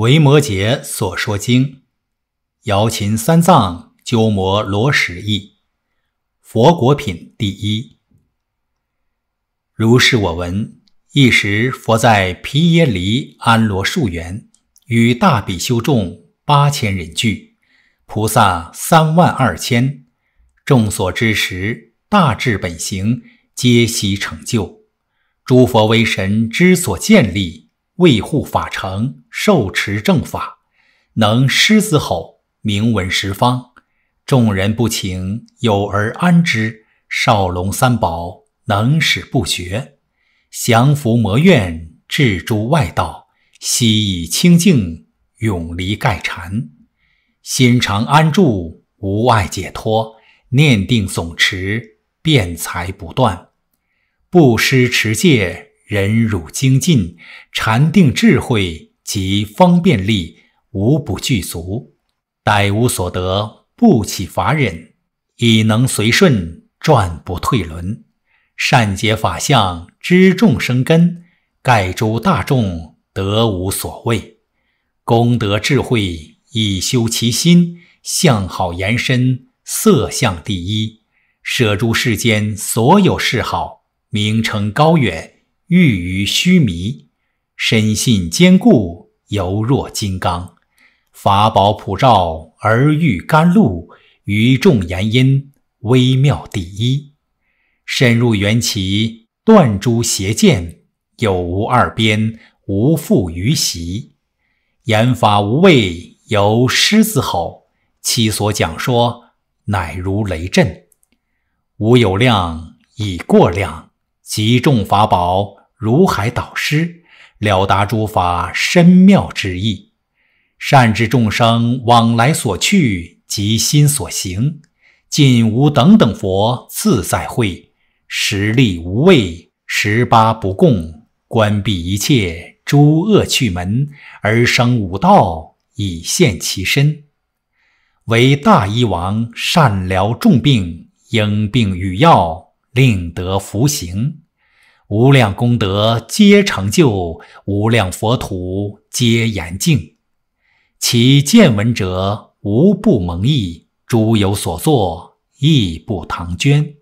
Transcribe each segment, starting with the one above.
维摩诘所说经，姚琴三藏鸠摩罗什译，《佛国品第一》。如是我闻，一时佛在毗耶离安罗树园，与大比丘众八千人聚，菩萨三万二千，众所知时，大智本行皆悉成就，诸佛威神之所建立。为护法城，受持正法，能狮子吼，名闻十方。众人不请，有而安之。少龙三宝，能使不绝。降伏魔怨，制诸外道，悉以清净，永离盖禅。心常安住，无碍解脱。念定总持，辩才不断。不失持戒。忍辱精进、禅定智慧及方便力无不具足，逮无所得，不起法忍，以能随顺转不退轮，善解法相，知众生根，盖诸大众得无所谓，功德智慧以修其心，相好延伸，色相第一，舍诸世间所有嗜好，名称高远。欲于须弥身信坚固，犹若金刚；法宝普照，而欲甘露于众言因微妙第一，深入缘起，断诸邪见，有无二边，无复于习。言法无畏，犹狮子吼；其所讲说，乃如雷震。无有量，已过量，极众法宝。如海导师了达诸法深妙之意，善知众生往来所去及心所行，尽无等等佛自在会，实力无畏，十八不共，关闭一切诸恶趣门，而生五道以现其身，为大医王，善疗重病，应病与药，令得服行。无量功德皆成就，无量佛土皆严净，其见闻者无不蒙益，诸有所作亦不唐捐。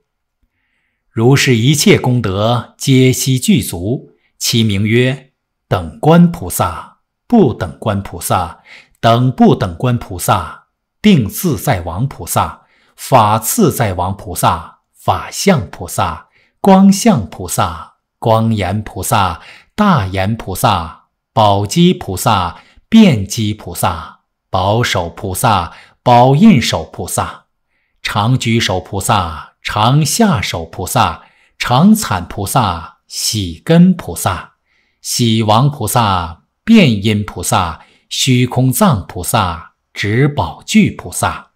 如是一切功德皆悉具足，其名曰等观菩萨，不等观菩萨，等不等观菩萨，定自在王菩萨，法自在王菩萨，法相菩萨，光相菩萨。光颜菩萨、大颜菩萨、宝积菩萨、辩积菩萨、保守菩萨、宝印手菩萨、常举手菩萨、常下手菩萨、常惨菩萨、喜根菩萨、喜王菩萨、辩音菩萨、虚空藏菩萨、直宝具菩萨、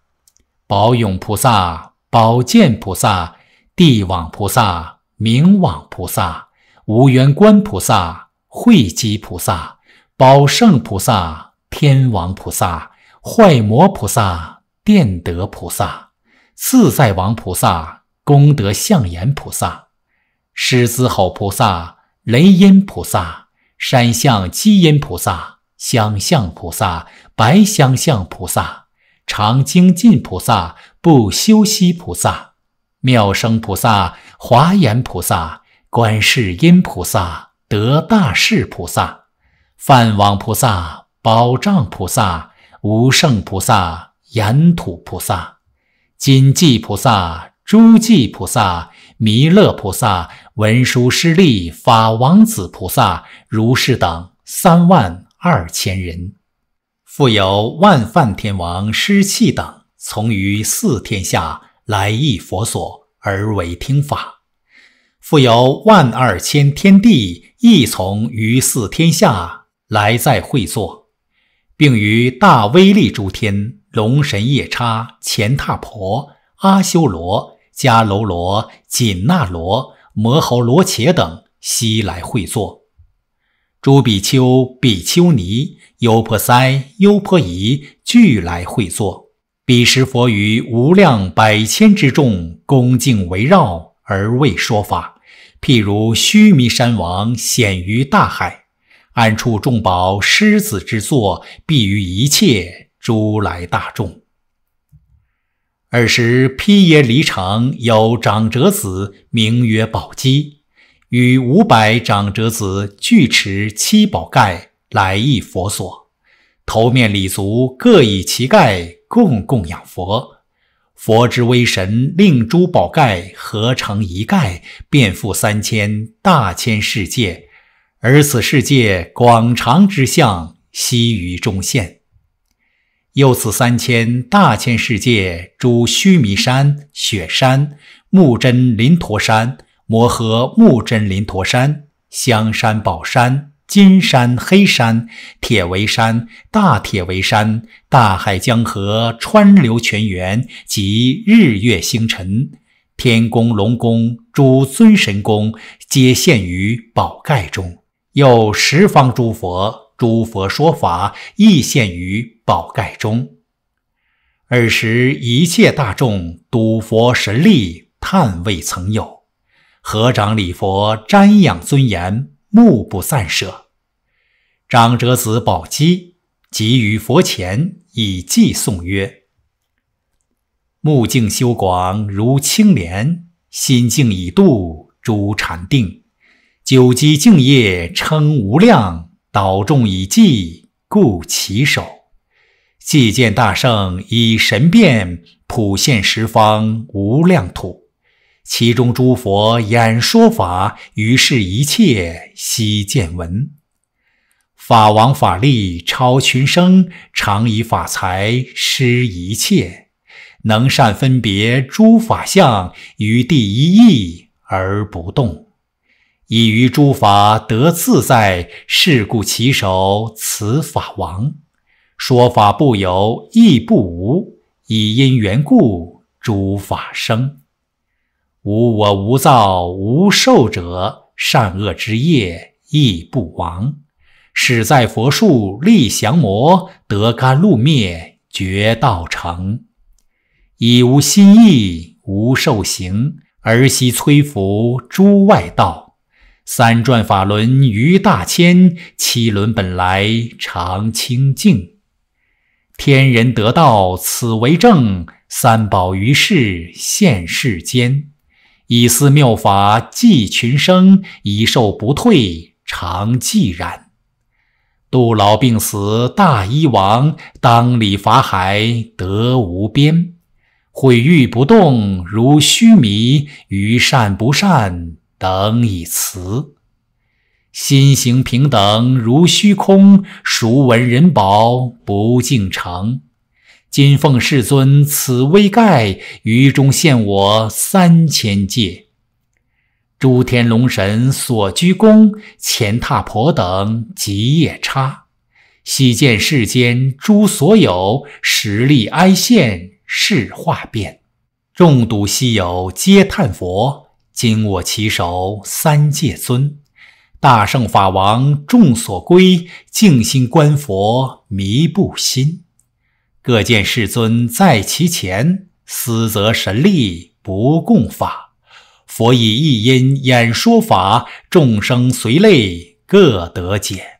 宝永菩萨、宝剑菩萨、地网菩萨、明网菩萨。无缘观菩萨、慧积菩萨、宝胜菩萨、天王菩萨、坏魔菩萨、电德菩萨、自在王菩萨、功德相言菩萨、狮子吼菩萨、雷音菩萨、山象积音菩萨、香象菩萨、白相相菩萨、常精进菩萨、不休息菩萨、妙生菩萨、华严菩萨。观世音菩萨、得大士菩萨、梵王菩萨、宝藏菩萨、无胜菩萨、岩土菩萨、金济菩萨、诸济菩萨、弥勒菩萨、文殊师利法王子菩萨、如是等三万二千人，复有万梵天王施气等，从于四天下来意佛所而为听法。复有万二千天地，亦从于四天下来在会坐，并于大威力诸天、龙神、夜叉、乾闼婆、阿修罗、迦楼罗、紧那罗、摩吼罗伽等悉来会坐。诸比丘、比丘尼、优婆塞、优婆夷俱来会坐。彼时佛于无量百千之众恭敬围绕而为说法。譬如须弥山王显于大海，安处众宝狮子之座，庇于一切诸来大众。尔时，毗耶离城有长者子，名曰宝鸡，与五百长者子俱持七宝盖来诣佛所，头面礼足，各以其盖共供养佛。佛之威神，令诸宝盖合成一盖，遍覆三千大千世界。而此世界广长之相，悉于中现。又此三千大千世界，诸须弥山、雪山、木真林陀山、摩诃木真林陀山、香山、宝山。金山、黑山、铁围山、大铁围山、大海、江河、川流泉源及日月星辰、天宫、龙宫、诸尊神宫，皆现于宝盖中。有十方诸佛，诸佛说法亦现于宝盖中。尔时，一切大众睹佛神力，叹未曾有。合掌礼佛，瞻仰尊严。目不散舍。长者子宝积，集于佛前以祭颂曰：“目镜修广如青莲，心静以度诸禅定，九基净业称无量，导众以祭故其首。既见大圣以神变，普现十方无量土。”其中诸佛演说法，于是一切悉见闻。法王法力超群生，常以法财施一切，能善分别诸法相，于第一义而不动。以于诸法得自在，是故其手此法王。说法不有，亦不无，以因缘故诸法生。无我无造无受者，善恶之业亦不亡。始在佛树立降魔，得甘露灭绝道成。已无心意无受行，儿悉摧伏诸外道。三转法轮于大千，七轮本来常清净。天人得道此为正，三宝于世现世间。以思妙法济群生，以寿不退常寂然。度老病死大医王，当礼法海德无边。毁誉不动如须弥，于善不善等以慈。心行平等如虚空，孰闻人宝不敬诚。今奉世尊此威盖，于中现我三千界。诸天龙神所居宫，前踏婆等及夜叉，悉见世间诸所有，实力哀现是化变。众睹悉有皆叹佛，今我起手三界尊，大圣法王众所归，静心观佛迷不心。各见世尊在其前，思则神力不共法。佛以一音演说法，众生随类各得解。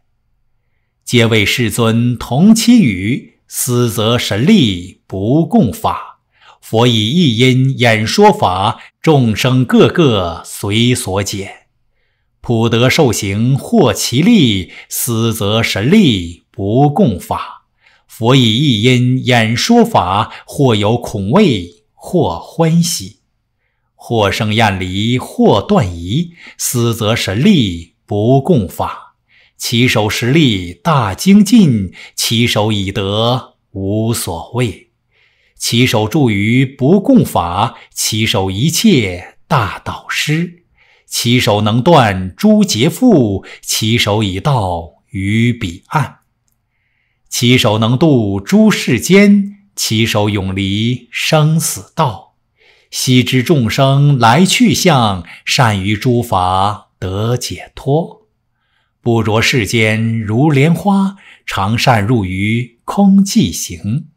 皆为世尊同其语，思则神力不共法。佛以一音演说法，众生个个随所解。普得受行获其利，思则神力不共法。佛以一音演说法，或有恐畏，或欢喜，或生厌离，或断疑。思则神力不共法，其手实力大精进，其手以得无所谓，其手助于不共法，其手一切大导师，其手能断诸劫缚，其手以到于彼岸。其手能渡诸世间，其手永离生死道。悉知众生来去相，善于诸法得解脱。不着世间如莲花，常善入于空寂行。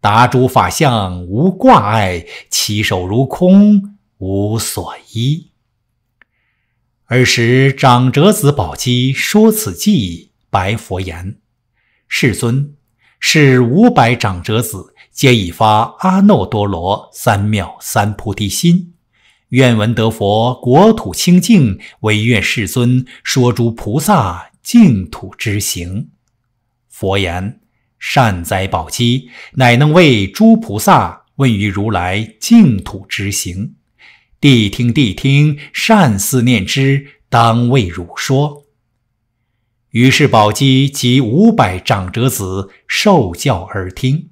达诸法相无挂碍，其手如空无所依。尔时长者子宝积说此偈白佛言。世尊，是五百长者子，皆已发阿耨多罗三藐三菩提心。愿闻得佛国土清净。唯愿世尊说诸菩萨净土之行。佛言：善哉，宝积，乃能为诸菩萨问于如来净土之行。谛听，谛听，善思念之，当为汝说。于是宝积及五百长者子受教而听。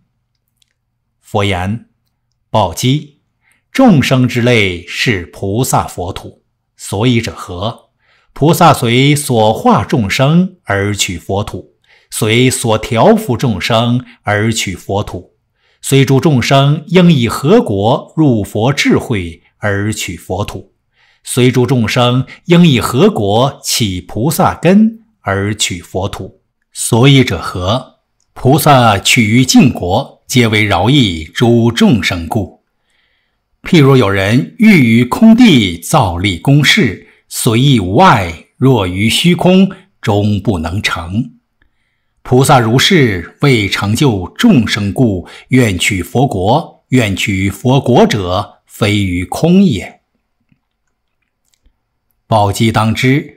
佛言：“宝积，众生之类是菩萨佛土，所以者何？菩萨随所化众生而取佛土，随所调伏众生而取佛土，随诸众生应以何国入佛智慧而取佛土，随诸众生应以何国起菩萨根。”而取佛土，所以者何？菩萨取于净国，皆为饶益诸众生故。譬如有人欲于空地造立宫室，随意无碍；若于虚空，终不能成。菩萨如是，为成就众生故，愿取佛国。愿取佛国者，非于空也。宝积当知。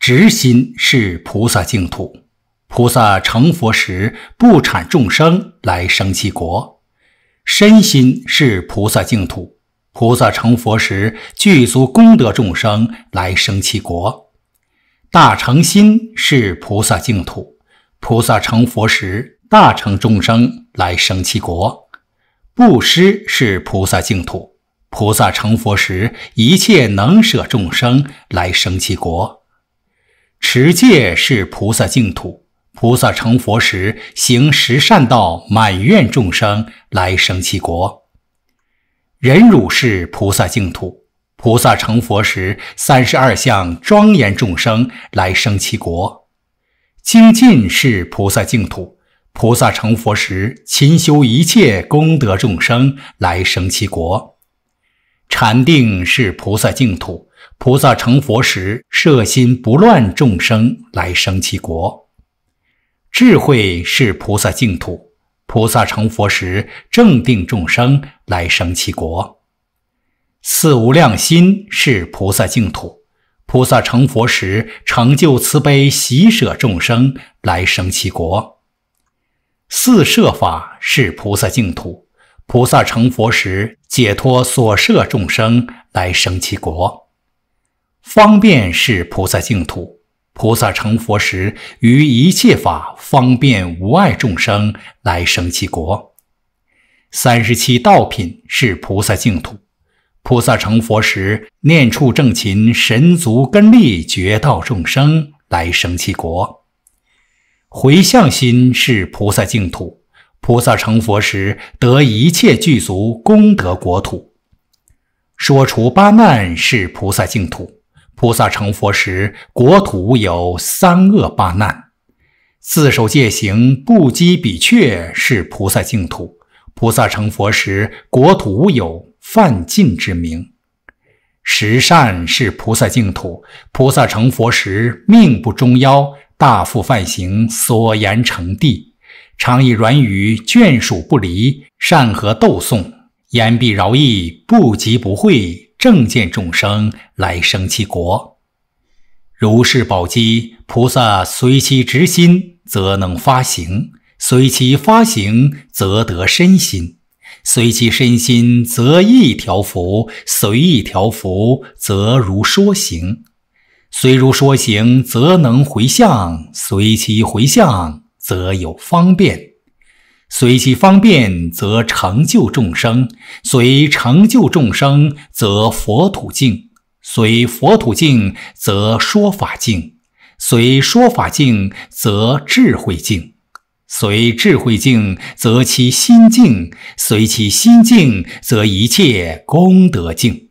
直心是菩萨净土，菩萨成佛时不产众生来生其国；身心是菩萨净土，菩萨成佛时具足功德众生来生其国；大成心是菩萨净土，菩萨成佛时大成众生来生其国；布施是菩萨净土，菩萨成佛时一切能舍众生来生其国。持戒是菩萨净土，菩萨成佛时行十善道，满愿众生来生其国；忍辱是菩萨净土，菩萨成佛时三十二相庄严众生来生其国；精进是菩萨净土，菩萨成佛时勤修一切功德众生来生其国；禅定是菩萨净土。菩萨成佛时，摄心不乱众生来生其国；智慧是菩萨净土。菩萨成佛时，正定众生来生其国；四无量心是菩萨净土。菩萨成佛时，成就慈悲喜舍众生来生其国；四摄法是菩萨净土。菩萨成佛时，解脱所摄众生来生其国。方便是菩萨净土，菩萨成佛时于一切法方便无碍众生来生其国。三十七道品是菩萨净土，菩萨成佛时念处正勤神足根力觉道众生来生其国。回向心是菩萨净土，菩萨成佛时得一切具足功德国土。说除八难是菩萨净土。菩萨成佛时，国土无有三恶八难，自守戒行，不讥比阙，是菩萨净土。菩萨成佛时，国土无有犯禁之名。十善是菩萨净土。菩萨成佛时，命不中夭，大富犯行，所言成地，常以软语，眷属不离，善和斗颂，言必饶益，不急不讳。正见众生来生其国，如是宝积菩萨随其执心，则能发行；随其发行，则得身心；随其身心，则一条福；随一条福，则如说行；随如说行，则能回向；随其回向，则有方便。随其方便，则成就众生；随成就众生，则佛土净；随佛土净，则说法净；随说法净，则智慧净；随智慧净，则其心净；随其心净，则一切功德净。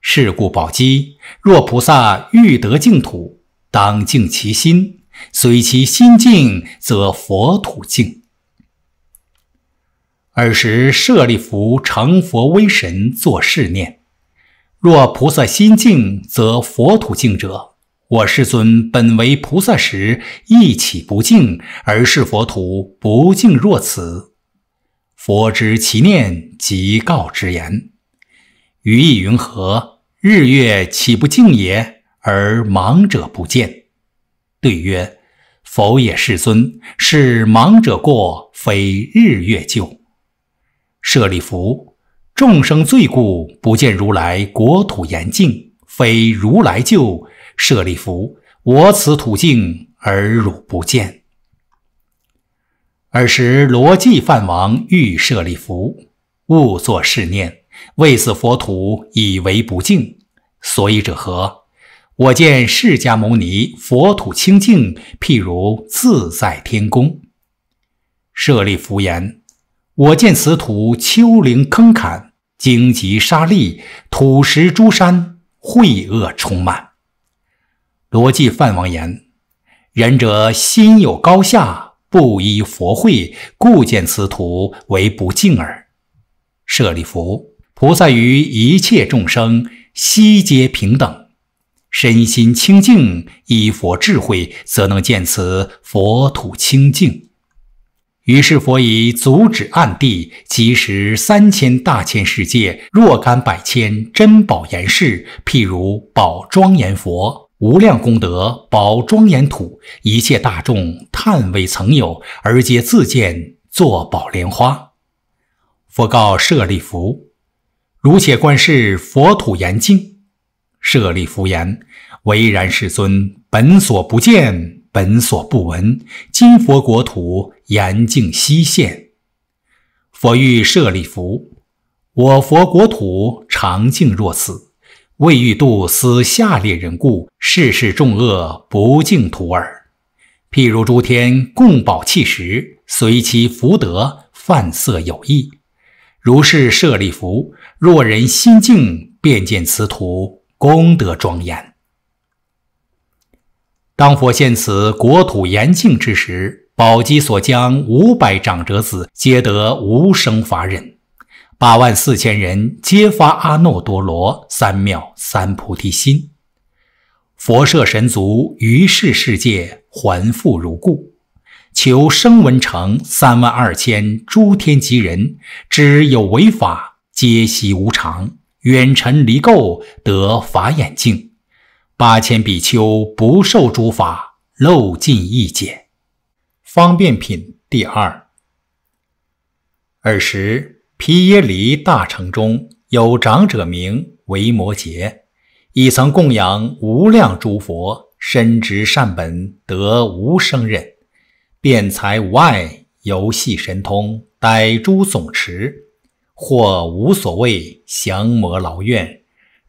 是故宝积，若菩萨欲得净土，当净其心；随其心净，则佛土净。尔时舍利弗成佛威神作誓念：若菩萨心净，则佛土净者。我世尊本为菩萨时，亦岂不净？而是佛土不净若此。佛知其念，即告之言：“于意云何？日月岂不净也？而盲者不见。”对曰：“否也，世尊。是盲者过，非日月旧。舍利弗，众生罪故，不见如来国土严净，非如来救。舍利弗，我此土净，而汝不见。尔时罗辑梵王欲舍利弗，勿作是念，为此佛土以为不净。所以者何？我见释迦牟尼佛土清净，譬如自在天宫。舍利弗言。我见此土丘陵坑坎荆棘沙砾土石诸山秽恶充满。罗辑范王言：“仁者心有高下，不依佛慧，故见此土为不敬耳。”舍利弗，菩萨于一切众生悉皆平等，身心清净，依佛智慧，则能见此佛土清净。于是佛以足止暗地，即时三千大千世界若干百千珍宝严饰，譬如宝庄严佛无量功德宝庄严土，一切大众叹未曾有，而皆自见作宝莲花。佛告舍利弗：如且观世佛土严净。舍利弗言：唯然世尊，本所不见。本所不闻，今佛国土严净悉现。佛欲舍利弗，我佛国土常净若此，未欲度斯下列人故，世事众恶不净土耳。譬如诸天共宝器时，随其福德，色有异。如是舍利弗，若人心净，便见此土功德庄严。当佛现此国土严净之时，宝鸡所将五百长者子，皆得无生法忍；八万四千人皆发阿耨多罗三藐三菩提心。佛设神足，于世世界还复如故。求生闻成，三万二千诸天及人，知有为法，皆悉无常；远尘离垢，得法眼净。八千比丘不受诸法，漏尽意解，方便品第二。尔时，毗耶离大城中有长者名维摩诘，已曾供养无量诸佛，深植善本，得无生忍，辩才无碍，游戏神通，逮诸总持，或无所谓降魔劳怨，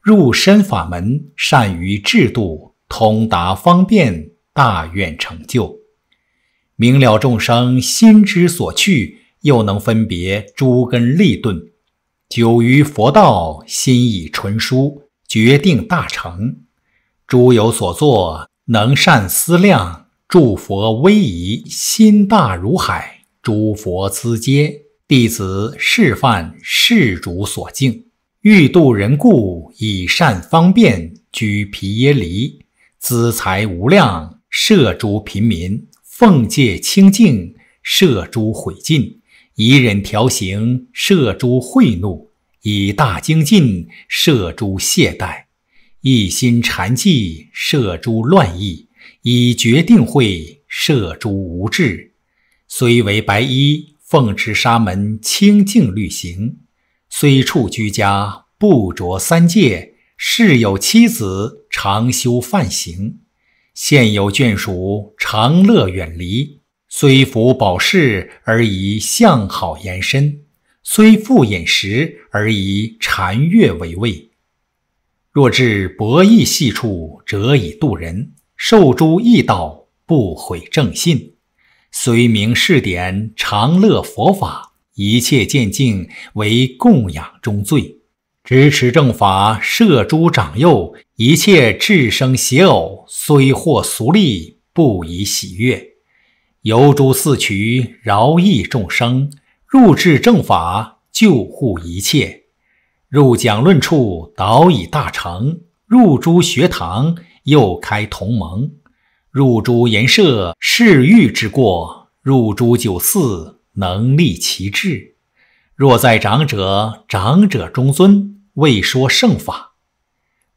入身法门，善于制度，通达方便，大愿成就，明了众生心之所去，又能分别诸根利钝，久于佛道，心已纯疏，决定大成。诸有所作，能善思量，诸佛威仪，心大如海，诸佛资阶，弟子示范，世主所敬。欲度人故，以善方便居皮耶离，资财无量，设诸贫民；奉戒清净，设诸毁禁；以忍调行，设诸秽怒；以大精进，设诸懈怠；一心禅寂，设诸乱意；以决定慧，设诸无智。虽为白衣，奉持沙门清净律行。虽处居家，不着三界；事有妻子，常修梵行；现有眷属，常乐远离。虽服宝饰，而以向好延伸；虽复饮食，而以禅悦为味。若至博弈细处，辄以度人；受诸义道，不毁正信；虽明世典，常乐佛法。一切见净为供养中罪，支持正法摄诸长幼，一切智生邪偶，虽获俗利，不以喜悦。由诸四渠，饶益众生，入智正法救护一切，入讲论处导以大成；入诸学堂又开同盟，入诸言社，是欲之过，入诸酒肆。能立其志，若在长者长者中尊，未说圣法；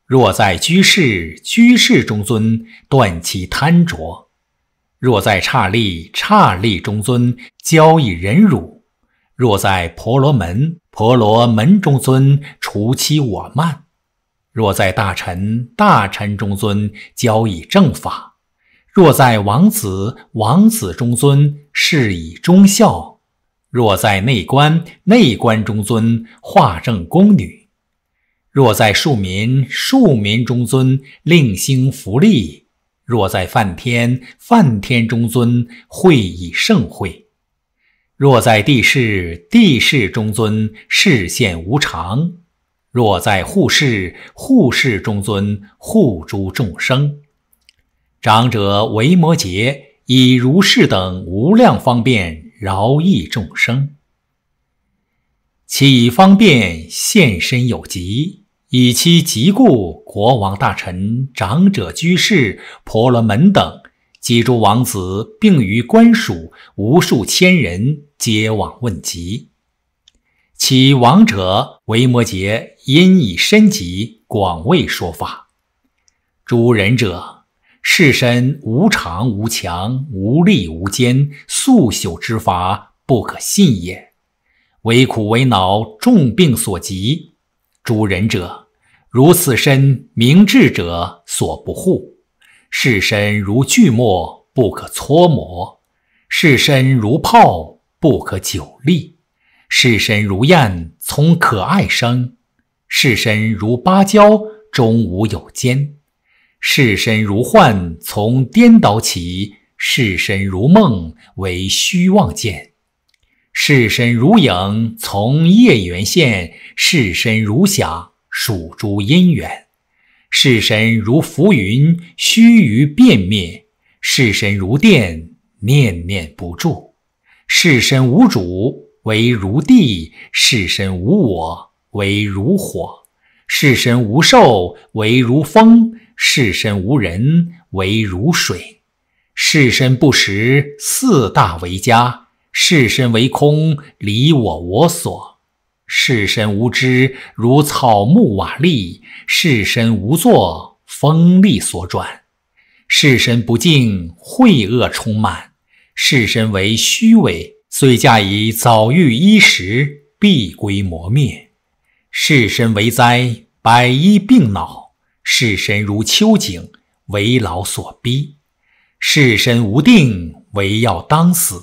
若在居士居士中尊，断其贪着；若在刹利刹利中尊，教以忍辱；若在婆罗门婆罗门中尊，除其我慢；若在大臣大臣中尊，教以正法；若在王子王子中尊，是以忠孝。若在内官，内官中尊化正宫女；若在庶民，庶民中尊令兴福利；若在梵天，梵天中尊会以盛会；若在地势，地势中尊视现无常；若在护世，护世中尊护诸众生。长者为摩诘以如是等无量方便。饶益众生，其以方便现身有疾，以其疾故，国王大臣、长者、居士、婆罗门等、及诸王子，并于官署无数千人，皆往问疾。其王者维摩诘，因以身疾广为说法。诸人者。世身无常无强无力无坚，速朽之法不可信也。唯苦唯恼，重病所及。诸人者，如此身，明智者所不护。世身如锯末，不可搓磨；世身如泡，不可久立；世身如焰，从可爱生；世身如芭蕉，终无有坚。视身如幻，从颠倒起；视身如梦，为虚妄见；视身如影，从业缘现；视身如霞，属诸因缘；视身如浮云，须臾变灭；视身如电，念念不住；视身无主，为如地；视身无我，为如火；视身无寿，为如风。世身无人，唯如水；世身不识四大为家，世身为空，离我我所。世身无知，如草木瓦砾；世身无作，风力所转。世身不净，秽恶充满；世身为虚伪，虽假以早遇衣食，必归磨灭。世身为灾，百衣病恼。世身如秋景，为老所逼；世身无定，为要当死。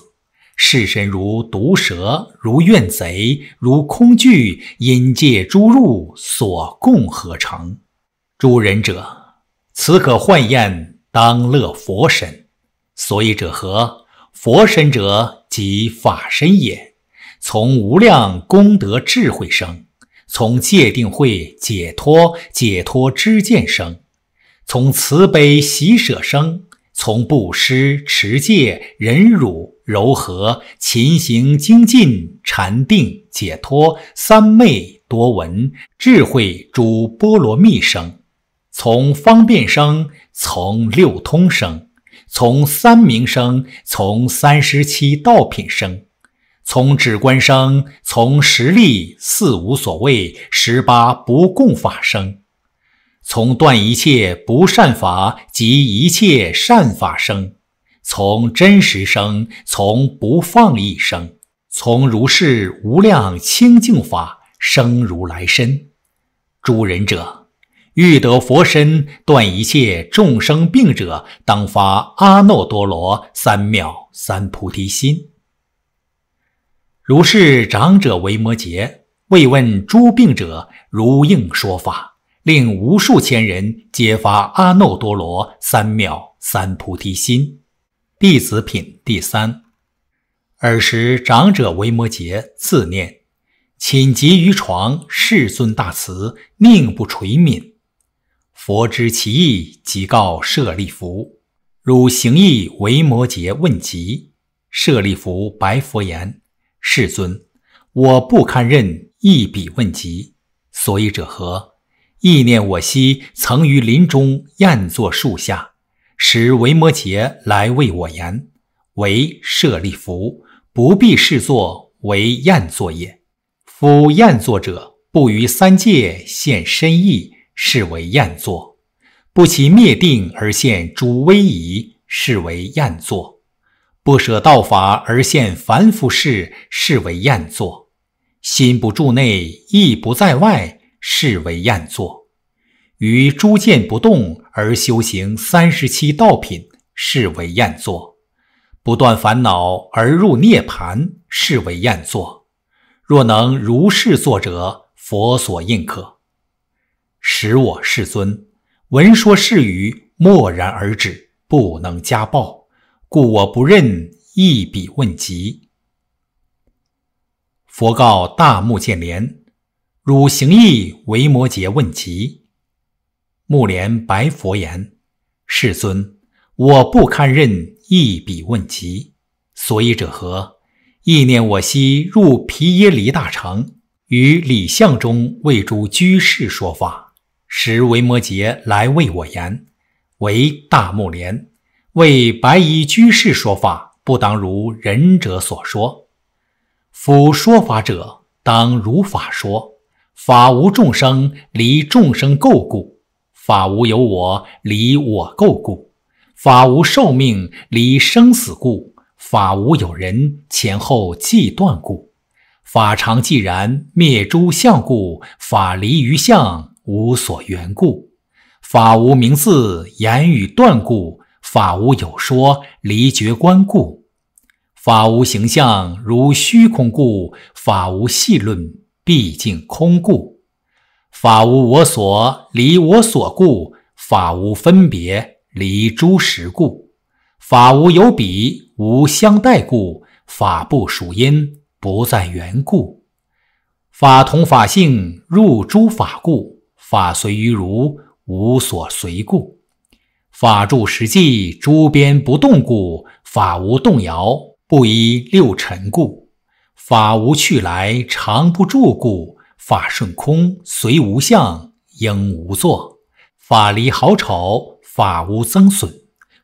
世身如毒蛇，如怨贼，如空惧，因借诸入所共合成。诸人者，此可幻验，当乐佛身。所以者何？佛身者即法身也，从无量功德智慧生。从界定会解脱，解脱知见生；从慈悲喜舍生；从布施持戒忍辱柔和勤行精进禅定解脱三昧多闻智慧诸波罗蜜生；从方便生；从六通生；从三明生；从三十七道品生。从指观生，从实力似无所谓；十八不共法生，从断一切不善法及一切善法生；从真实生，从不放逸生；从如是无量清净法生如来身。诸人者，欲得佛身，断一切众生病者，当发阿耨多罗三藐三菩提心。如是长者为摩诘慰问诸病者，如应说法，令无数千人皆发阿耨多罗三藐三菩提心。弟子品第三。尔时长者为摩诘自念：寝疾于床，世尊大慈，宁不垂悯？佛知其意，即告舍利弗：汝行意为摩诘问疾。舍利弗白佛言：世尊，我不堪任一比问疾，所以者何？意念我昔曾于林中宴坐树下，时维摩诘来为我言，为舍利弗，不必视作为宴坐也。夫宴坐者，不于三界现身意，是为宴坐；不其灭定而现诸威仪，是为宴坐。不舍道法而现凡夫事，是为厌作；心不住内，意不在外，是为厌作；于诸见不动而修行三十七道品，是为厌作；不断烦恼而入涅盘，是为厌作。若能如是作者，佛所应可。使我世尊闻说是语，默然而止，不能加报。故我不认一笔问疾。佛告大目犍连：“汝行意为摩诘问疾。”目连白佛言：“世尊，我不堪任一笔问疾。所以者何？意念我昔入毗耶离大城，于礼相中为诸居士说法，时为摩诘来为我言，为大目连。”为白衣居士说法，不当如仁者所说。夫说法者，当如法说。法无众生，离众生垢故；法无有我，离我垢故；法无寿命，离生死故；法无有人，前后既断故；法常既然，灭诸相故；法离于相，无所缘故；法无名字，言语断故。法无有说，离觉观故；法无形象，如虚空故；法无戏论，毕竟空故；法无我所，离我所故；法无分别，离诸实故；法无有彼，无相待故；法不属因，不在缘故；法同法性，入诸法故；法随于如，无所随故。法住实际，诸边不动故，法无动摇；不依六尘故，法无去来；常不住故，法顺空随无相，应无作；法离好丑，法无增损，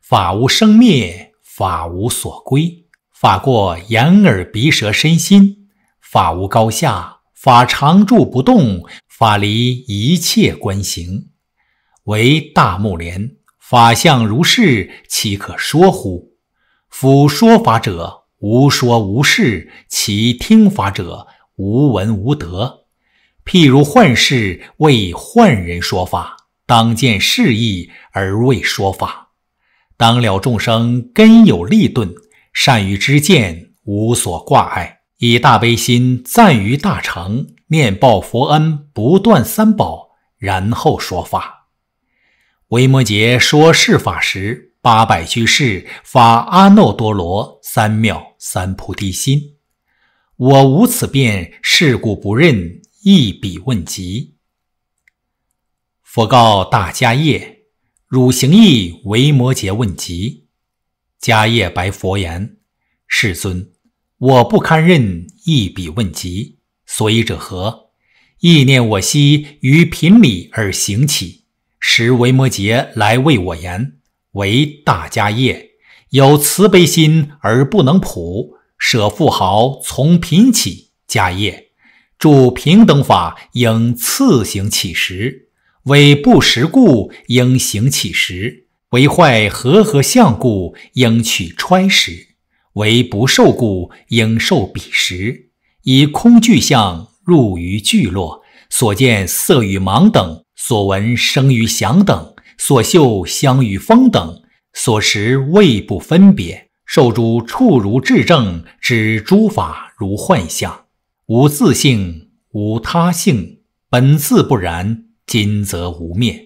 法无生灭，法无所归；法过眼耳鼻舌身心，法无高下，法常住不动，法离一切观行，为大木莲。法相如是，岂可说乎？夫说法者，无说无是；其听法者，无闻无得。譬如幻世为幻人说法，当见事意而未说法；当了众生根有利钝，善于知见，无所挂碍，以大悲心赞于大成，念报佛恩，不断三宝，然后说法。维摩诘说《是法》时，八百居士发阿耨多罗三藐三菩提心。我无此变，事故不认，一比问疾。佛告大迦叶：汝行意，维摩诘问疾。迦叶白佛言：世尊，我不堪任一比问疾，所以者何？意念我昔于贫里而行起。时维摩诘来为我言，为大家业有慈悲心而不能普，舍富豪从贫起家业，著平等法应次行乞食，为不食故应行乞食，为坏和合相故应取衰食，为不受故应受彼食，以空具相入于聚落，所见色与盲等。所闻声于响等，所嗅香与风等，所食味不分别，受诸触如质正，知诸法如幻象，无自性，无他性，本自不然，今则无灭。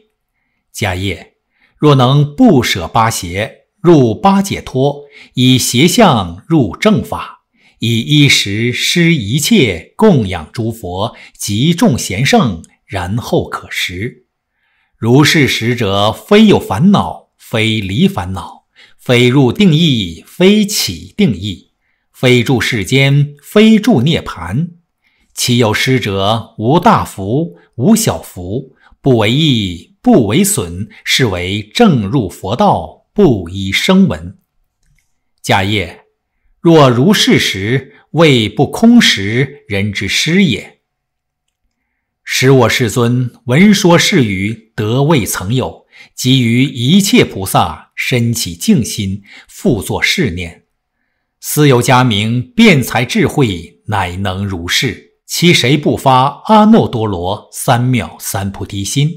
迦叶，若能不舍八邪，入八解脱，以邪相入正法，以一时失一切供养诸佛及众贤圣。然后可食。如是食者，非有烦恼，非离烦恼，非入定义，非起定义，非住世间，非住涅槃。其有失者，无大福，无小福，不为益，不为损，是为正入佛道，不以声闻。迦叶，若如是时，谓不空食人之失也。使我世尊闻说是语，得未曾有。即于一切菩萨升起静心，复作是念：斯有家名辩才，智慧乃能如是。其谁不发阿耨多罗三藐三菩提心？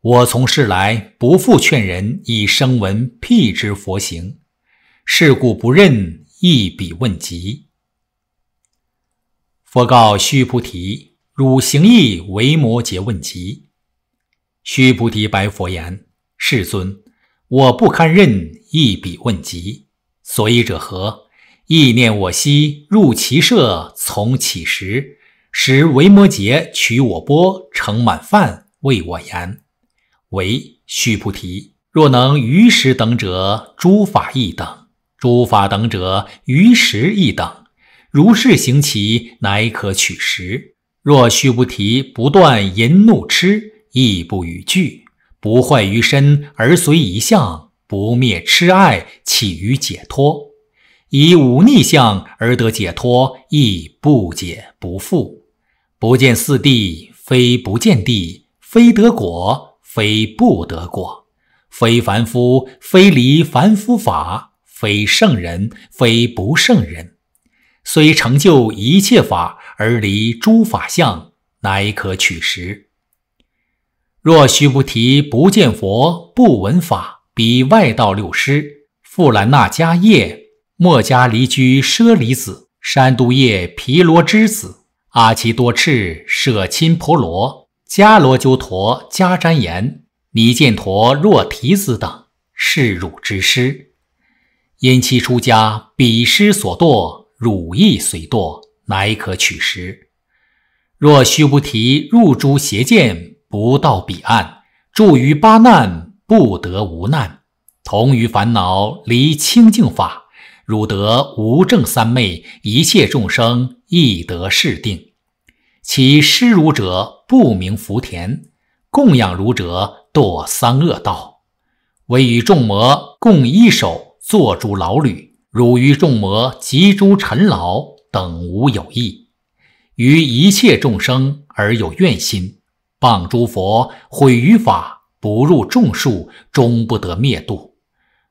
我从世来，不复劝人以声闻辟之佛行。是故不认一比问疾。佛告须菩提。汝行意为摩诘问疾，须菩提白佛言：“世尊，我不堪任一彼问疾，所以者何？意念我昔入其舍，从乞食，使维摩诘取我钵，盛满饭，为我言：‘为须菩提，若能于时等者，诸法亦等；诸法等者，于时亦等。如是行其，乃可取食。’”若须菩提，不断淫怒痴，亦不与惧，不坏于身而随一相，不灭痴爱，起于解脱，以五逆相而得解脱，亦不解不复，不见四地，非不见地，非得果，非不得果，非凡夫，非离凡夫法，非圣人，非不圣人，虽成就一切法。而离诸法相，乃可取实。若须菩提不见佛，不闻法，比外道六师：富兰那迦叶、末迦离居舍离子、山都叶毗罗之子、阿奇多赤、舍亲婆罗、迦罗鸠陀、迦旃延、尼犍陀若提子等，是汝之师。因其出家，彼师所堕，汝亦随堕。乃可取食。若须菩提入诸邪见，不到彼岸，住于八难，不得无难，同于烦恼，离清净法。汝得无正三昧，一切众生亦得是定。其施汝者不明福田，供养汝者堕三恶道。唯与众魔共一手，坐诸牢旅；汝与众魔集诸尘劳。等无有异，于一切众生而有怨心，谤诸佛，毁于法，不入众数，终不得灭度。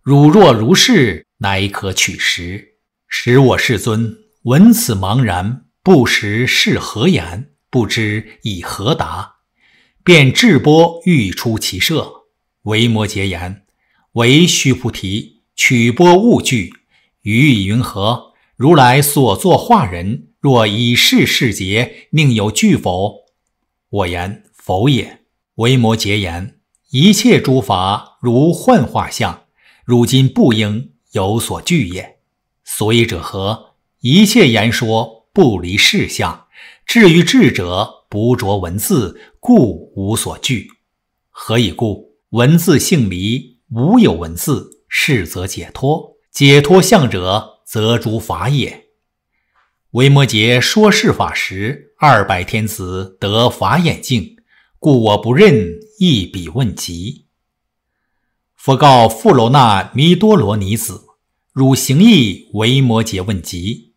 汝若如是，乃可取食。使我世尊闻此茫然，不识是何言，不知以何答，便智波欲出其舍，维摩诘言：为须菩提，取波物具，于以云何？如来所作化人，若以世事劫，宁有惧否？我言否也。维摩诘言：一切诸法如幻化相，如今不应有所惧也。所以者何？一切言说不离事相，至于智者不着文字，故无所惧。何以故？文字性离，无有文字，是则解脱。解脱相者。则诸法也。维摩诘说《是法》时，二百天子得法眼净，故我不认一笔问疾。佛告富楼那弥多罗尼子：“汝行意维摩诘问疾。”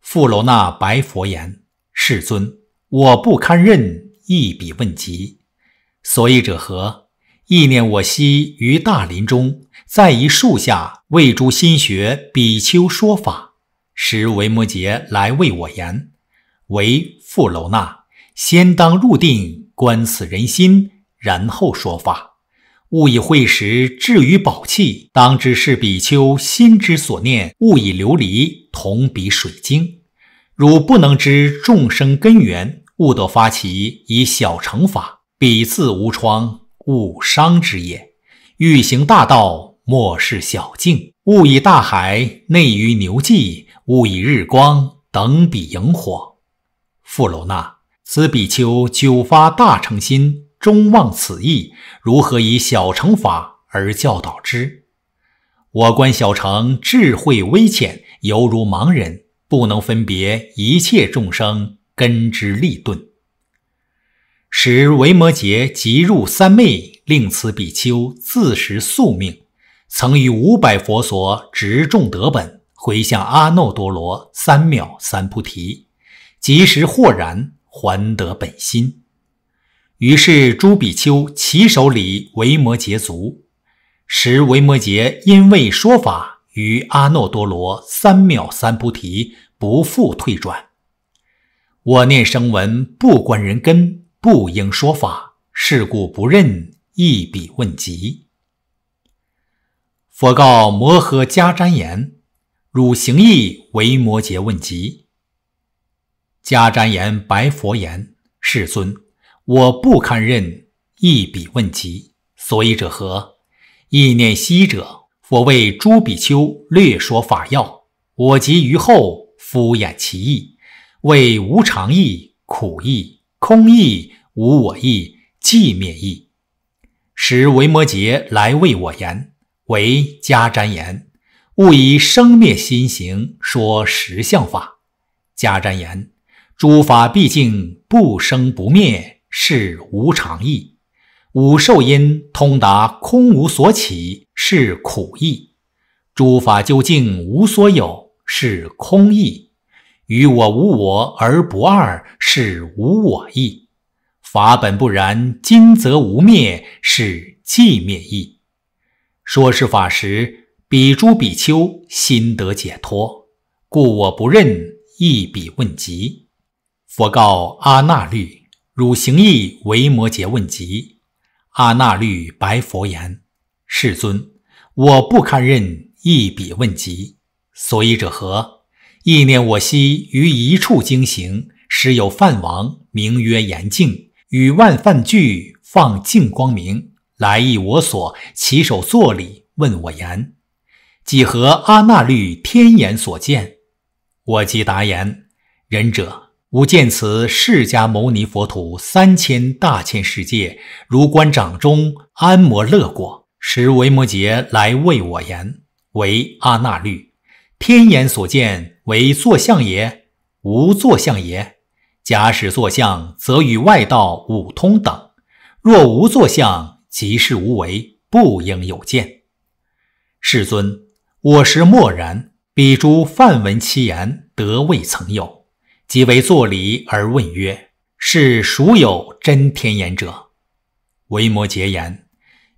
富楼那白佛言：“世尊，我不堪任一笔问疾，所以者何？”意念我昔于大林中，在一树下为诸心学比丘说法。时维摩诘来为我言：“为富楼那，先当入定观此人心，然后说法。物以会时至于宝器，当知是比丘心之所念。物以琉璃同比水晶。汝不能知众生根源，悟得发起以小乘法，彼自无窗。”勿伤之也。欲行大道，莫视小径。勿以大海内于牛迹，勿以日光等比萤火。富楼那，此比丘久发大乘心，终忘此意，如何以小乘法而教导之？我观小乘智慧微浅，犹如盲人，不能分别一切众生根之利钝。使维摩诘即入三昧，令此比丘自食宿命。曾于五百佛所执众德本，回向阿耨多罗三藐三菩提，即时豁然还得本心。于是诸比丘起手礼维摩诘足，使维摩诘因未说法，于阿耨多罗三藐三菩提不复退转。我念声闻不观人根。不应说法，是故不认一笔问疾。佛告摩诃迦旃言：“汝行意为摩诘问疾。”迦旃言白佛言：“世尊，我不堪任一笔问疾。所以者何？意念息者，我为诸比丘略说法要。我及于后敷衍其意，为无常意、苦意、空意。”无我意，寂灭意。时，维摩诘来为我言：“为加瞻言，勿以生灭心行说实相法。加瞻言：诸法毕竟不生不灭，是无常意；五受因通达空无所起，是苦意；诸法究竟无所有，是空意；于我无我而不二，是无我意。”法本不然，今则无灭，是寂灭意。说是法时，彼诸比丘心得解脱，故我不认一彼问疾。佛告阿那律：汝行意为摩诘问疾。阿那律白佛言：世尊，我不堪认一彼问疾。所以者何？意念我昔于一处经行，时有梵王名曰严净。与万范俱放净光明，来意我所，起手作礼，问我言：“几何？”阿那律天眼所见，我即答言：“仁者，吾见此释迦牟尼佛土三千大千世界，如观掌中安摩乐国。”时维摩诘来为我言：“为阿那律天眼所见，为作相也？无作相也。”假使坐相，则与外道五通等；若无坐相，即是无为，不应有见。世尊，我时默然，彼诸梵闻其言，得未曾有，即为作礼而问曰：“是孰有真天眼者？”维摩诘言：“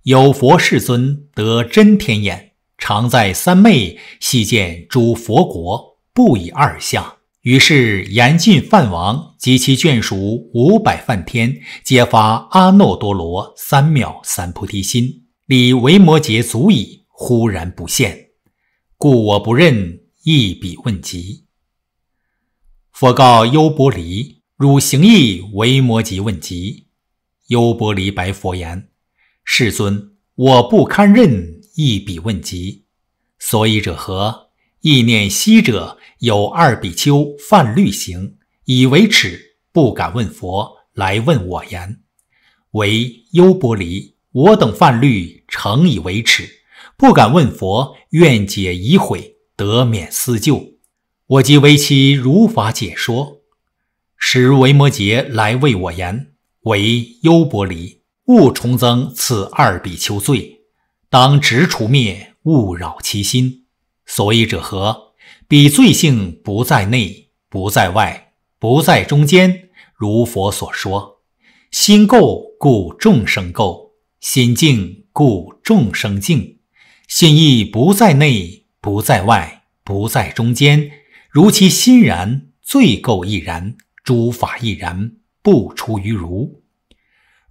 有佛世尊得真天眼，常在三昧，悉见诸佛国，不以二相。”于是，严禁范王及其眷属五百梵天，揭发阿耨多罗三藐三菩提心，理维摩诘足矣。忽然不现，故我不认一笔问疾。佛告优波离：“汝行意维摩诘问疾。”优波离白佛言：“世尊，我不堪任一笔问疾，所以者何？”意念昔者有二比丘犯律行，以为耻，不敢问佛，来问我言：“为优波离，我等犯律，诚以为耻，不敢问佛，愿解疑悔，得免思救。”我即为其如法解说，时维摩诘来为我言：“为优波离，勿重增此二比丘罪，当直除灭，勿扰其心。”所以者何？彼罪性不在内，不在外，不在中间。如佛所说：心垢故众生垢，心净故众生净。心意不在内，不在外，不在中间。如其心然，罪垢亦然，诸法亦然，不出于如。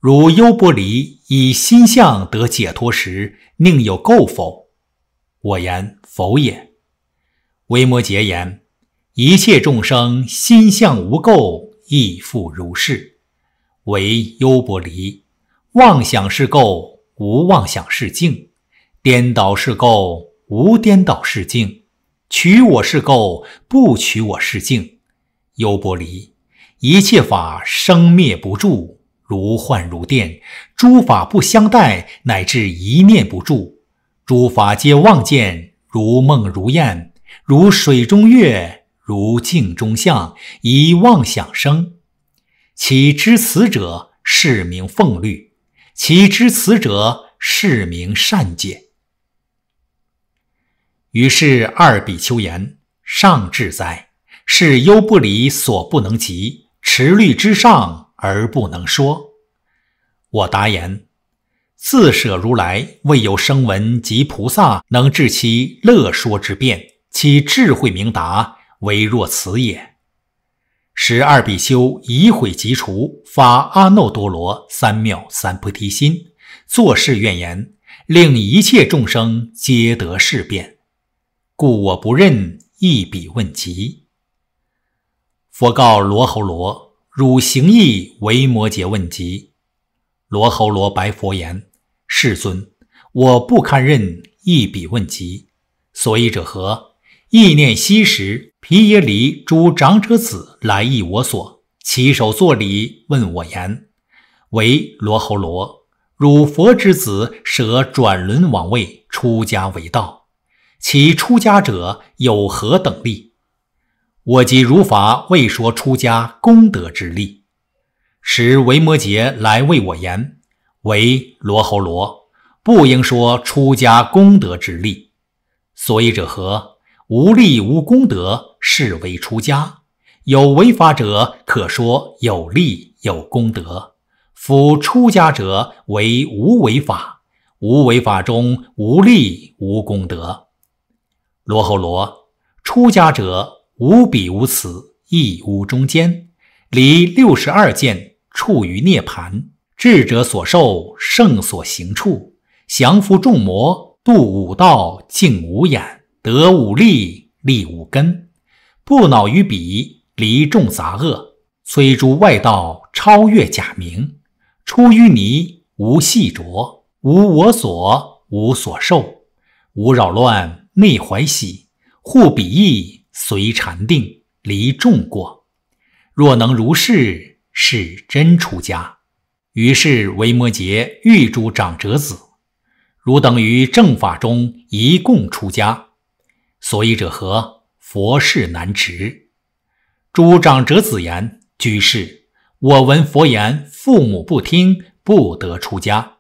如优波离以心相得解脱时，宁有垢否？我言。否也。维摩诘言：“一切众生心向无垢，亦复如是。唯优不离。妄想是垢，无妄想是净；颠倒是垢，无颠倒是净；取我是垢，不取我是净。优不离。一切法生灭不住，如幻如电；诸法不相待，乃至一念不住；诸法皆妄见。”如梦如燕，如水中月，如镜中像，以妄想生。其知此者，是名奉律；其知此者，是名善解。于是二比丘言：“上至哉！是忧不离所不能及，持律之上而不能说。”我答言。自舍如来，未有声闻及菩萨能治其乐说之变，其智慧明达唯若此也。十二比丘以毁即除，发阿耨多罗三藐三菩提心，作是愿言：令一切众生皆得事变。故我不认一比问疾。佛告罗喉罗：汝行意为摩诘问及。罗喉罗白佛言。世尊，我不堪任一笔问疾，所以者何？意念昔时毗耶离诸长者子来诣我所，起手作礼，问我言：“唯罗侯罗，汝佛之子，舍转轮王位，出家为道，其出家者有何等力？”我即如法为说出家功德之力，时维摩诘来为我言。为罗侯罗，不应说出家功德之力。所以者何？无利无功德，是为出家。有违法者，可说有利有功德。夫出家者，为无违法。无违法中，无利无功德。罗侯罗，出家者无彼无此，亦无中间，离六十二见，处于涅盘。智者所受，圣所行处，降伏众魔，度五道，净五眼，得五力，立五根，不恼于彼，离众杂恶，摧诸外道，超越假名，出淤泥无细着，无我所，无所受，无扰乱，内怀喜，护彼意，随禅定，离众过。若能如是，是真出家。于是，维摩诘欲诸长者子，汝等于正法中一共出家。所以者何？佛事难持。诸长者子言：“居士，我闻佛言，父母不听，不得出家。”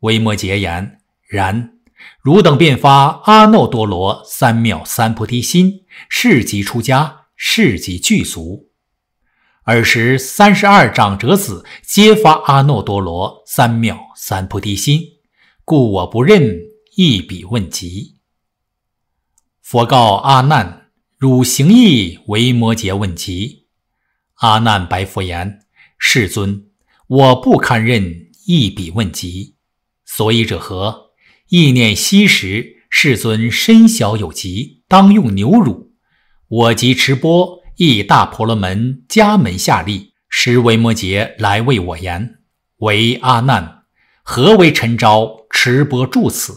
维摩诘言：“然，汝等便发阿耨多罗三藐三菩提心，是即出家，是即具足。”尔时，三十二长者子揭发阿耨多罗三藐三菩提心，故我不认一笔问疾。佛告阿难：汝行意为摩诘问疾。阿难白佛言：世尊，我不堪任一笔问疾。所以者何？意念昔时世尊身小有疾，当用牛乳，我即持钵亦大婆罗门家门下立，时维摩诘来为我言：“为阿难，何为晨朝持钵住此？”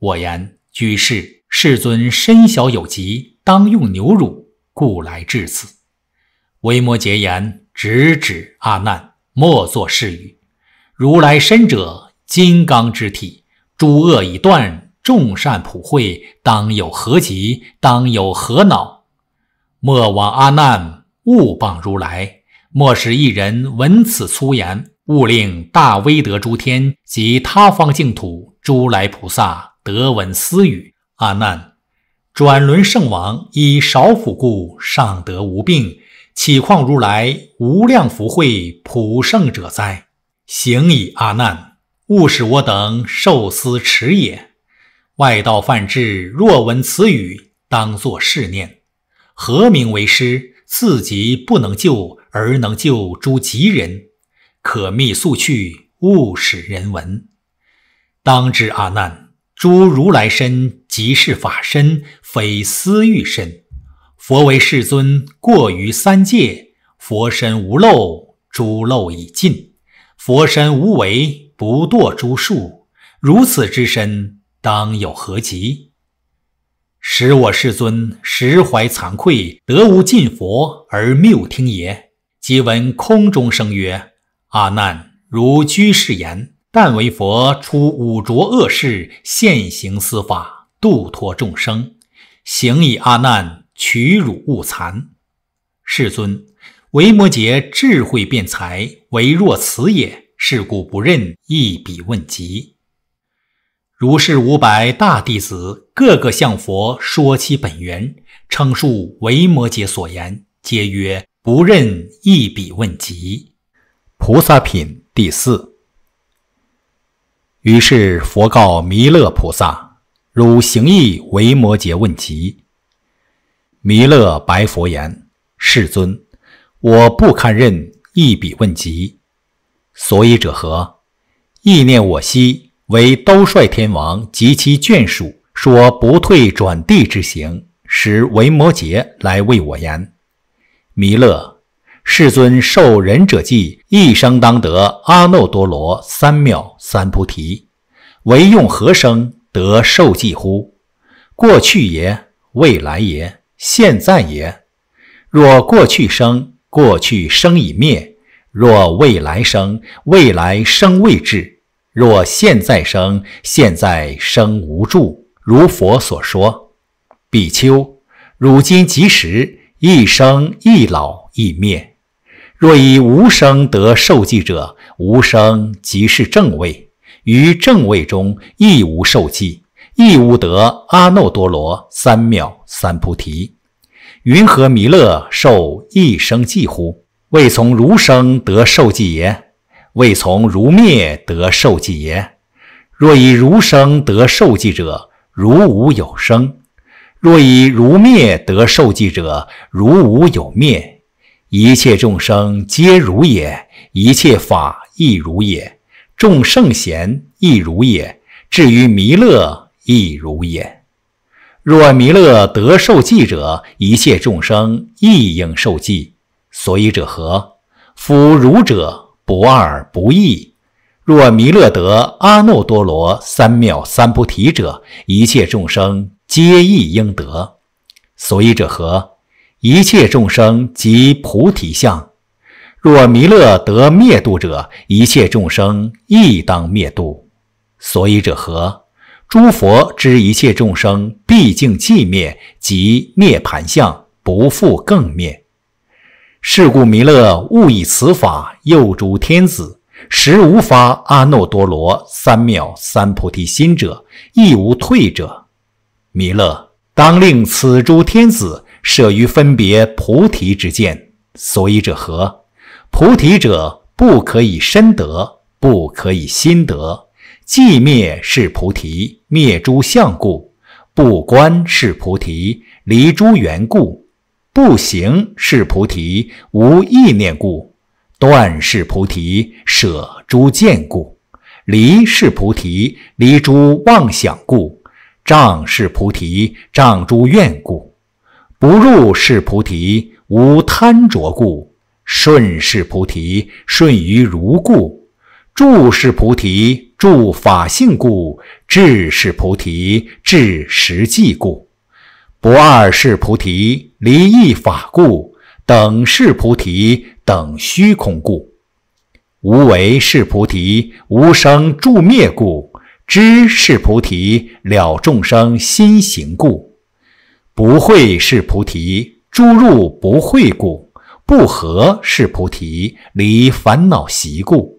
我言：“居士，世尊身小有疾，当用牛乳，故来至此。”维摩诘言：“直指阿难，莫作是语。如来身者金刚之体，诸恶已断，众善普惠，当有何疾？当有何恼？”莫忘阿难，勿谤如来。莫使一人闻此粗言，勿令大威德诸天及他方净土诸来菩萨得闻斯语。阿难，转轮圣王以少辅故，尚得无病，岂况如来无量福慧普胜者哉？行矣，阿难，勿使我等受斯持也。外道犯智，若闻此语，当作是念。何名为师？自己不能救，而能救诸吉人，可密速去，勿使人闻。当知阿难，诸如来身即是法身，非私欲身。佛为世尊，过于三界，佛身无漏，诸漏已尽；佛身无为，不堕诸树。如此之身，当有何极？使我世尊实怀惭愧，得无尽佛而谬听也。即闻空中声曰：“阿难，如居士言，但为佛出五浊恶世，现行司法，度脱众生，行以阿难取辱勿惭。世尊，维摩诘智慧辩才，唯若此也。是故不任一彼问疾。”如是五百大弟子，个个向佛说其本源，称述维摩诘所言，皆曰不认一笔问疾。菩萨品第四。于是佛告弥勒菩萨：“汝行意维摩诘问疾。”弥勒白佛言：“世尊，我不堪任一笔问疾，所以者何？意念我昔为兜率天王及其眷属说不退转地之行，使维摩诘来为我言。弥勒世尊受忍者记，一生当得阿耨多罗三藐三菩提。唯用何生得受记乎？过去也，未来也，现在也。若过去生，过去生已灭；若未来生，未来生未至。若现在生，现在生无助，如佛所说。比丘，汝今即时一生一老一灭。若以无生得受记者，无生即是正位。于正位中，亦无受记，亦无得阿耨多罗三藐三菩提。云何弥勒受一生记乎？未从如生得受记也。未从如灭得受记也。若以如生得受记者，如无有生；若以如灭得受记者，如无有灭。一切众生皆如也，一切法亦如也，众圣贤亦如也，至于弥勒亦如也。若弥勒得受记者，一切众生亦应受记。所以者何？夫如者。不二不异。若弥勒得阿耨多罗三藐三菩提者，一切众生皆亦应得。所以者何？一切众生即菩提相。若弥勒得灭度者，一切众生亦当灭度。所以者何？诸佛知一切众生毕竟寂灭，即涅盘相，不复更灭。是故弥勒，勿以此法诱诸天子。实无发阿耨多罗三藐三菩提心者，亦无退者。弥勒当令此诸天子舍于分别菩提之见。所以者何？菩提者，不可以身得，不可以心得。寂灭是菩提，灭诸相故；不观是菩提，离诸缘故。不行是菩提，无意念故；断是菩提，舍诸见故；离是菩提，离诸妄想故；障是菩提，障诸怨故；不入是菩提，无贪着故；顺是菩提，顺于如故；住是菩提，住法性故；智是菩提，智实际故。不二是菩提，离异法故；等是菩提，等虚空故；无为是菩提，无生住灭故；知是菩提，了众生心行故；不会是菩提，诸入不会故；不合是菩提，离烦恼习故；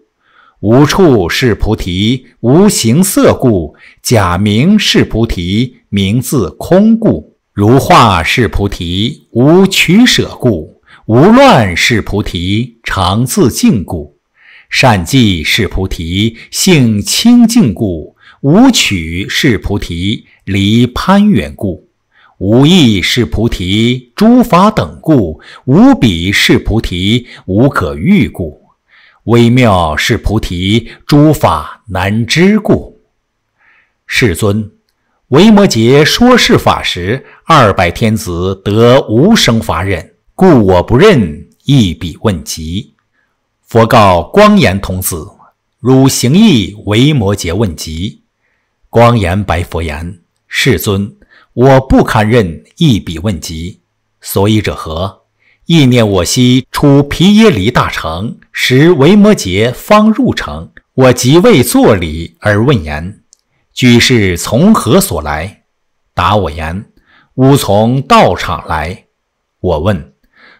无处是菩提，无形色故；假名是菩提，名字空故。如画是菩提，无取舍故；无乱是菩提，常自净故；善记是菩提，性清净故；无取是菩提，离攀缘故；无意是菩提，诸法等故；无彼是菩提，无可喻故；微妙是菩提，诸法难知故。世尊。维摩诘说事法时，二百天子得无生法忍，故我不认一笔问疾。佛告光严童子：“汝行意维摩诘问疾。”光严白佛言：“世尊，我不堪任一笔问疾，所以者何？意念我昔出皮耶离大城，时维摩诘方入城，我即为作礼而问言。”居士从何所来？答我言：吾从道场来。我问：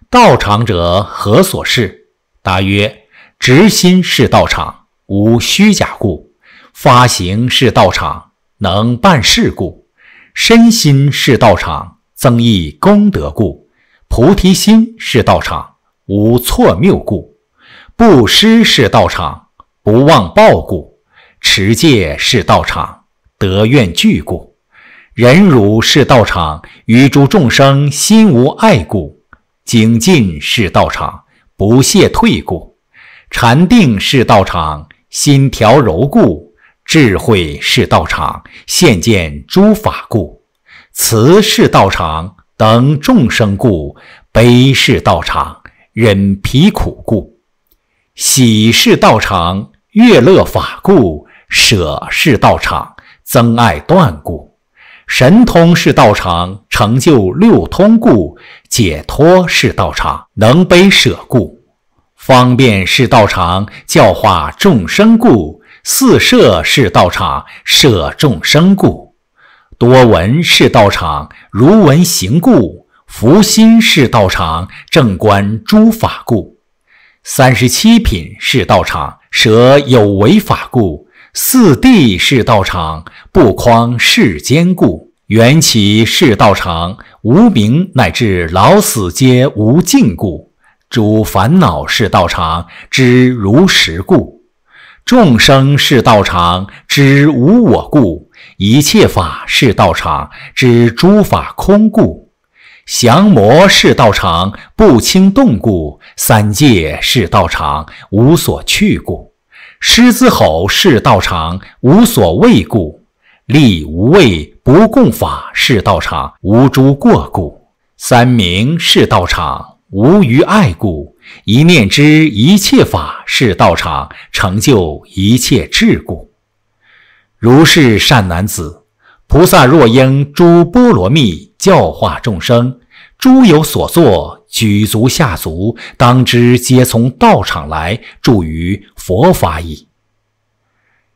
道场者何所事？答曰：直心是道场，无虚假故；发行是道场，能办事故；身心是道场，增益功德故；菩提心是道场，无错谬故；布施是道场，不忘报故；持戒是道场。得愿具故，忍辱是道场；于诸众生心无爱故，精进是道场；不懈退故，禅定是道场；心调柔故，智慧是道场；现见诸法故，慈是道场；等众生故，悲是道场；忍疲苦故，喜是道场；悦乐法故，舍是道场。增爱断故，神通是道场，成就六通故；解脱是道场，能悲舍故；方便是道场，教化众生故；四摄是道场，舍众生故；多闻是道场，如闻行故；福心是道场，正观诸法故；三十七品是道场，舍有为法故。四谛是道场，不匡世间故；缘起是道场，无名乃至老死皆无尽故；诸烦恼是道场，知如实故；众生是道场，知无我故；一切法是道场，知诸法空故；降魔是道场，不轻动故；三界是道场，无所去故。狮子吼是道场，无所畏故；立无畏不共法是道场，无诸过故；三明是道场，无余爱故；一念之一切法是道场，成就一切智故。如是善男子，菩萨若应诸波罗蜜教化众生，诸有所作。举足下足，当知皆从道场来，著于佛法矣。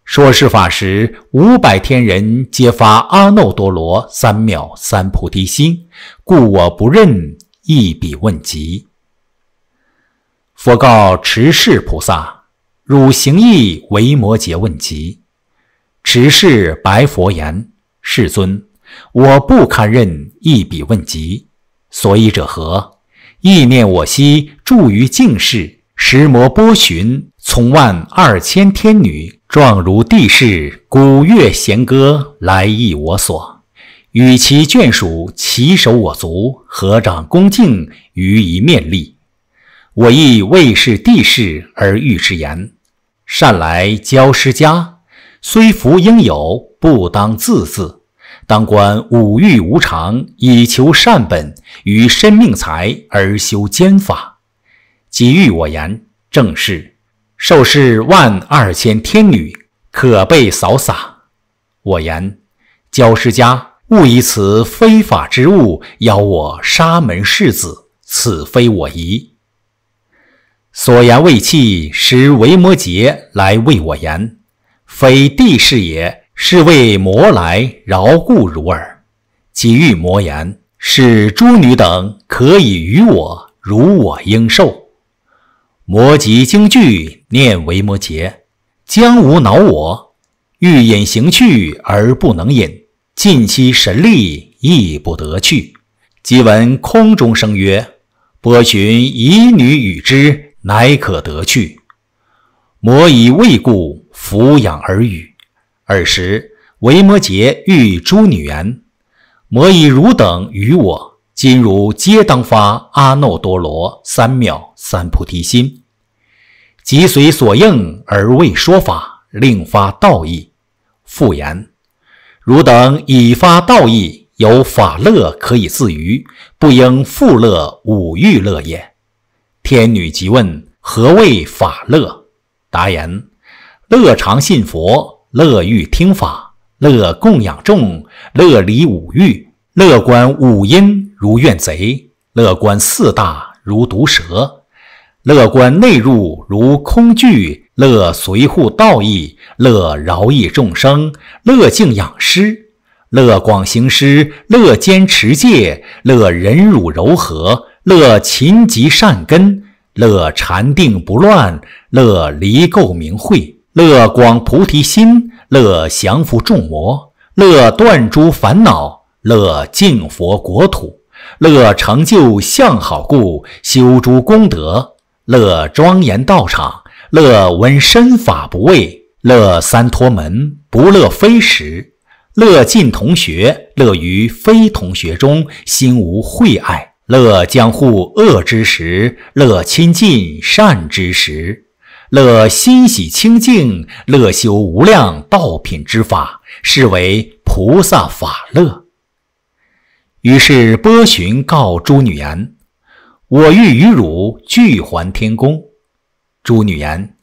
说是法时，五百天人皆发阿耨多罗三藐三菩提心，故我不认一笔问疾。佛告持世菩萨：“汝行意为摩诘问疾。”持世白佛言：“世尊，我不堪任一笔问疾，所以者何？”意念我昔住于净室，石魔波旬从万二千天女，状如地室，鼓乐弦歌，来诣我所，与其眷属，齐守我足，合掌恭敬，于一面立。我亦为是地室而遇之言，善来教施家，虽福应有，不当自字。当观五欲无常，以求善本于身命财，而修兼法。即欲我言，正是受是万二千天女可被扫洒。我言教师家勿以此非法之物邀我沙门士子，此非我宜。所言未弃，实维摩诘来为我言，非地是也。是为魔来饶故如耳。即欲魔言，使诸女等可以与我如我应受。魔即惊惧，念为魔劫，将无恼我。欲隐形去而不能隐，尽其神力亦不得去。即闻空中声曰：“波旬以女与之，乃可得去。”魔以未故俯仰而语。尔时，维摩诘欲诸女言：“摩以汝等与我，今汝皆当发阿耨多罗三藐三菩提心。即随所应而为说法，令发道义。”复言：汝等已发道义，有法乐可以自娱，不应复乐五欲乐也。”天女即问：“何谓法乐？”答言：“乐常信佛。”乐欲听法，乐供养众，乐离五欲，乐观五阴如怨贼，乐观四大如毒蛇，乐观内入如空聚，乐随护道义，乐饶益众生，乐敬养师，乐广行施，乐坚持戒，乐忍辱柔和，乐勤积善根，乐禅定不乱，乐离垢名慧。乐广菩提心，乐降伏众魔，乐断诸烦恼，乐净佛国土，乐成就相好故，修诸功德，乐庄严道场，乐闻身法不畏，乐三托门不乐非时，乐尽同学，乐于非同学中，心无秽爱，乐将护恶之时，乐亲近善之时。乐欣喜清净，乐修无量道品之法，是为菩萨法乐。于是波旬告诸女言：“我欲与汝俱还天宫。”诸女言：“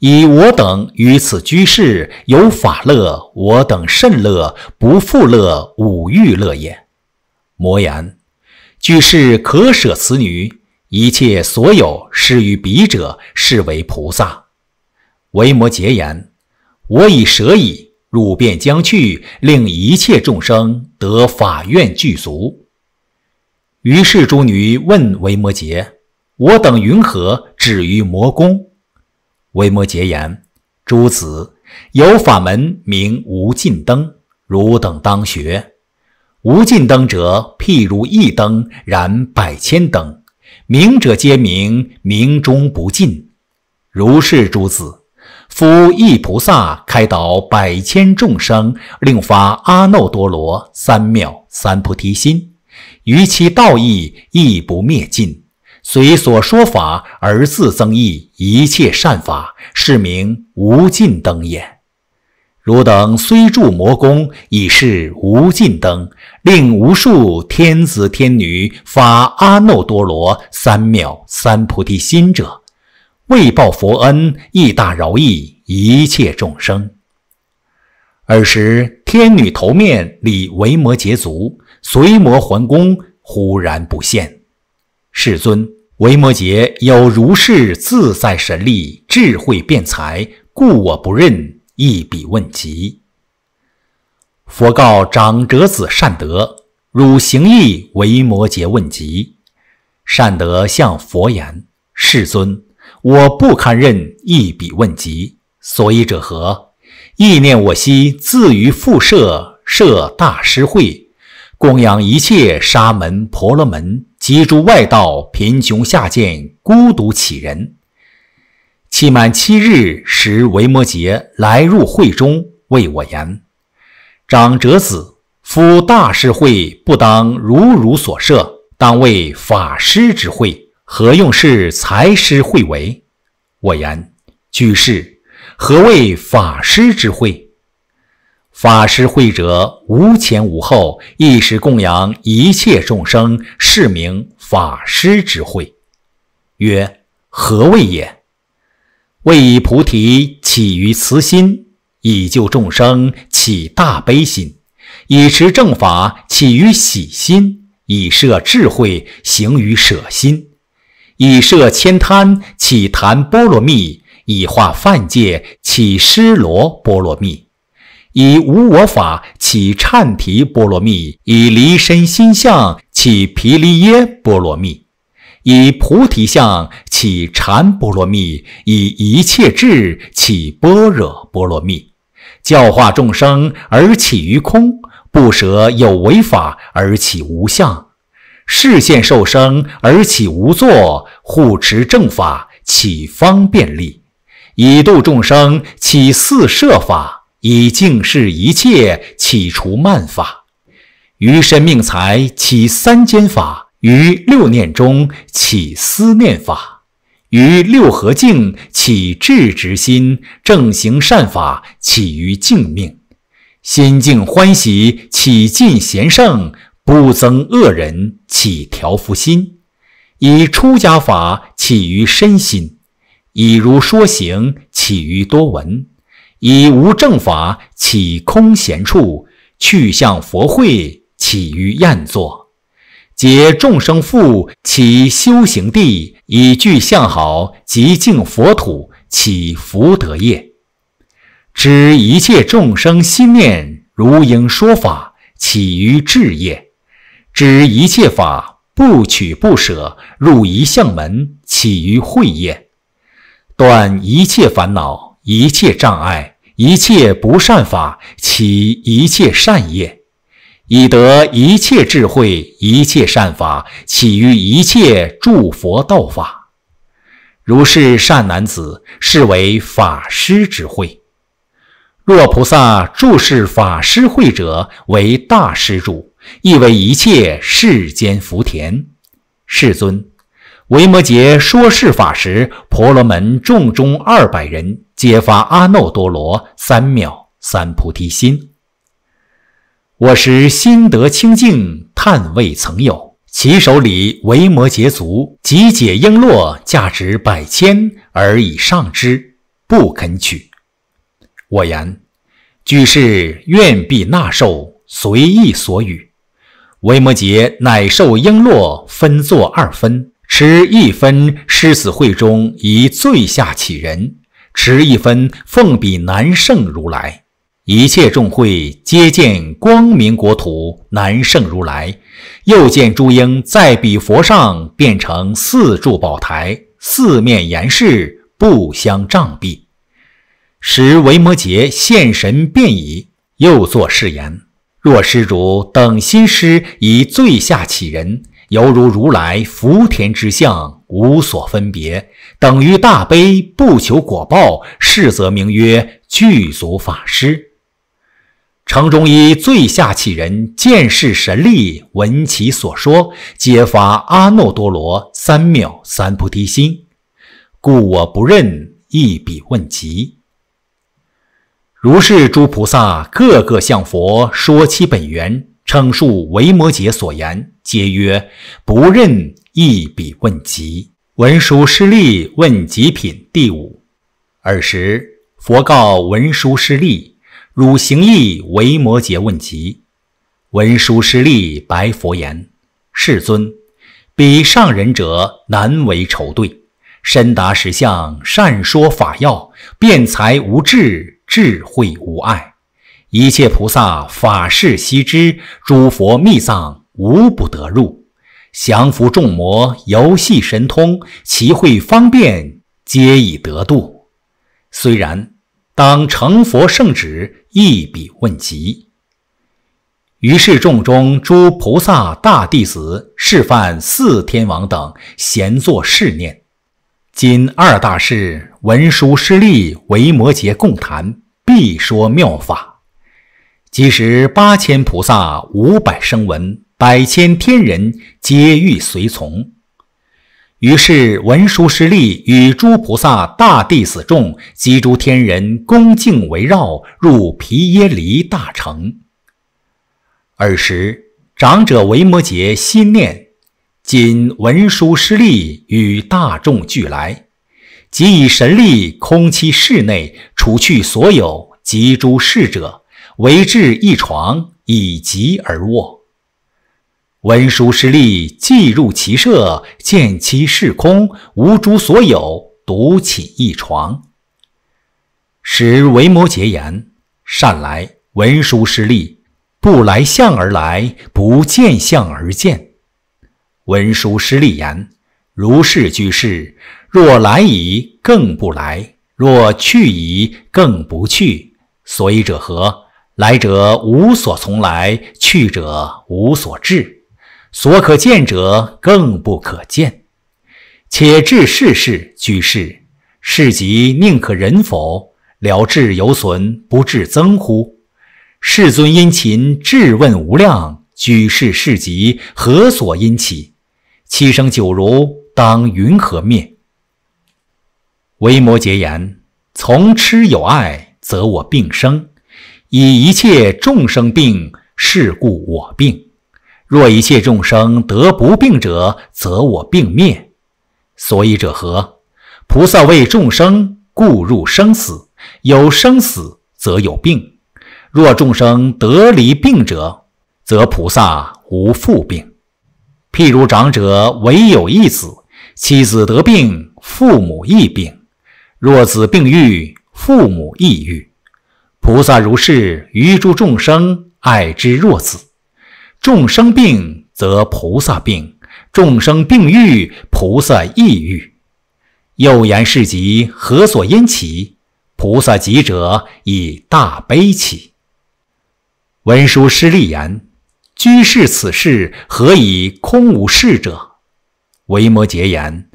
以我等于此居士有法乐，我等甚乐，不复乐五欲乐也。”摩言：“居士可舍此女。”一切所有施于彼者，是为菩萨。维摩诘言：“我以舍已，汝便将去，令一切众生得法愿具足。”于是诸女问维摩诘：“我等云何止于魔宫？”维摩诘言：“诸子有法门名无尽灯，汝等当学。无尽灯者，譬如一灯燃百千灯。”明者皆明，明中不尽。如是诸子，夫一菩萨开导百千众生，令发阿耨多罗三藐三菩提心，于其道义亦不灭尽，随所说法而自增益，一切善法是名无尽灯也。汝等虽住魔功，已是无尽灯，令无数天子天女发阿耨多罗三藐三菩提心者，为报佛恩，亦大饶益一切众生。尔时天女头面礼维摩诘足，随魔还宫，忽然不现。世尊，维摩诘有如是自在神力、智慧辩才，故我不认。一笔问疾，佛告长者子善德：“汝行意为摩诘问疾。”善德向佛言：“世尊，我不堪任一笔问疾，所以者何？意念我昔自于复舍设大师会，供养一切沙门婆罗门及诸外道，贫穷下贱，孤独乞人。”期满七日，时维摩诘来入会中，谓我言：“长者子，夫大事会不当如汝所设，当为法师之会，何用是财师会为？”我言：“居士，何谓法师之会？法师会者，无前无后，一时供养一切众生，是名法师之会。”曰：“何谓也？”为以菩提起于慈心，以救众生起大悲心，以持正法起于喜心，以设智慧行于舍心，以设千贪起谈波罗蜜，以化犯戒起施罗波罗蜜，以无我法起忏提波罗蜜，以离身心相起毗梨耶波罗蜜。以菩提相起禅波罗蜜，以一切智起般若波罗蜜，教化众生而起于空，不舍有为法而起无相，示现受生而起无作，护持正法起方便力，以度众生起四摄法，以净世一切起除慢法，于身命财起三间法。于六念中起思念法，于六合境起智之心，正行善法起于静命，心境欢喜起尽贤圣，不增恶人起调伏心，以出家法起于身心，以如说行起于多闻，以无正法起空闲处，去向佛会起于宴坐。解众生负，起修行地，以具相好，即净佛土，起福德业；知一切众生心念，如应说法，起于智业；知一切法不取不舍，入一向门，起于慧业；断一切烦恼、一切障碍、一切不善法，起一切善业。以得一切智慧，一切善法，起于一切诸佛道法。如是善男子，是为法师之慧。若菩萨注视法师慧者，为大师主，亦为一切世间福田。世尊，维摩诘说事法时，婆罗门众中二百人，皆发阿耨多罗三藐三菩提心。我时心得清净，叹未曾有。其手里维摩羯足即解璎珞，价值百千而以上之，不肯取。我言：居士愿必纳受，随意所与。维摩诘乃受璎珞，分作二分，持一分狮子会中以最下乞人，持一分奉彼南圣如来。一切众会皆见光明国土难胜如来，又见诸英在彼佛上变成四柱宝台，四面严饰，不相障蔽。时维摩诘现神变已，又作誓言：若施主等心师以罪下乞人，犹如如来福田之相，无所分别，等于大悲不求果报，是则名曰具足法师。城中一醉下乞人见事神力，闻其所说，皆发阿耨多罗三藐三菩提心，故我不认一笔问疾。如是诸菩萨，个个向佛说其本源，称述维摩诘所言，皆曰不认一笔问疾。文殊师利问疾品第五。尔时佛告文殊师利。汝行意为摩诘问及，文殊师利，白佛言：世尊，彼上人者难为仇对，深达实相，善说法要，辩才无智，智慧无碍，一切菩萨法事悉知，诸佛密藏无不得入，降伏众魔，游戏神通，其会方便，皆以得度。虽然当成佛圣旨。一笔问及。于是众中诸菩萨大弟子、示范四天王等闲作试念：今二大士文殊师利维摩诘共谈，必说妙法。即时八千菩萨、五百声闻、百千天人，皆欲随从。于是文殊师利与诸菩萨大弟子众及诸天人恭敬围绕，入毗耶离大城。尔时长者维摩诘心念：今文殊师利与大众俱来，即以神力空其室内，除去所有及诸逝者，为置一床以疾而卧。文殊师利即入其舍，见其室空，无诸所有，独起一床。时维摩诘言：“善来，文殊师利！不来相而来，不见相而见。”文殊师利言：“如是居士，若来已更不来，若去已更不去。所以者何？来者无所从来，去者无所至。”所可见者更不可见，且至世事，居士事及宁可忍否？了至有损，不至增乎？世尊因勤质问无量居士：事及何所因起？七生九如当云何灭？维摩诘言：从痴有爱，则我病生；以一切众生病，是故我病。若一切众生得不病者，则我病灭。所以者何？菩萨为众生故入生死，有生死则有病。若众生得离病者，则菩萨无复病。譬如长者唯有一子，妻子得病，父母亦病；若子病愈，父母亦愈。菩萨如是于诸众生爱之若子。众生病则菩萨病，众生病愈菩萨亦愈。又言是疾何所因起？菩萨疾者以大悲起。文殊师利言：“居士此事何以空无事者？”维摩诘言：“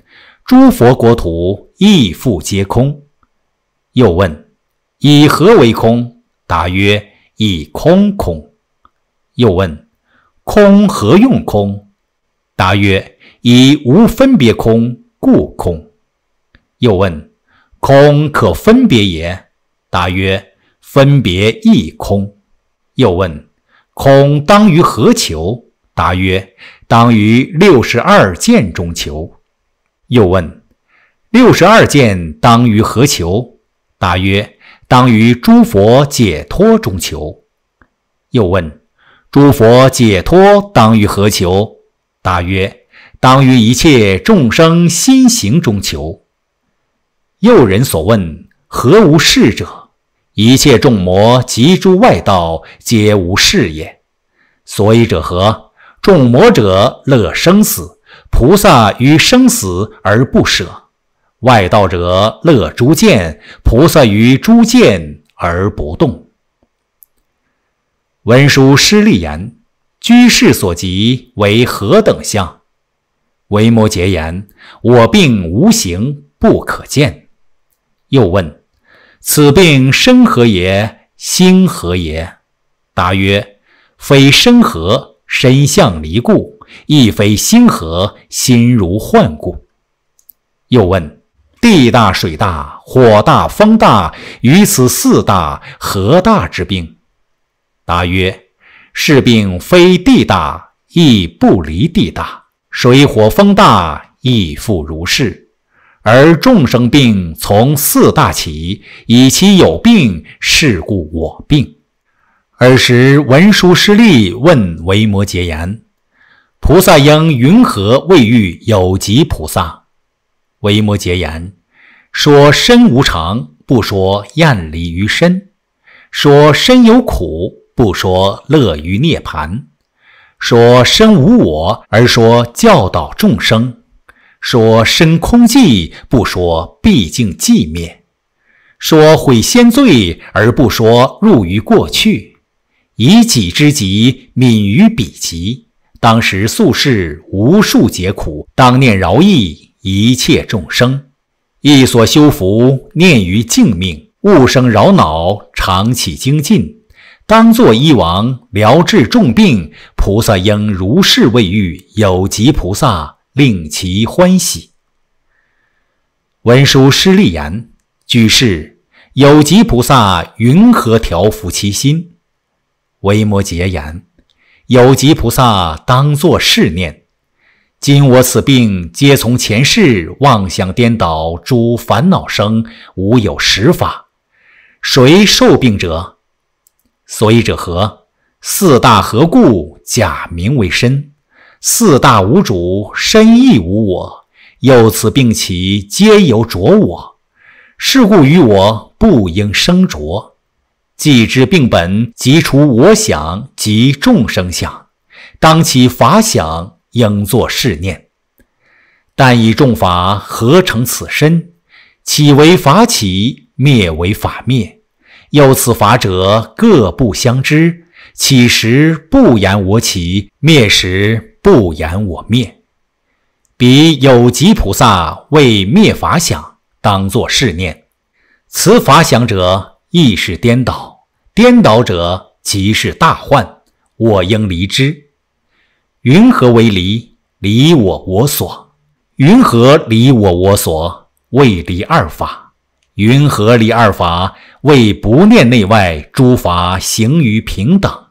诸佛国土亦复皆空。”又问：“以何为空？”答曰：“以空空。”又问。空何用空？答曰：以无分别空故空。又问：空可分别也？答曰：分别亦空。又问：空当于何求？答曰：当于六十二见中求。又问：六十二见当于何求？答曰：当于诸佛解脱中求。又问。诸佛解脱当于何求？答曰：当于一切众生心行中求。又人所问何无事者？一切众魔及诸外道皆无事也。所以者何？众魔者乐生死，菩萨于生死而不舍；外道者乐诸见，菩萨于诸见而不动。文殊师利言：“居士所及为何等相？”维摩诘言：“我病无形，不可见。”又问：“此病生何也？心何也？”答曰：“非生何身相离故，亦非心何心如幻故。”又问：“地大、水大、火大、风大，于此四大何大之病？”答曰：“是病非地大，亦不离地大；水火风大，亦复如是。而众生病从四大起，以其有病，是故我病。”尔时文殊师利问维摩诘言：“菩萨应云何未遇有吉菩萨？”维摩诘言：“说身无常，不说厌离于身；说身有苦。”不说乐于涅盘，说身无我而说教导众生，说身空寂不说毕竟寂灭，说悔先罪而不说入于过去，以己之极敏于彼极，当时宿世无数劫苦，当念饶益一切众生，意所修福念于静命，物生扰恼常起精进。当作医王疗治重病，菩萨应如是未遇有疾菩萨令其欢喜。文殊师利言：“居士，有疾菩萨云何调伏其心？”维摩诘言：“有疾菩萨当作是念：今我此病，皆从前世妄想颠倒，诸烦恼生，无有实法。谁受病者？”所以者何？四大何故假名为身？四大无主，身亦无我。有此病起，皆由着我。是故于我不应生着。既知病本，即除我想，即众生想。当起法想，应作是念：但以众法合成此身，起为法起，灭为法灭。有此法者，各不相知。起时不言我起，灭时不言我灭。彼有极菩萨为灭法想，当作是念：此法想者，亦是颠倒，颠倒者即是大患。我应离之。云何为离？离我我所。云何离我我所？为离二法。云何离二法？为不念内外诸法，行于平等，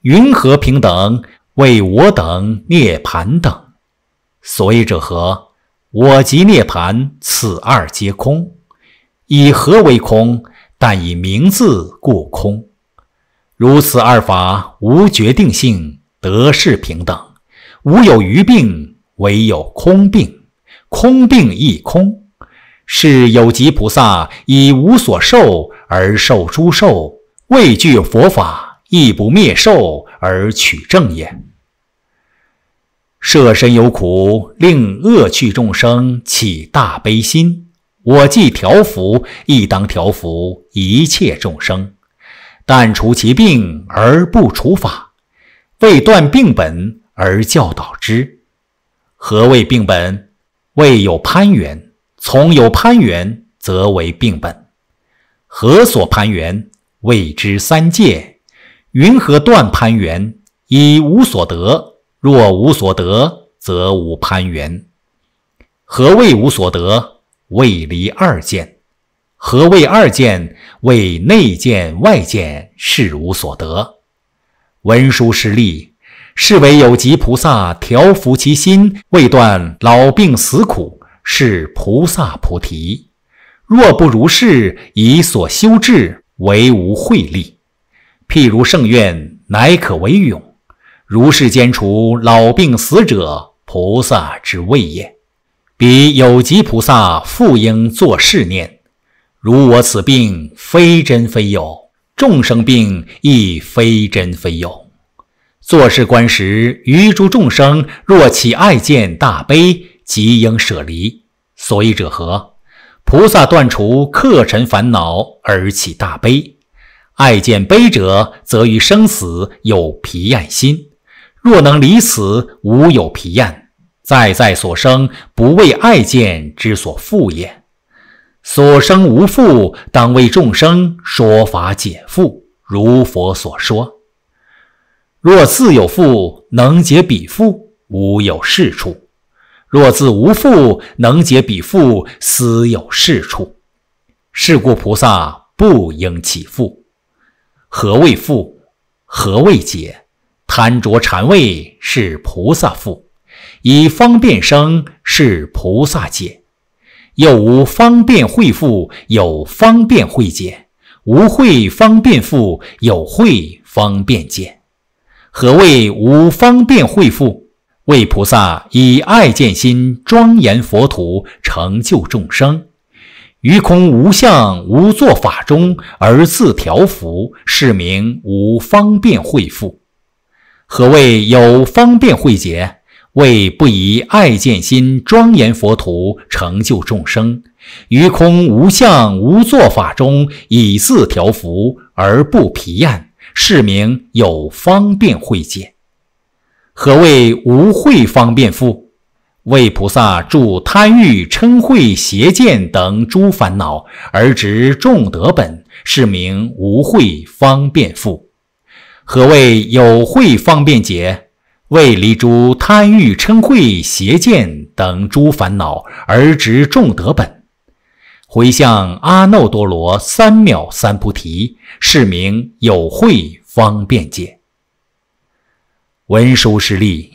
云何平等？为我等涅盘等，所以者何？我即涅盘，此二皆空。以何为空？但以名字故空。如此二法无决定性，得是平等，无有余病，唯有空病，空病亦空。是有极菩萨以无所受而受诸受，畏惧佛法，亦不灭受而取正也。舍身有苦，令恶趣众生起大悲心。我既调伏，亦当调伏一切众生，但除其病而不除法，未断病本而教导之。何谓病本？未有攀缘。从有攀缘，则为病本。何所攀缘？谓之三界。云何断攀缘？以无所得。若无所得，则无攀缘。何谓无所得？为离二见。何谓二见？为内见、外见，是无所得。文殊师利，是为有极菩萨调伏其心，未断老病死苦。是菩萨菩提。若不如是，以所修智为无慧力。譬如圣愿，乃可为勇。如是间除老病死者，菩萨之谓也。彼有疾菩萨，复应作是念：如我此病，非真非有；众生病，亦非真非有。作是观时，于诸众生，若起爱见，大悲。即应舍离，所以者何？菩萨断除客尘烦恼而起大悲，爱见悲者，则于生死有皮厌心。若能离此，无有皮厌，在在所生，不为爱见之所缚也。所生无缚，当为众生说法解缚。如佛所说，若自有缚，能解彼缚，无有是处。若自无缚，能解彼缚，斯有是处。是故菩萨不应起复。何谓复？何谓解？贪着禅位是菩萨复。以方便生是菩萨解。又无方便会复，有方便会解；无会方便复，有会方便解。何谓无方便会复？为菩萨以爱见心庄严佛土，成就众生，于空无相无作法中而自调伏，是名无方便会复。何谓有方便会解？为不以爱见心庄严佛土，成就众生，于空无相无作法中以自调伏而不疲厌，是名有方便会解。何谓无慧方便富？为菩萨助贪欲、嗔恚、邪见等诸烦恼而执众德本，是名无慧方便富。何谓有慧方便解？为离诸贪欲、嗔恚、邪见等诸烦恼而执众德本，回向阿耨多罗三藐三菩提，是名有慧方便解。文殊师利，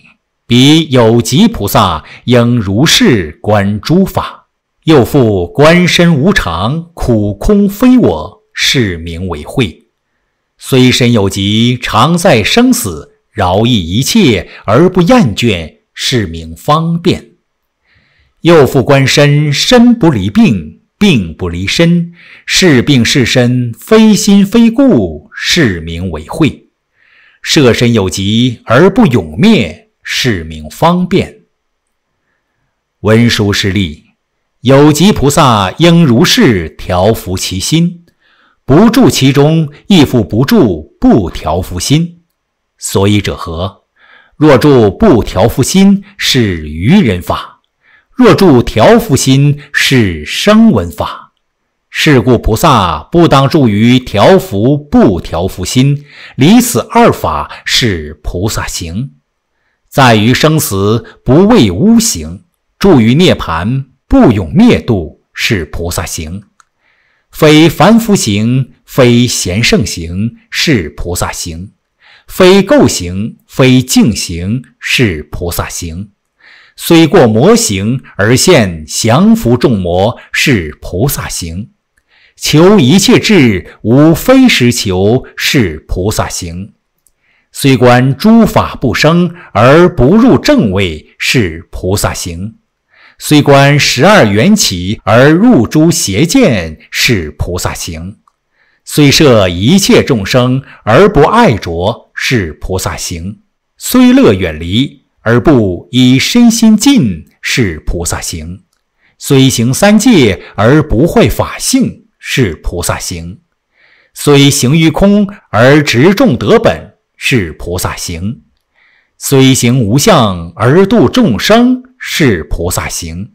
彼有吉菩萨应如是观诸法。又复观身无常、苦、空、非我，是名为慧。虽身有疾，常在生死，饶益一切而不厌倦，是名方便。又复观身，身不离病，病不离身，是病是身，非心非故，是名为慧。设身有疾而不永灭，是名方便。文殊师利，有极菩萨应如是调伏其心，不住其中，亦复不住不调伏心。所以者何？若住不调伏心，是愚人法；若住调伏心，是生文法。是故菩萨不当住于调伏不调伏心，离此二法是菩萨行，在于生死不畏污行，住于涅盘不永灭度是菩萨行，非凡夫行，非贤圣行是菩萨行，非垢行，非净行是菩萨行，虽过魔行而现降服众魔是菩萨行。求一切智，无非实求，是菩萨行；虽观诸法不生而不入正位，是菩萨行；虽观十二缘起而入诸邪见，是菩萨行；虽摄一切众生而不爱着，是菩萨行；虽乐远离而不以身心尽，是菩萨行；虽行三界而不会法性。是菩萨行，虽行于空而执众得本；是菩萨行，虽行无相而度众生；是菩萨行，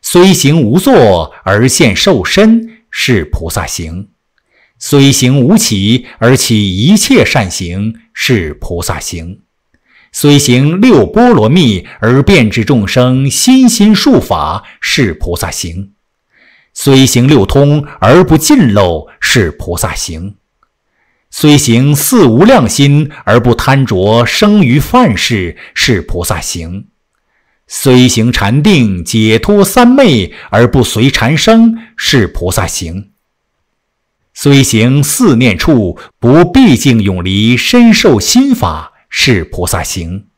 虽行无作而现受身；是菩萨行，虽行无起而起一切善行；是菩萨行，虽行六波罗蜜而遍知众生心心术法；是菩萨行。虽行六通而不尽漏，是菩萨行；虽行四无量心而不贪着生于梵世，是菩萨行；虽行禅定解脱三昧而不随禅生，是菩萨行；虽行四念处不毕竟永离身受心法，是菩萨行。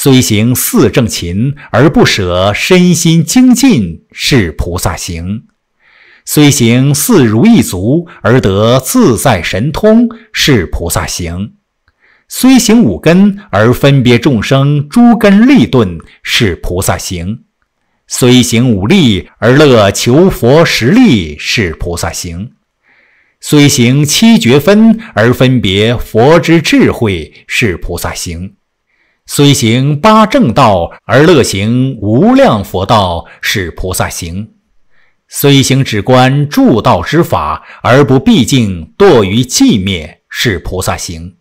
虽行四正勤而不舍身心精进，是菩萨行；虽行四如意足而得自在神通，是菩萨行；虽行五根而分别众生诸根利钝，是菩萨行；虽行五力而乐求佛实力，是菩萨行；虽行七绝分而分别佛之智慧，是菩萨行。虽行八正道而乐行无量佛道，是菩萨行；虽行止观助道之法而不毕竟堕于寂灭，是菩萨行；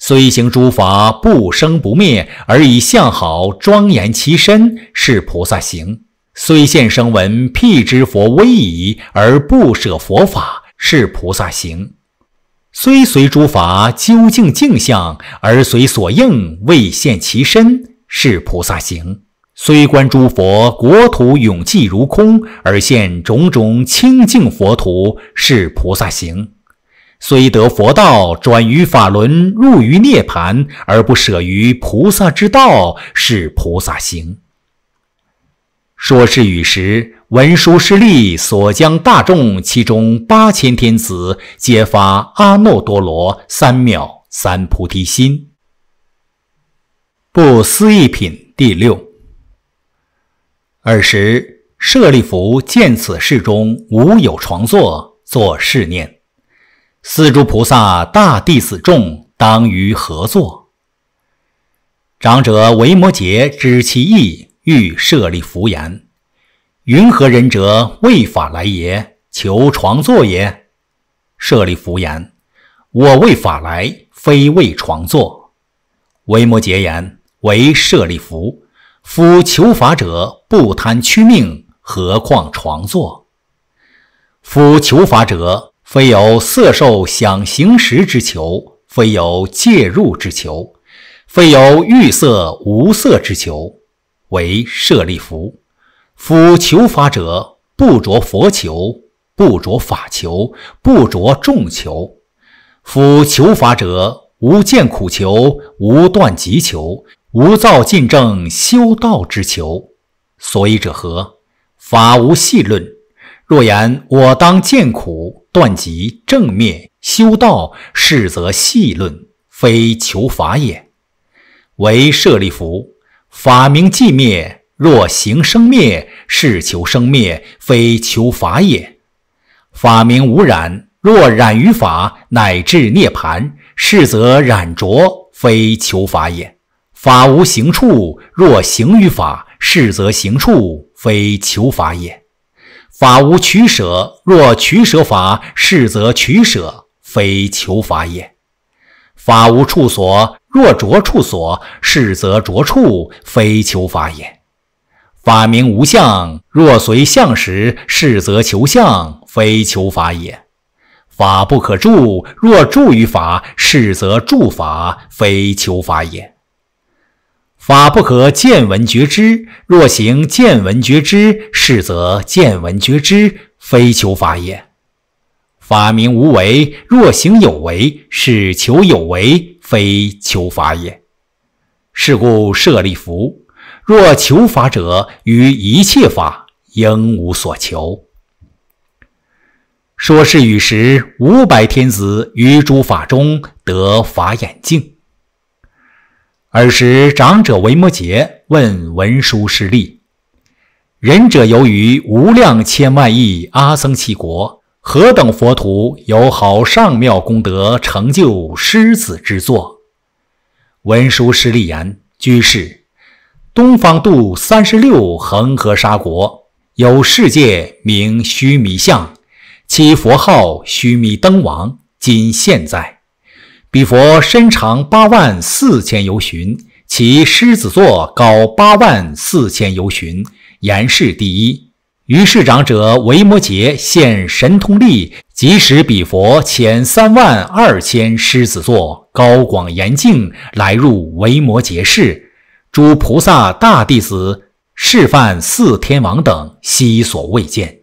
虽行诸法不生不灭而以相好庄严其身，是菩萨行；虽现声闻辟之佛威仪而不舍佛法，是菩萨行。虽随诸法究竟净相，而随所应未现其身，是菩萨行；虽观诸佛国土永寂如空，而现种种清净佛土，是菩萨行；虽得佛道转于法轮入于涅槃，而不舍于菩萨之道，是菩萨行。说是与时文殊师利所将大众，其中八千天子皆发阿耨多罗三藐三菩提心。不思议品第六。尔时舍利弗见此事中无有床坐，作是念：四诸菩萨大弟子众，当于何坐？长者维摩诘知其意。欲设立福言，云何人者为法来也？求床坐也。设立福言，我为法来，非为床坐。维摩诘言：为设立福。夫求法者不贪屈命，何况床坐？夫求法者，非有色受想行识之求，非有介入之求，非有欲色无色之求。为舍利弗，夫求法者不着佛求，不着法求，不着众求。夫求法者无见苦求，无断疾求，无造进正修道之求。所以者何？法无细论。若言我当见苦、断集、正灭、修道，是则细论，非求法也。为舍利弗。法名寂灭，若行生灭，是求生灭，非求法也；法名无染，若染于法，乃至涅槃，是则染浊，非求法也；法无形处，若行于法，是则行处，非求法也；法无取舍，若取舍法，是则取舍，非求法也；法无处所。若着处所，是则着处，非求法也。法名无相，若随相时，是则求相，非求法也。法不可著，若著于法，是则著法，非求法也。法不可见闻觉知，若行见闻觉知，是则见闻觉知，非求法也。法名无为，若行有为，是求有为。非求法也，是故设立福。若求法者，于一切法应无所求。说是与时，五百天子于诸法中得法眼净。尔时长者维摩诘问文殊师利：仁者，由于无量千万亿阿僧祇国。何等佛徒有好上妙功德成就狮子之作？文殊师利言：“居士，东方度三十六恒河沙国，有世界名须弥相，其佛号须弥灯王，今现在。彼佛身长八万四千由旬，其狮子座高八万四千由旬，言饰第一。”于是，长者维摩诘现神通力，即使彼佛遣三万二千狮子座高广严净来入维摩诘室，诸菩萨大弟子、示范四天王等悉所未见。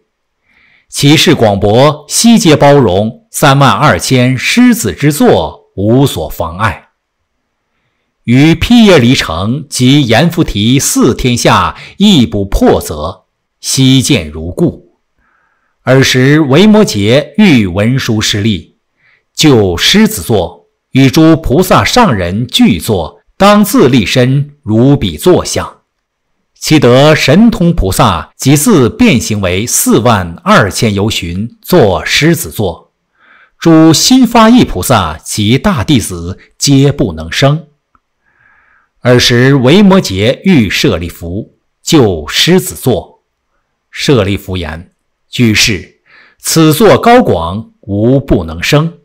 其事广博，悉皆包容。三万二千狮子之座无所妨碍。于毗耶离城及阎浮提四天下亦不破则。昔见如故，尔时维摩诘欲文殊师利，就狮子座与诸菩萨上人俱坐，当自立身如彼坐相。其得神通菩萨即自变行为四万二千由旬，坐狮子座。诸新发意菩萨及大弟子皆不能生。尔时维摩诘欲舍利弗，就狮子座。舍利弗言：“居士，此座高广，无不能生。”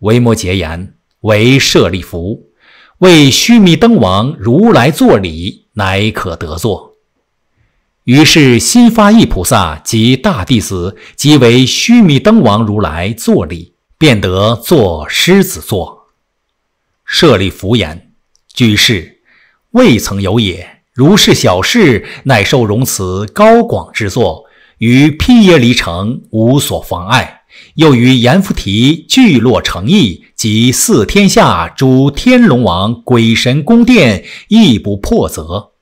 维摩诘言：“为舍利弗，为须弥灯王如来坐礼，乃可得坐。”于是新发意菩萨及大弟子，即为须弥灯王如来坐礼，便得坐狮子座。舍利弗言：“居士，未曾有也。”如是小事，乃受容此高广之作，于辟耶离城无所妨碍。又于阎浮提聚落成邑及四天下诸天龙王鬼神宫殿，亦不破则。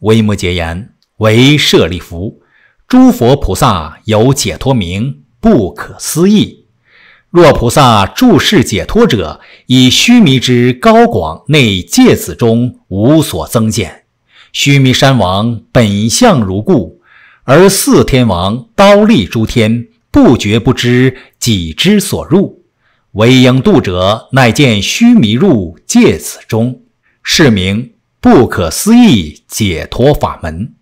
微末诘言：“为舍利弗，诸佛菩萨有解脱名，不可思议。若菩萨住世解脱者，以须弥之高广内芥子中，无所增减。”须弥山王本相如故，而四天王刀立诸天不觉不知己之所入，为应度者乃见须弥入芥子中，是名不可思议解脱法门。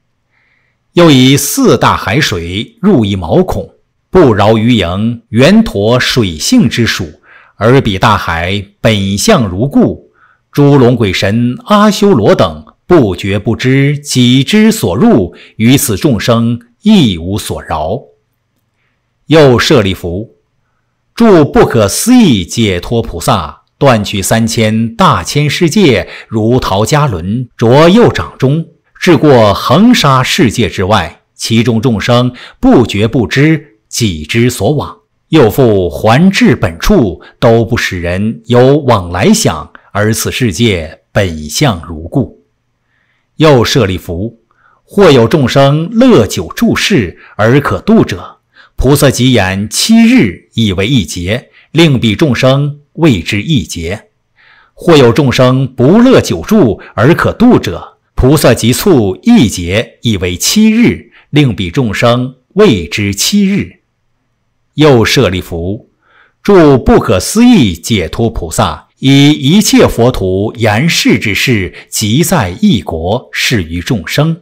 又以四大海水入一毛孔，不饶于盈圆陀水性之属，而彼大海本相如故，诸龙鬼神阿修罗等。不觉不知己之所入，于此众生亦无所饶。又舍利弗，住不可思议解脱菩萨，断去三千大千世界如陶迦轮着右掌中，至过恒沙世界之外，其中众生不觉不知己之所往。又复还至本处，都不使人有往来想，而此世界本相如故。又设立福，或有众生乐久住世而可度者，菩萨即言七日以为一劫，令彼众生谓之一劫；或有众生不乐久住而可度者，菩萨即促一劫以为七日，令彼众生谓之七日。又设立福，助不可思议解脱菩萨。以一切佛土言事之事，即在一国是于众生。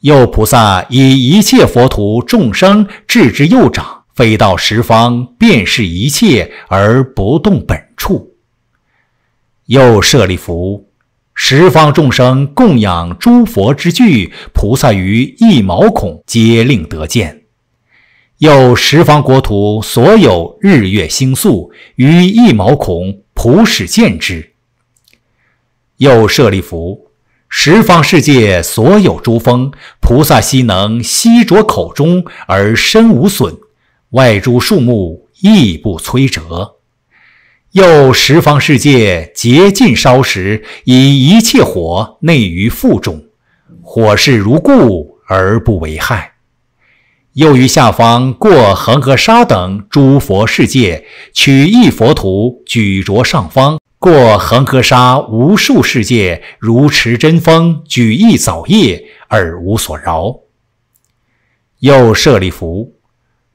又菩萨以一切佛土众生置之右掌，飞到十方，遍视一切而不动本处。又设立弗，十方众生供养诸佛之具，菩萨于一毛孔皆令得见。又十方国土所有日月星宿，于一毛孔。普使见之，又舍利弗，十方世界所有诸风菩萨悉能悉着口中，而身无损；外诸树木亦不摧折。又十方世界竭尽烧时，以一切火内于腹中，火势如故而不为害。又于下方过恒河沙等诸佛世界，取一佛土，举着上方过恒河沙无数世界，如持真风举一早夜而无所饶。又舍利弗，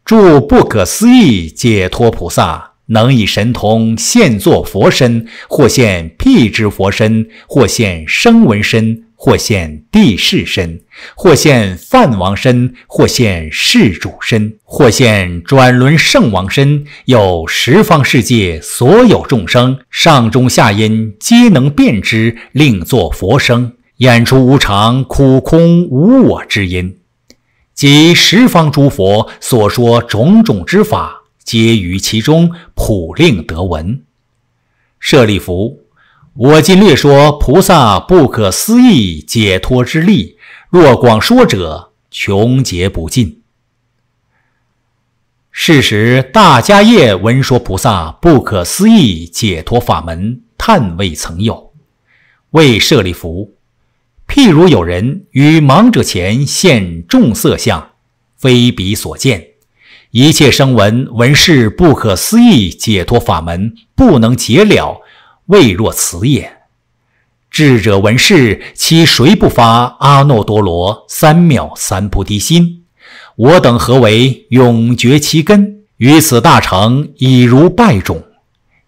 诸不可思议解脱菩萨，能以神通现作佛身，或现辟支佛身，或现声闻身。或现帝释身，或现梵王身，或现世主身，或现转轮圣王身，有十方世界所有众生，上中下因皆能辨之，令作佛声，演出无常、苦、空、无我之音，即十方诸佛所说种种之法，皆于其中普令得闻。舍利弗。我今略说菩萨不可思议解脱之力，若广说者，穷劫不尽。是时，大家业闻说菩萨不可思议解脱法门，叹未曾有，为舍利弗，譬如有人于盲者前现众色相，非彼所见；一切声闻闻是不可思议解脱法门，不能解了。未若此也。智者闻是，其谁不发阿耨多罗三藐三菩提心？我等何为永绝其根？于此大成，已如败种。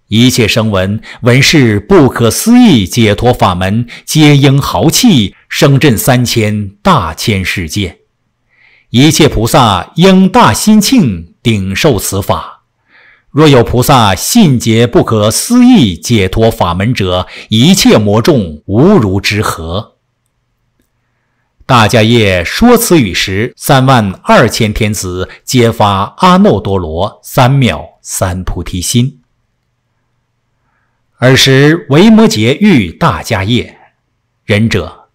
一切声闻闻是不可思议解脱法门，皆应豪气声震三千大千世界。一切菩萨应大心庆顶受此法。若有菩萨信解不可思议解脱法门者，一切魔众无如之何。大迦叶说此语时，三万二千天子皆发阿耨多罗三藐三菩提心。尔时维摩诘遇大迦叶，仁者，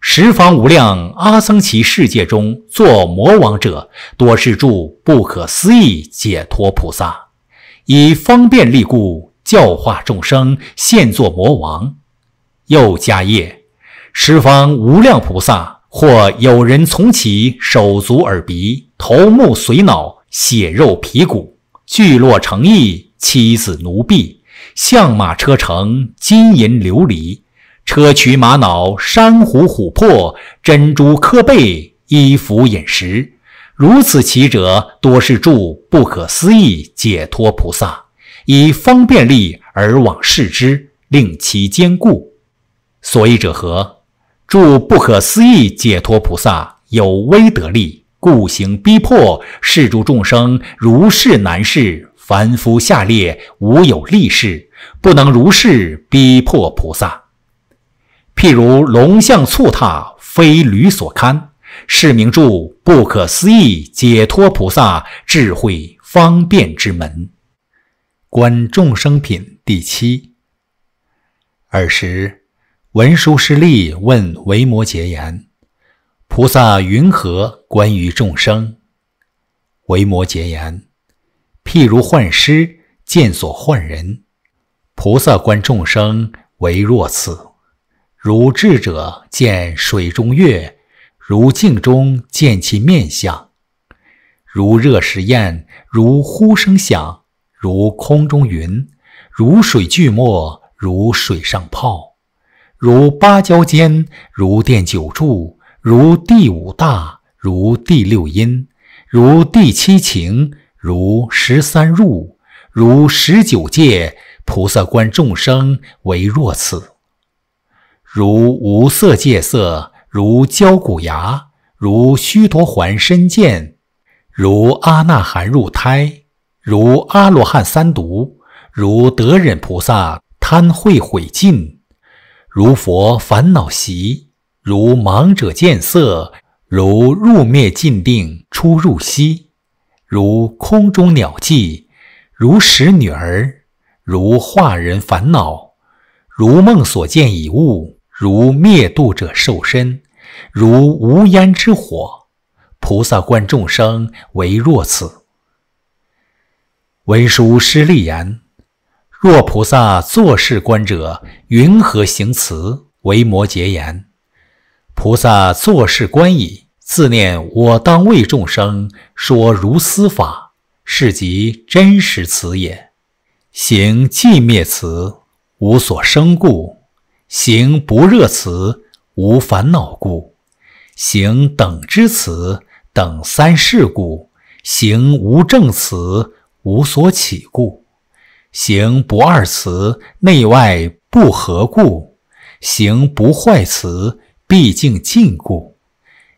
十方无量阿僧祇世界中作魔王者，多是住不可思议解脱菩萨。以方便利故，教化众生，现作魔王。又加业，十方无量菩萨，或有人从其手足耳鼻头目髓脑血肉皮骨聚落成邑妻子奴婢象马车乘金银琉璃砗磲玛瑙珊瑚琥珀珍珠珂贝衣服饮食。如此奇者，多是助不可思议解脱菩萨以方便力而往视之，令其坚固。所以者何？助不可思议解脱菩萨有威德力，故行逼迫，视诸众生如是难事。凡夫下列无有力事，不能如是逼迫菩萨。譬如龙象蹴踏，非驴所堪。是名著不可思议解脱菩萨智慧方便之门。观众生品第七。尔时，文殊师利问维摩诘言：“菩萨云何观于众生？”维摩诘言：“譬如幻师见所幻人，菩萨观众生为若此。如智者见水中月。”如镜中见其面相，如热石焰，如呼声响，如空中云，如水聚沫，如水上泡，如芭蕉尖，如电九柱，如第五大，如第六阴，如第七情，如十三入，如十九界，菩萨观众生为若此，如无色界色。如焦骨牙，如须陀环身见，如阿那含入胎，如阿罗汉三毒，如得忍菩萨贪慧毁尽，如佛烦恼习，如盲者见色，如入灭尽定出入息，如空中鸟迹，如使女儿，如化人烦恼，如梦所见已物。如灭度者受身，如无烟之火。菩萨观众生为若此。文殊师利言：若菩萨作是观者，云何行慈？为摩诘言：菩萨作是观已，自念我当为众生说如斯法，是即真实慈也。行寂灭慈，无所生故。行不热辞，无烦恼故，行等之词等三世故，行无正词无所起故，行不二词内外不合故，行不坏词毕竟尽故，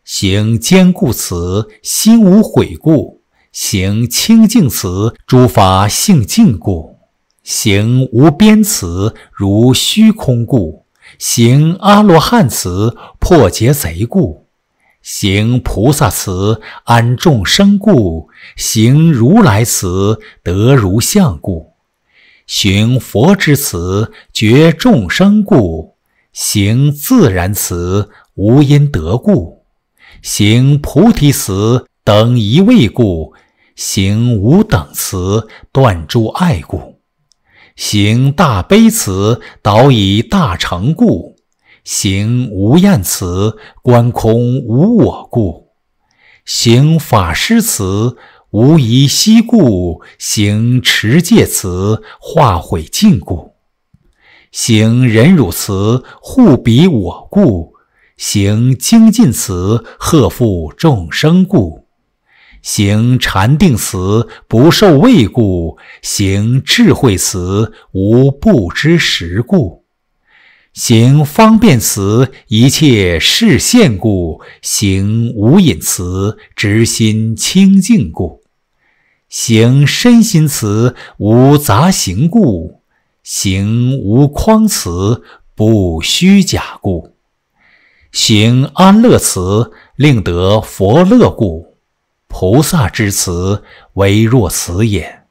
行坚固词心无悔故，行清净词诸法性净故，行无边词如虚空故。行阿罗汉辞破劫贼故，行菩萨慈安众生故，行如来慈得如相故，行佛之慈觉众生故，行自然慈无因得故，行菩提慈等一味故，行无等慈断诸爱故。行大悲慈，导以大成故；行无厌慈，观空无我故；行法师慈，无疑惜故；行持戒慈，化毁禁故；行忍辱慈，护彼我故；行精进慈，呵护众生故。行禅定慈不受畏故，行智慧慈无不知时故，行方便慈一切事现故，行无隐慈直心清净故，行身心慈无杂行故，行无匡慈不虚假故，行安乐慈令得佛乐故。菩萨之慈，唯若此也。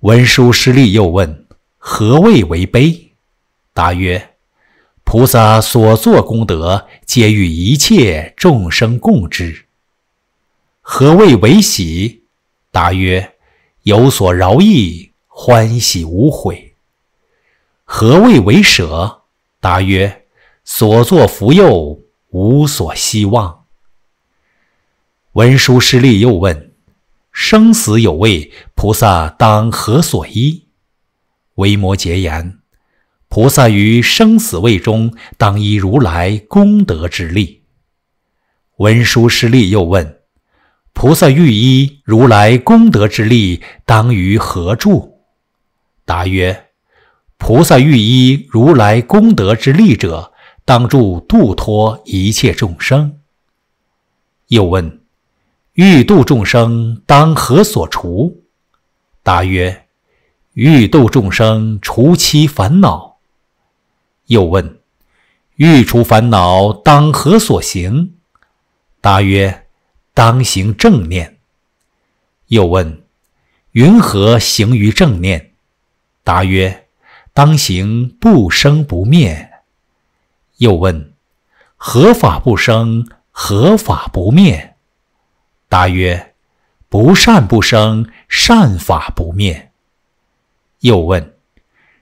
文殊师利又问：“何谓为悲？”答曰：“菩萨所作功德，皆与一切众生共之。”何谓为喜？答曰：“有所饶益，欢喜无悔。”何谓为舍？答曰：“所作福佑，无所希望。”文殊师利又问：“生死有畏，菩萨当何所依？”维摩诘言：“菩萨于生死位中，当依如来功德之力。”文殊师利又问：“菩萨欲依如来功德之力，当于何助？”答曰：“菩萨欲依如来功德之力者，当助度脱一切众生。”又问。欲度众生，当何所除？答曰：欲度众生，除其烦恼。又问：欲除烦恼，当何所行？答曰：当行正念。又问：云何行于正念？答曰：当行不生不灭。又问：何法不生？何法不灭？答曰：“不善不生，善法不灭。”又问：“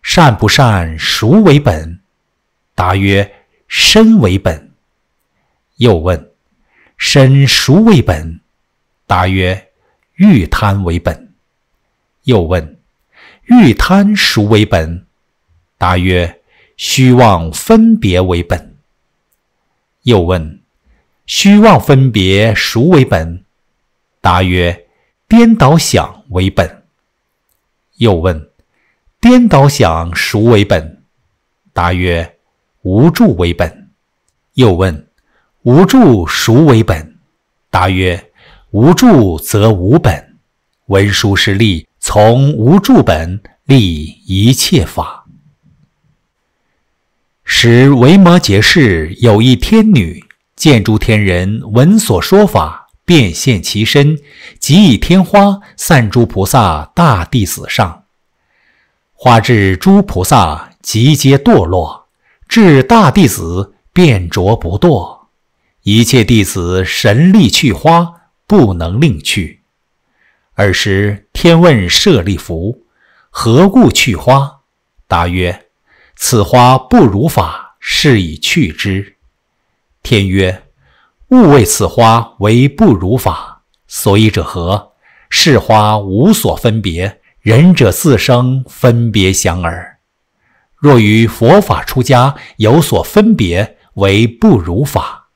善不善，孰为本？”答曰：“身为本。”又问：“身孰为本？”答曰：“欲贪为本。”又问：“欲贪孰为本？”答曰：“虚妄分别为本。”又问：“虚妄分别孰为本？”答曰：“颠倒想为本。”又问：“颠倒想孰为本？”答曰：“无助为本。”又问：“无助孰为本？”答曰：“无助则无本。”文殊师利从无助本立一切法。时维摩诘世有一天女，见诸天人闻所说法。变现其身，即以天花散诸菩萨大弟子上，花至诸菩萨即皆堕落，至大弟子便着不堕，一切弟子神力去花不能令去。尔时天问舍利弗：“何故去花？”答曰：“此花不如法，是以去之。”天曰。勿为此花为不如法，所以者何？是花无所分别，人者自生分别想耳。若于佛法出家有所分别，为不如法；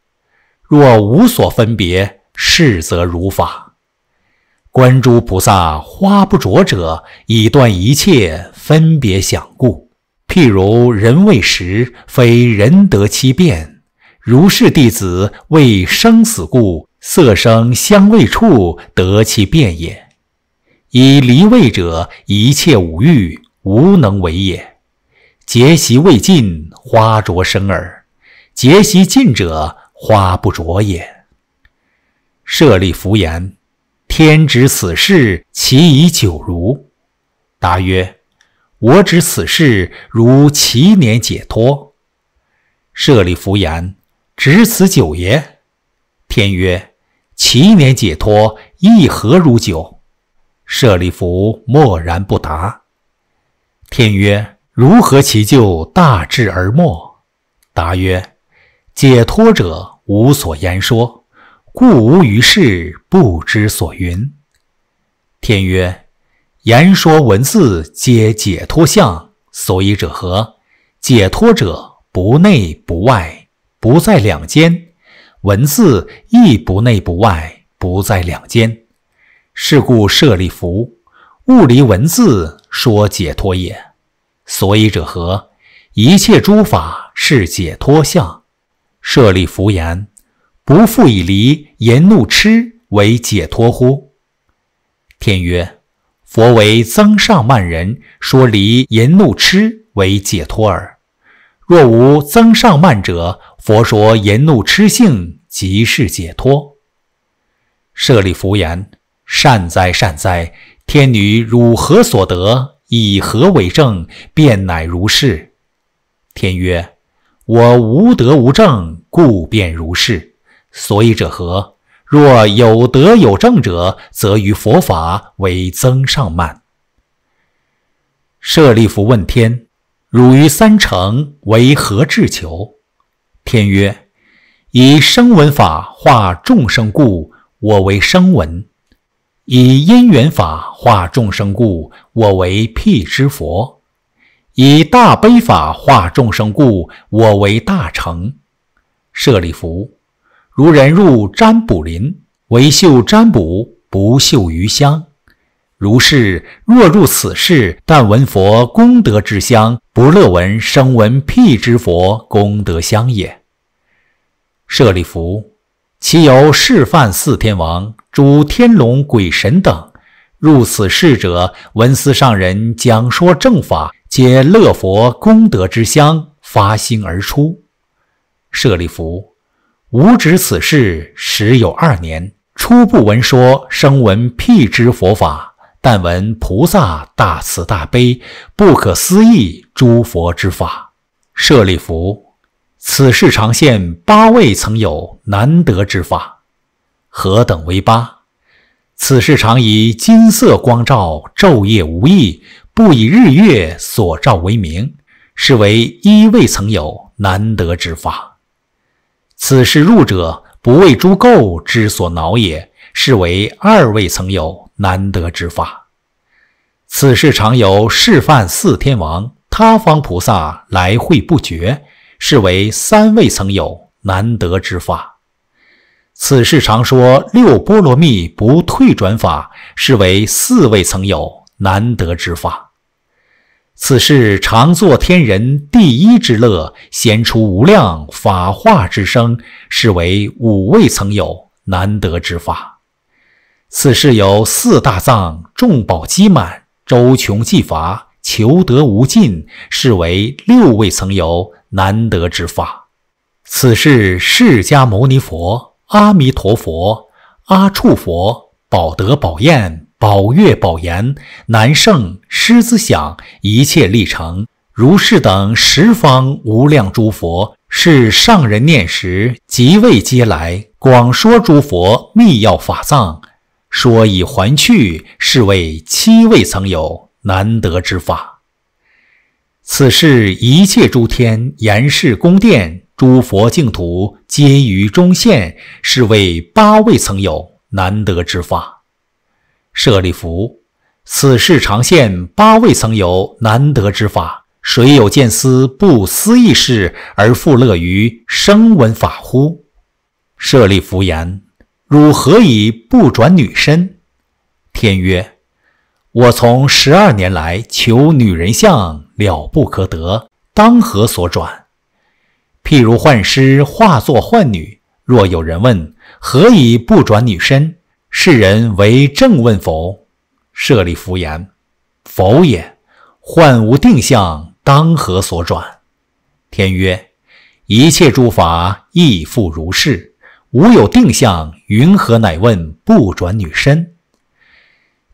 若无所分别，是则如法。观诸菩萨花不着者，以断一切分别想故。譬如人未食，非人得其变。如是弟子为生死故，色声香味触得其变也。以离位者，一切五欲无能为也。结习未尽，花着生耳；结习尽者，花不着也。舍利弗言：“天知此事，其已久如？”答曰：“我知此事，如其年解脱。”舍利弗言。执此九爷，天曰：“其年解脱亦何如久？舍利弗默然不答。天曰：“如何其就大智而默？”答曰：“解脱者无所言说，故无于事，不知所云。”天曰：“言说文字皆解脱相，所以者何？解脱者不内不外。”不在两间，文字亦不内不外，不在两间。是故设立弗，勿离文字说解脱也。所以者何？一切诸法是解脱相。设立弗言，不复以离言怒痴为解脱乎？天曰：佛为增上慢人说离言怒痴为解脱耳。若无增上慢者，佛说言怒痴性即是解脱。舍利弗言：善哉善哉，天女，汝何所得？以何为证？便乃如是。天曰：我无德无证，故便如是。所以者何？若有德有证者，则于佛法为增上慢。舍利弗问天：汝于三成为何至求？天曰：“以声闻法化众生故，我为声闻；以因缘法化众生故，我为辟支佛；以大悲法化众生故，我为大成。”舍利弗，如人入占卜林，为嗅占卜，不嗅余香。如是，若入此世，但闻佛功德之香，不乐闻声闻辟之佛功德香也。舍利弗，其由释梵四天王、诸天龙鬼神等入此世者，闻思上人讲说正法，皆乐佛功德之香，发心而出。舍利弗，吾止此事时有二年，初不闻说声闻辟之佛法。但闻菩萨大慈大悲，不可思议诸佛之法，舍利弗，此世常现八位，曾有难得之法。何等为八？此世常以金色光照，昼夜无异，不以日月所照为明，是为一位曾有难得之法。此世入者不为诸垢之所恼也，是为二位曾有。难得之法，此事常有示范四天王、他方菩萨来会不绝，是为三位曾有难得之法。此事常说六波罗蜜不退转法，是为四位曾有难得之法。此事常作天人第一之乐，显出无量法化之声，是为五位曾有难得之法。此事由四大藏众宝积满，周穷济乏，求得无尽，是为六位曾有难得之法。此事释迦牟尼佛、阿弥陀佛、阿处佛，宝德宝焰、宝月宝言、南胜狮子响，一切历程，如是等十方无量诸佛，是上人念时，即位皆来广说诸佛密要法藏。说以还去，是为七位曾有难得之法。此事一切诸天、阎世宫殿、诸佛净土，皆于中现，是为八位曾有难得之法。舍利弗，此事常现，八位曾有难得之法。谁有见思不思议事而复乐于声闻法乎？舍利弗言。汝何以不转女身？天曰：我从十二年来求女人相了不可得，当何所转？譬如幻师化作幻女，若有人问何以不转女身，世人为正问否？舍利弗言：否也。幻无定相，当何所转？天曰：一切诸法亦复如是。无有定向，云何乃问不转女身？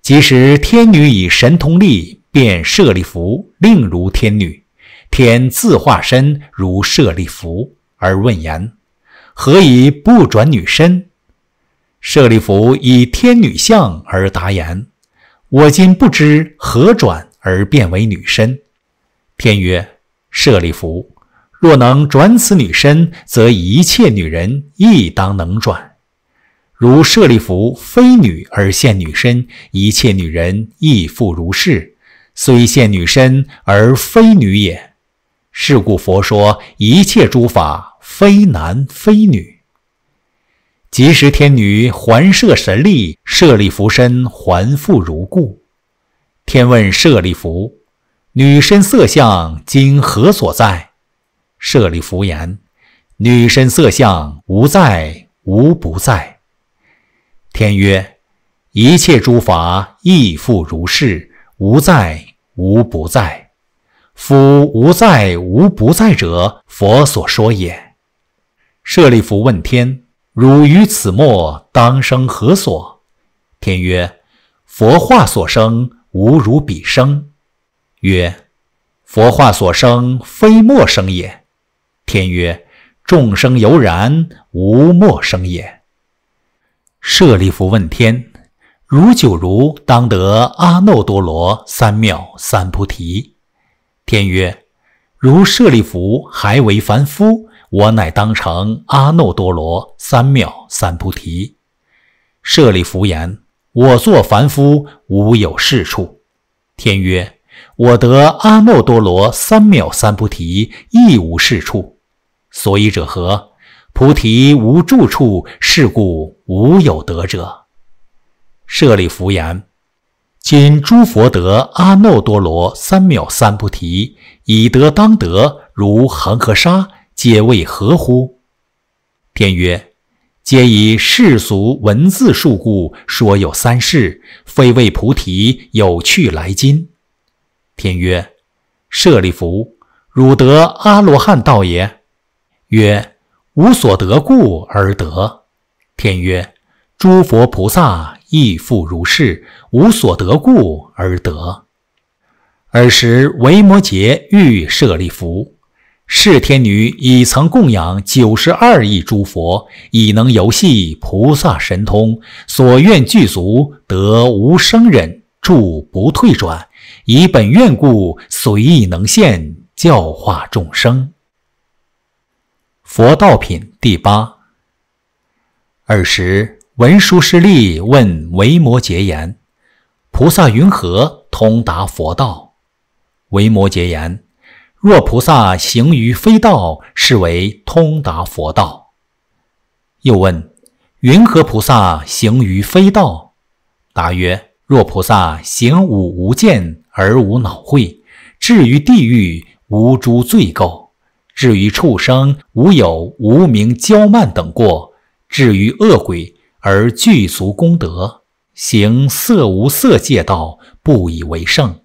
即时天女以神通力变舍利弗，令如天女。天自化身如舍利弗而问言：“何以不转女身？”舍利弗以天女相而答言：“我今不知何转而变为女身。”天曰：“舍利弗。”若能转此女身，则一切女人亦当能转。如舍利弗非女而现女身，一切女人亦复如是。虽现女身而非女也。是故佛说一切诸法非男非女。即时天女还摄神力，舍利弗身还复如故。天问舍利弗：女身色相今何所在？舍利弗言：“女身色相无在无不在。”天曰：“一切诸法亦复如是，无在无不在。夫无在无不在者，佛所说也。”舍利弗问天：“汝于此末当生何所？”天曰：“佛化所生，无如彼生。”曰：“佛化所生，非末生也。”天曰：“众生犹然无莫生也。”舍利弗问天：“如九如当得阿耨多罗三藐三菩提？”天曰：“如舍利弗还为凡夫，我乃当成阿耨多罗三藐三菩提。”舍利弗言：“我作凡夫，无有是处。”天曰：“我得阿耨多罗三藐三菩提，一无是处。”所以者何？菩提无住处，是故无有得者。舍利弗言：今诸佛得阿耨多罗三藐三菩提，以德当得，如恒河沙，皆为何乎？天曰：皆以世俗文字数故，说有三世，非为菩提有去来今。天曰：舍利弗，汝得阿罗汉道也。曰：无所得故而得。天曰：诸佛菩萨亦复如是，无所得故而得。尔时，维摩诘欲设利佛，是天女已曾供养九十二亿诸佛，已能游戏菩萨神通，所愿具足，得无生忍，住不退转，以本愿故，随意能现教化众生。佛道品第八。尔时，文殊师利问维摩诘言：“菩萨云何通达佛道？”维摩诘言：“若菩萨行于非道，是为通达佛道。”又问：“云何菩萨行于非道？”答曰：“若菩萨行五无间而无恼慧，至于地狱无诸罪垢。”至于畜生，无有无名骄慢等过；至于恶鬼，而具足功德，行色无色界道，不以为胜。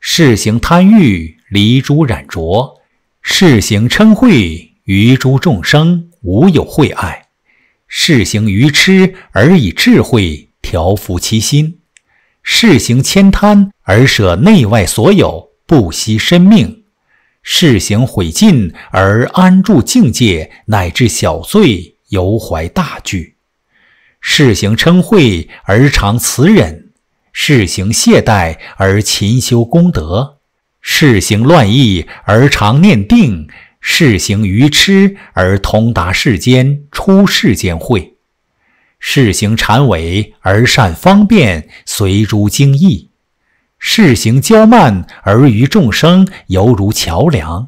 是行贪欲，离诸染浊；是行嗔恚，于诸众生无有慧爱；是行愚痴，而以智慧调伏其心；是行千贪，而舍内外所有，不惜生命。世行毁尽而安住境界，乃至小罪犹怀大惧；世行称慧而常慈忍；世行懈怠而勤修功德；世行乱意而常念定；世行愚痴而通达世间出世间会，世行禅委而善方便随诸经义。事行骄慢而于众生犹如桥梁；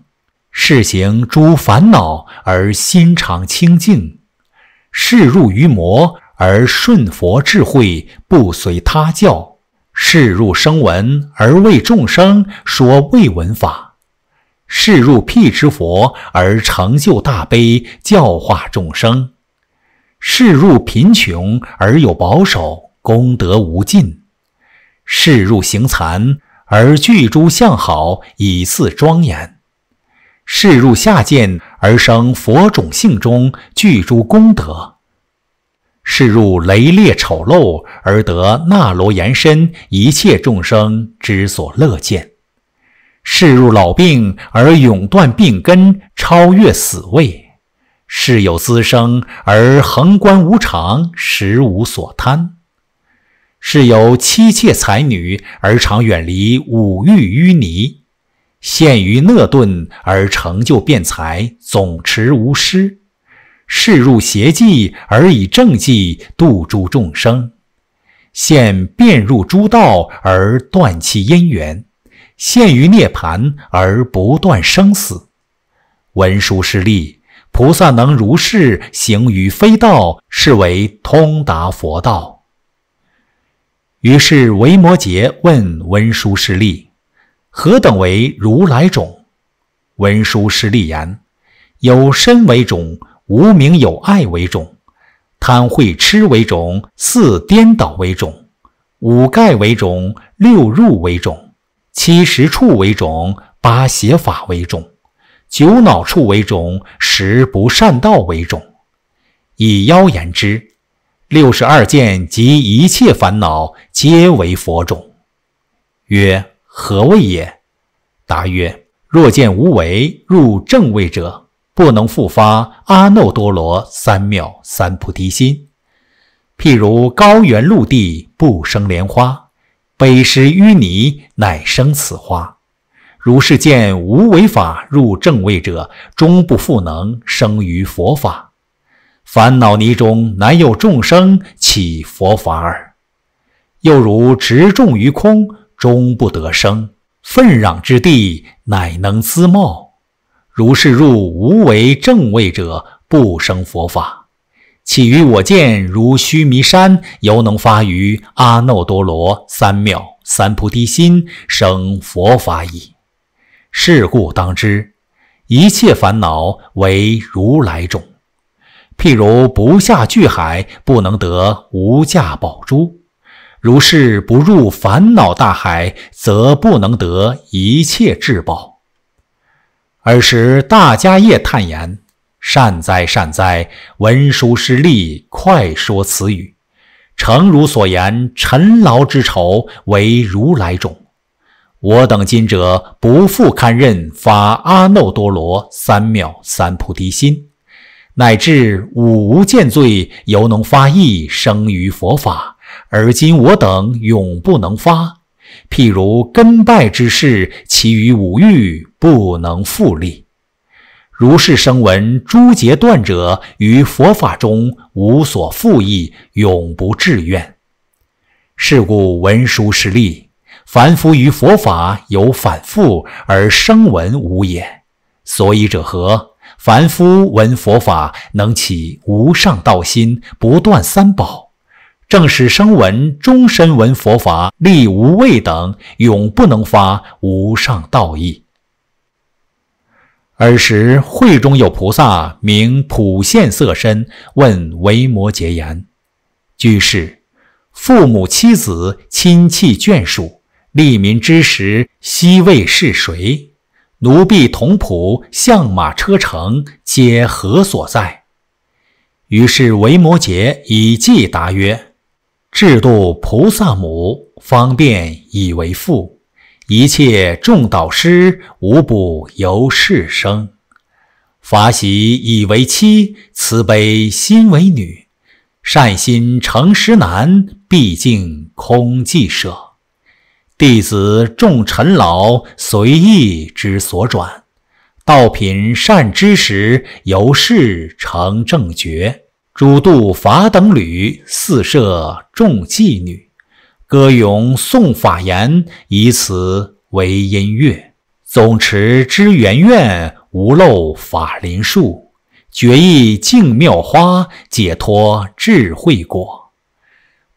事行诸烦恼而心常清净；事入于魔而顺佛智慧不随他教；事入声闻而为众生说未闻法；事入辟之佛而成就大悲教化众生；事入贫穷而有保守功德无尽。世入形残而具诸相好，以似庄严；世入下贱而生佛种性中，具诸功德；世入雷烈丑陋而得那罗延身，一切众生之所乐见；世入老病而永断病根，超越死位；世有滋生而恒观无常，时无所贪。是由妻妾才女而常远离五欲淤泥，陷于讷顿而成就辩才，总持无失；示入邪计而以正计度诸众生，现辩入诸道而断其因缘，陷于涅盘而不断生死。文殊师利，菩萨能如是行于非道，是为通达佛道。于是，维摩诘问文殊师利：“何等为如来种？”文殊师利言：“有身为种，无名有爱为种，贪会痴为种，四颠倒为种，五盖为种，六入为种，七十处为种，八邪法为种，九脑处为种，十不善道为种。”以妖言之。六十二见及一切烦恼，皆为佛种。曰：何谓也？答曰：若见无为入正位者，不能复发阿耨多罗三藐三菩提心。譬如高原陆地不生莲花，卑湿淤泥乃生此花。如是见无为法入正位者，终不复能生于佛法。烦恼泥中，难有众生起佛法耳。又如执众于空，终不得生。粪壤之地，乃能滋茂。如是入无为正位者，不生佛法。起于我见如须弥山，犹能发于阿耨多罗三藐三菩提心，生佛法矣？是故当知，一切烦恼为如来种。譬如不下巨海，不能得无价宝珠；如是不入烦恼大海，则不能得一切至宝。尔时，大家业叹言：“善哉，善哉！文殊师利，快说此语。诚如所言，尘劳之仇，为如来种。我等今者，不复堪任发阿耨多罗三藐三菩提心。”乃至五无见罪，犹能发意生于佛法；而今我等永不能发。譬如根败之事，其余五欲不能复立。如是声闻诸劫断者，于佛法中无所复意，永不志愿。是故闻殊师利，凡夫于佛法有反复，而生闻无也。所以者何？凡夫闻佛法，能起无上道心，不断三宝，正是声闻，终身闻佛法，力无畏等，永不能发无上道意。尔时会中有菩萨名普现色身，问维摩诘言：“居士，父母妻子、亲戚眷属，利民之时，悉为是谁？”奴婢、同仆、相马、车乘，皆何所在？于是维摩诘以偈答曰：“智度菩萨母，方便以为父；一切众导师，无不由是生。法喜以为妻，慈悲心为女；善心诚实男，毕竟空寂舍。”弟子众臣劳，随意之所转，道品善之时由是成正觉。诸度法等侣四舍众妓女，歌咏诵法言以此为音乐。总持知圆愿无漏法林树，觉意净妙花解脱智慧果。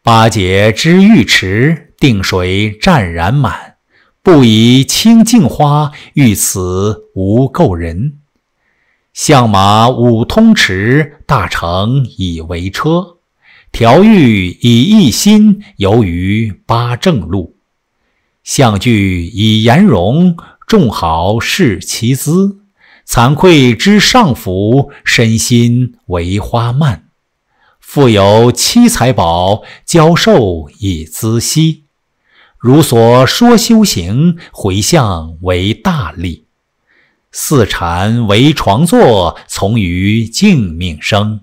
八节之浴池。定水湛然满，不以清净花欲此无垢人。象马五通池，大乘以为车，调御以一心游于八正路。象具以颜容众好视其姿，惭愧之上福，身心为花蔓，复有七财宝交授以资息。如所说修行，回向为大利；四禅为床座，从于静命生。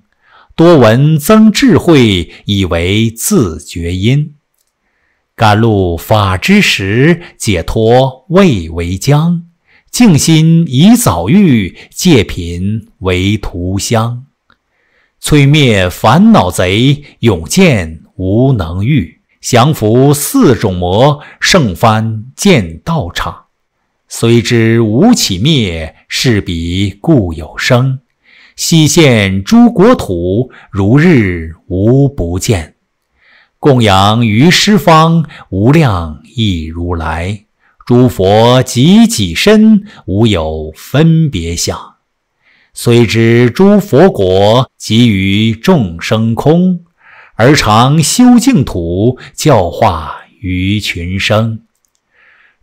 多闻增智慧，以为自觉因。甘露法之时，解脱谓为将。静心以早欲，戒品为徒香。摧灭烦恼贼，永见无能欲。降伏四种魔，胜翻见道场。虽知无起灭，是彼故有生。悉现诸国土，如日无不见。供养于十方，无量亦如来。诸佛及己身，无有分别相。虽知诸佛国，即于众生空。而常修净土，教化于群生。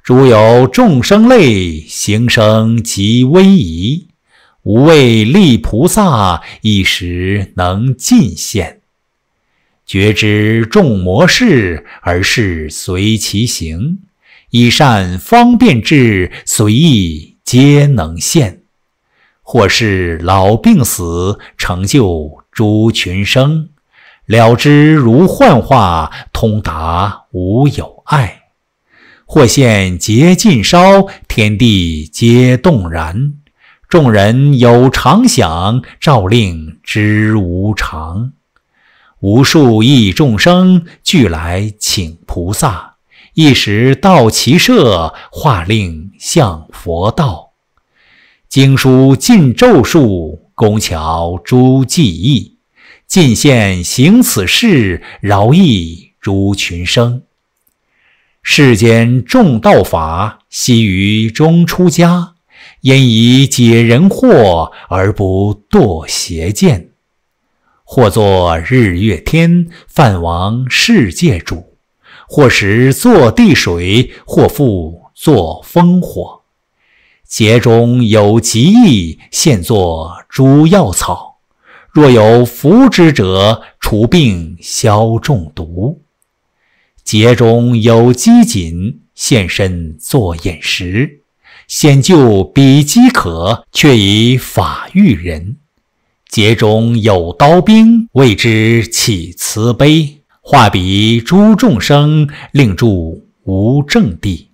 诸有众生类，行生即威仪。无畏利菩萨，一时能尽现。觉知众魔事，而是随其行，以善方便智，随意皆能现。或是老病死，成就诸群生。了知如幻化，通达无有碍；或现劫尽烧，天地皆动然。众人有常想，照令知无常。无数亿众生俱来请菩萨，一时道其社，化令向佛道。经书尽咒术，工巧诸技艺。尽现行此事，饶益如群生。世间众道法，悉于中出家，因以解人惑而不堕邪见。或作日月天，泛王世界主；或时作地水，或复作风火。劫中有极意，现作诸药草。若有服之者，除病消中毒。劫中有饥馑，现身作饮食，先救彼饥渴，却以法育人。劫中有刀兵，谓之起慈悲，化彼诸众生，令住无正地。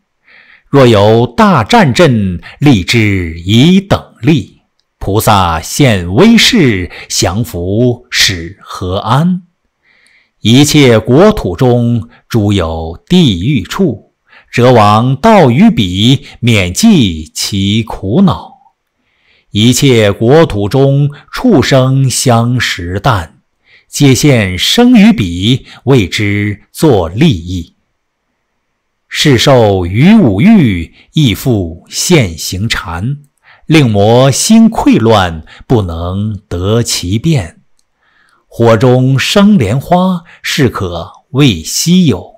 若有大战阵，立之以等力。菩萨现威势，降伏使和安。一切国土中，诸有地狱处，辄往道于彼，免济其苦恼。一切国土中，畜生相食啖，皆现生于彼，为之作利益。是受于五欲，亦复现行禅。令魔心溃乱，不能得其便。火中生莲花，是可谓稀有。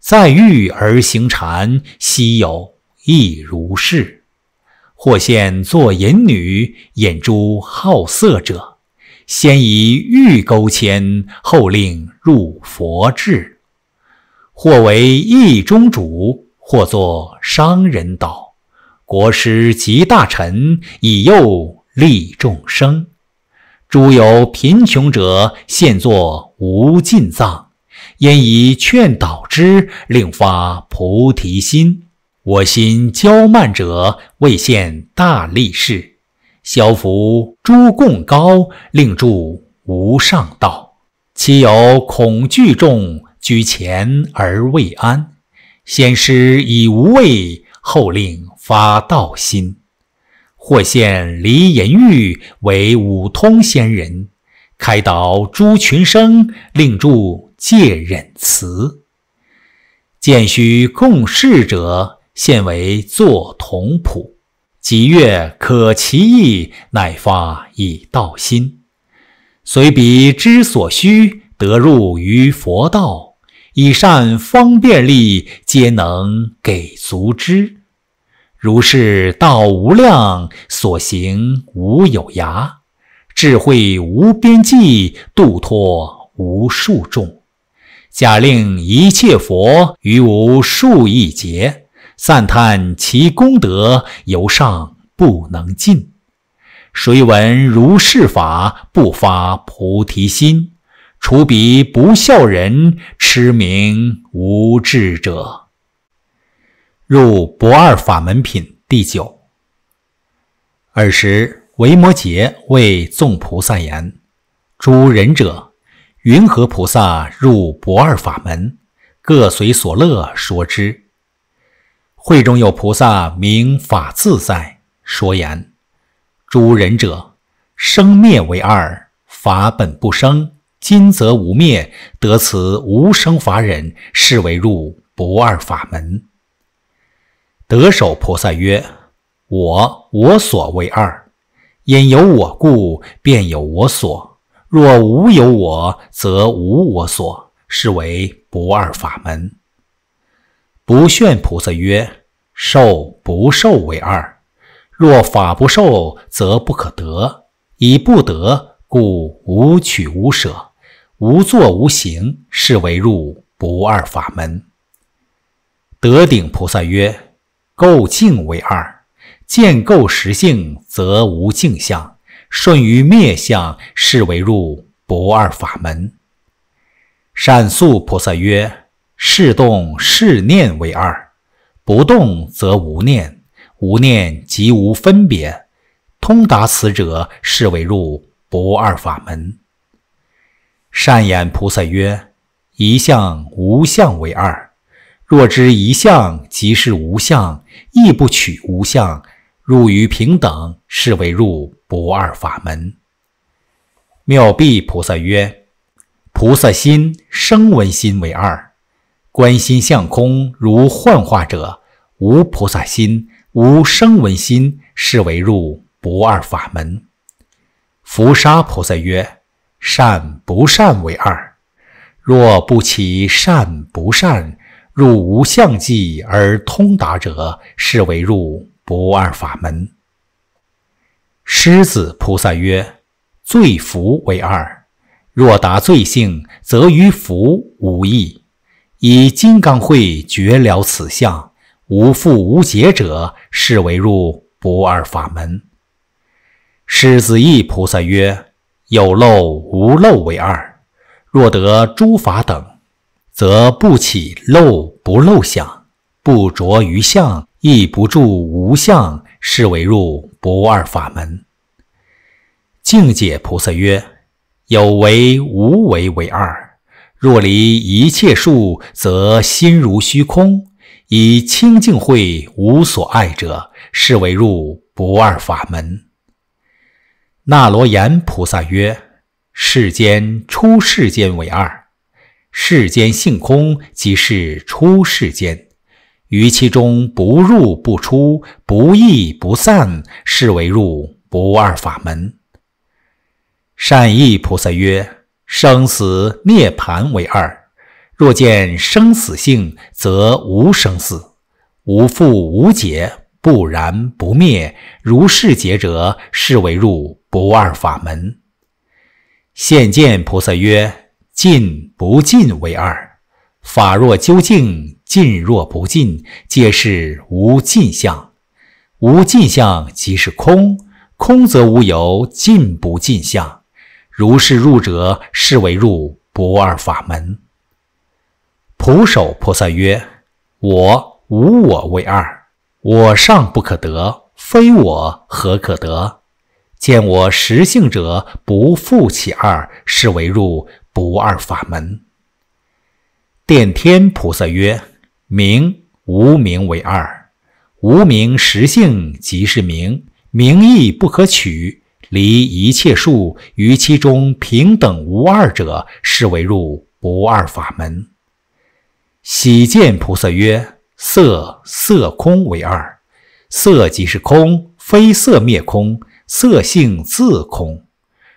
在遇而行禅，稀有亦如是。或现作淫女，引诸好色者，先以欲钩牵，后令入佛智。或为意中主，或作商人道。国师及大臣以佑利众生，诸有贫穷者现作无尽藏，焉以劝导之，令发菩提心。我心骄慢者未现大力士，消伏诸贡高，令住无上道。其有恐惧众居前而未安，先师以无畏，后令。发道心，或现离淫欲为五通仙人，开导诸群生，令助戒忍慈。见须共事者，现为作同仆。即月可其意，乃发以道心。随彼之所需，得入于佛道，以善方便力，皆能给足之。如是道无量，所行无有涯，智慧无边际，度脱无数众。假令一切佛于无数亿劫赞叹其功德，犹尚不能尽。谁闻如是法，不发菩提心，除彼不孝人、痴名无智者。入不二法门品第九。尔时，维摩诘为众菩萨言：“诸仁者，云何菩萨入不二法门？各随所乐说之。会中有菩萨名法自在，说言：‘诸仁者，生灭为二，法本不生，今则无灭，得此无生法忍，是为入不二法门。’”得手菩萨曰：“我我所为二，因有我故，便有我所；若无有我，则无我所，是为不二法门。”不炫菩萨曰：“受不受为二，若法不受，则不可得；以不得故，无取无舍，无作无行，是为入不二法门。”得顶菩萨曰：构境为二，见构实性，则无净相，顺于灭相，是为入不二法门。善素菩萨曰：是动是念为二，不动则无念，无念即无分别，通达此者，是为入不二法门。善眼菩萨曰：一相无相为二。若知一相即是无相，亦不取无相，入于平等，是为入不二法门。妙毕菩萨曰：“菩萨心生闻心为二，观心相空如幻化者，无菩萨心，无生闻心，是为入不二法门。”福沙菩萨曰：“善不善为二，若不起善不善。”入无相际而通达者，是为入不二法门。狮子菩萨曰：“罪福为二，若达罪性，则与福无异。以金刚慧绝了此相，无复无结者，是为入不二法门。”狮子意菩萨曰：“有漏无漏为二，若得诸法等。”则不起漏不漏相，不着于相，亦不住无相，是为入不二法门。净解菩萨曰：有为无为为二。若离一切数，则心如虚空，以清净慧无所爱者，是为入不二法门。那罗延菩萨曰：世间出世间为二。世间性空即是出世间，于其中不入不出，不异不散，是为入不二法门。善意菩萨曰：生死涅盘为二，若见生死性，则无生死，无复无解，不燃不灭，如是解者，是为入不二法门。现见菩萨曰。尽不尽为二法，若究竟尽，若不尽，皆是无尽相。无尽相即是空，空则无有尽不尽相。如是入者，是为入不二法门。普首菩萨曰：“我无我为二，我尚不可得，非我何可得？见我实性者，不复其二是为入。”不二法门。电天菩萨曰：“名无名为二，无名实性即是名，名亦不可取。离一切数，于其中平等无二者，是为入不二法门。”喜见菩萨曰：“色色空为二，色即是空，非色灭空，色性自空。”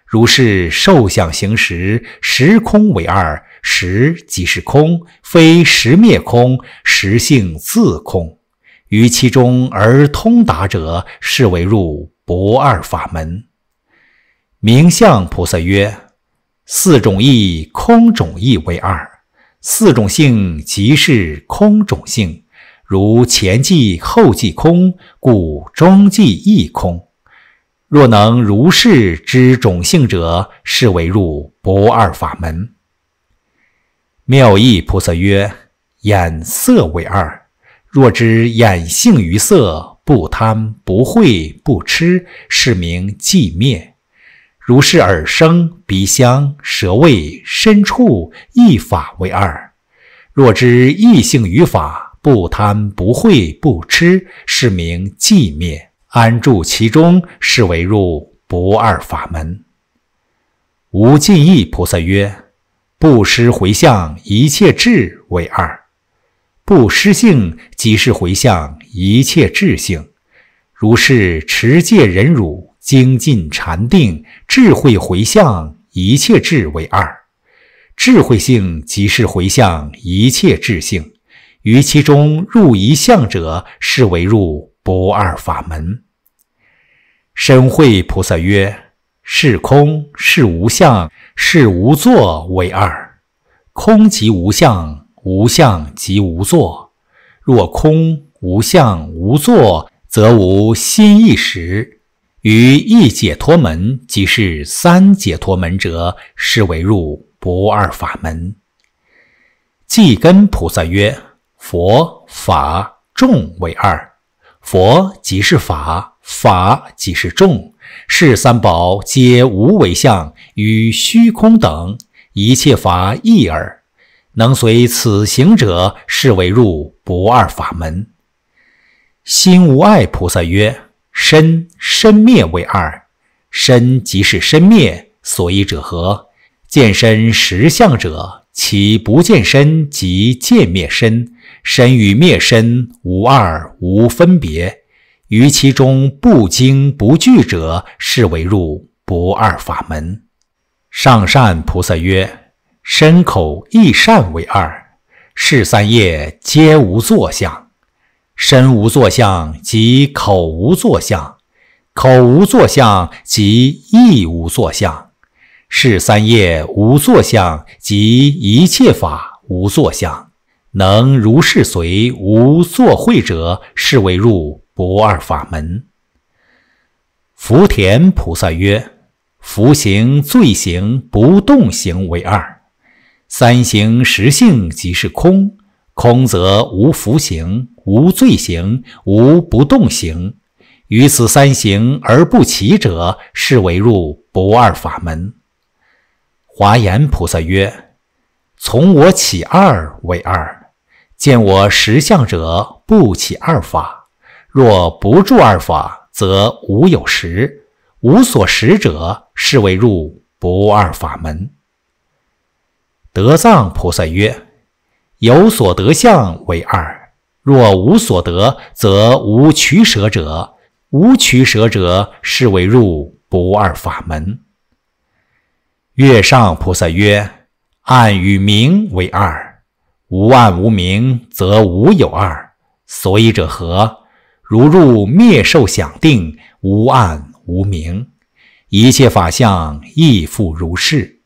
如是受想行识，识空为二，识即是空，非识灭空，识性自空。于其中而通达者，是为入不二法门。明相菩萨曰：“四种意，空种意为二；四种性，即是空种性。如前际、后际空，故中际亦空。”若能如是知种性者，是为入不二法门。妙义菩萨曰：眼色为二，若知眼性于色不贪不秽不痴，是名寂灭。如是耳声、鼻香、舌味、身处一法为二，若知意性于法不贪不秽不痴，是名寂灭。安住其中，是为入不二法门。无尽意菩萨曰：“不失回向，一切智为二；不失性，即是回向一切智性。如是持戒忍辱精进禅定智慧回向一切智为二，智慧性即是回向一切智性。于其中入一相者，是为入不二法门。”深慧菩萨曰：“是空是无相，是无作为二。空即无相，无相即无作。若空无相无作，则无心意识。于一解脱门，即是三解脱门者，是为入不二法门。”即根菩萨曰：“佛法众为二，佛即是法。”法即是众，是三宝皆无为相，与虚空等，一切法异耳。能随此行者，是为入不二法门。心无碍菩萨曰：身身灭为二，身即是身灭，所以者何？见身识相者，其不见身即见灭身，身与灭身无二无分别。于其中不惊不惧者，是为入不二法门。上善菩萨曰：身口意善为二，是三业皆无作相。身无作相，即口无作相；口无作相，即意无作相。是三业无作相，即一切法无作相。能如是随无作会者，是为入。不二法门。福田菩萨曰：“福行、罪行、不动行为二；三行实性即是空，空则无福行、无罪行、无不动行。于此三行而不起者，是为入不二法门。”华严菩萨曰：“从我起二为二，见我实相者不起二法。”若不住二法，则无有实；无所实者，是为入不二法门。德藏菩萨曰：“有所得相为二，若无所得，则无取舍者；无取舍者，是为入不二法门。”月上菩萨曰：“暗与明为二，无暗无明，则无有二。所以者何？”如入灭受想定，无暗无明，一切法相亦复如是。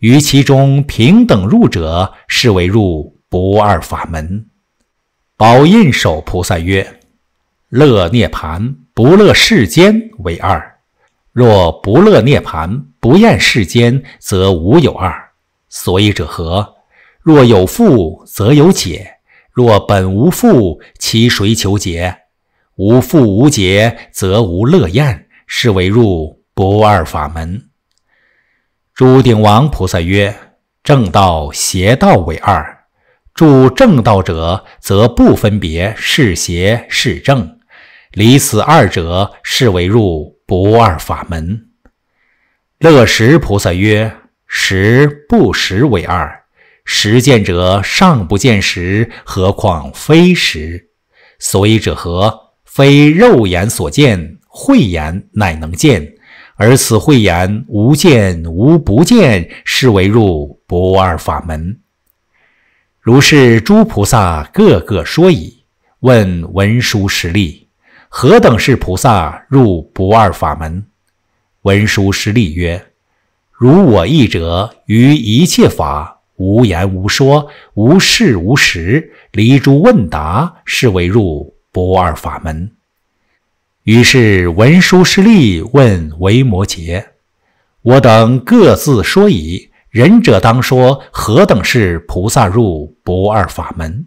于其中平等入者，是为入不二法门。宝印手菩萨曰：“乐涅槃，不乐世间为二；若不乐涅槃，不厌世间，则无有二。所以者何？若有缚，则有解；若本无缚，其谁求解？”无复无结，则无乐厌，是为入不二法门。诸顶王菩萨曰：“正道邪道为二，住正道者，则不分别是邪是正，离此二者，是为入不二法门。”乐时菩萨曰：“时不时为二，实见者尚不见时，何况非时？所以者何？”非肉眼所见，慧眼乃能见。而此慧眼无见无不见，是为入不二法门。如是诸菩萨个个说已，问文殊师利：何等是菩萨入不二法门？文殊师利曰：如我意者，于一切法无言无说，无事无实，离诸问答，是为入。不二法门。于是文殊师利问维摩诘：“我等各自说矣，仁者当说何等是菩萨入不二法门？”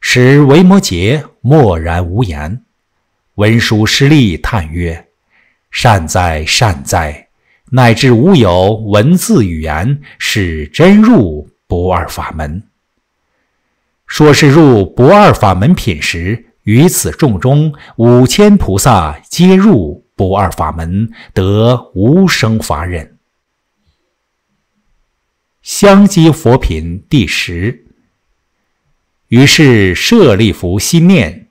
使维摩诘默然无言。文殊师利叹曰：“善哉，善哉！乃至无有文字语言，是真入不二法门。”说是入不二法门品时。于此众中，五千菩萨皆入不二法门，得无生法忍。相积佛品第十。于是舍利弗心念：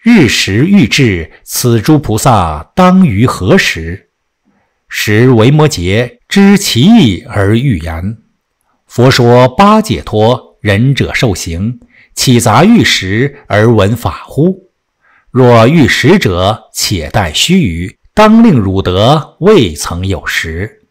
日时欲至，此诸菩萨当于何时？时维摩诘知其意而欲言，佛说八解脱，忍者受行。岂杂欲食而闻法乎？若欲食者，且待须臾。当令汝得未曾有时。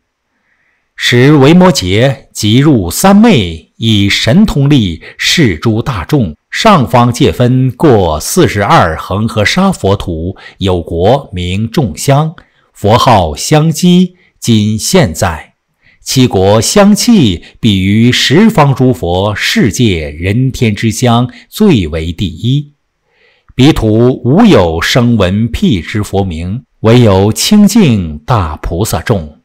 时，维摩诘即入三昧，以神通力示诸大众。上方界分过四十二恒河沙佛土，有国名众香，佛号香积。今现在。七国香气，比于十方诸佛世界人天之乡，最为第一。彼土无有声闻辟之佛名，唯有清净大菩萨众。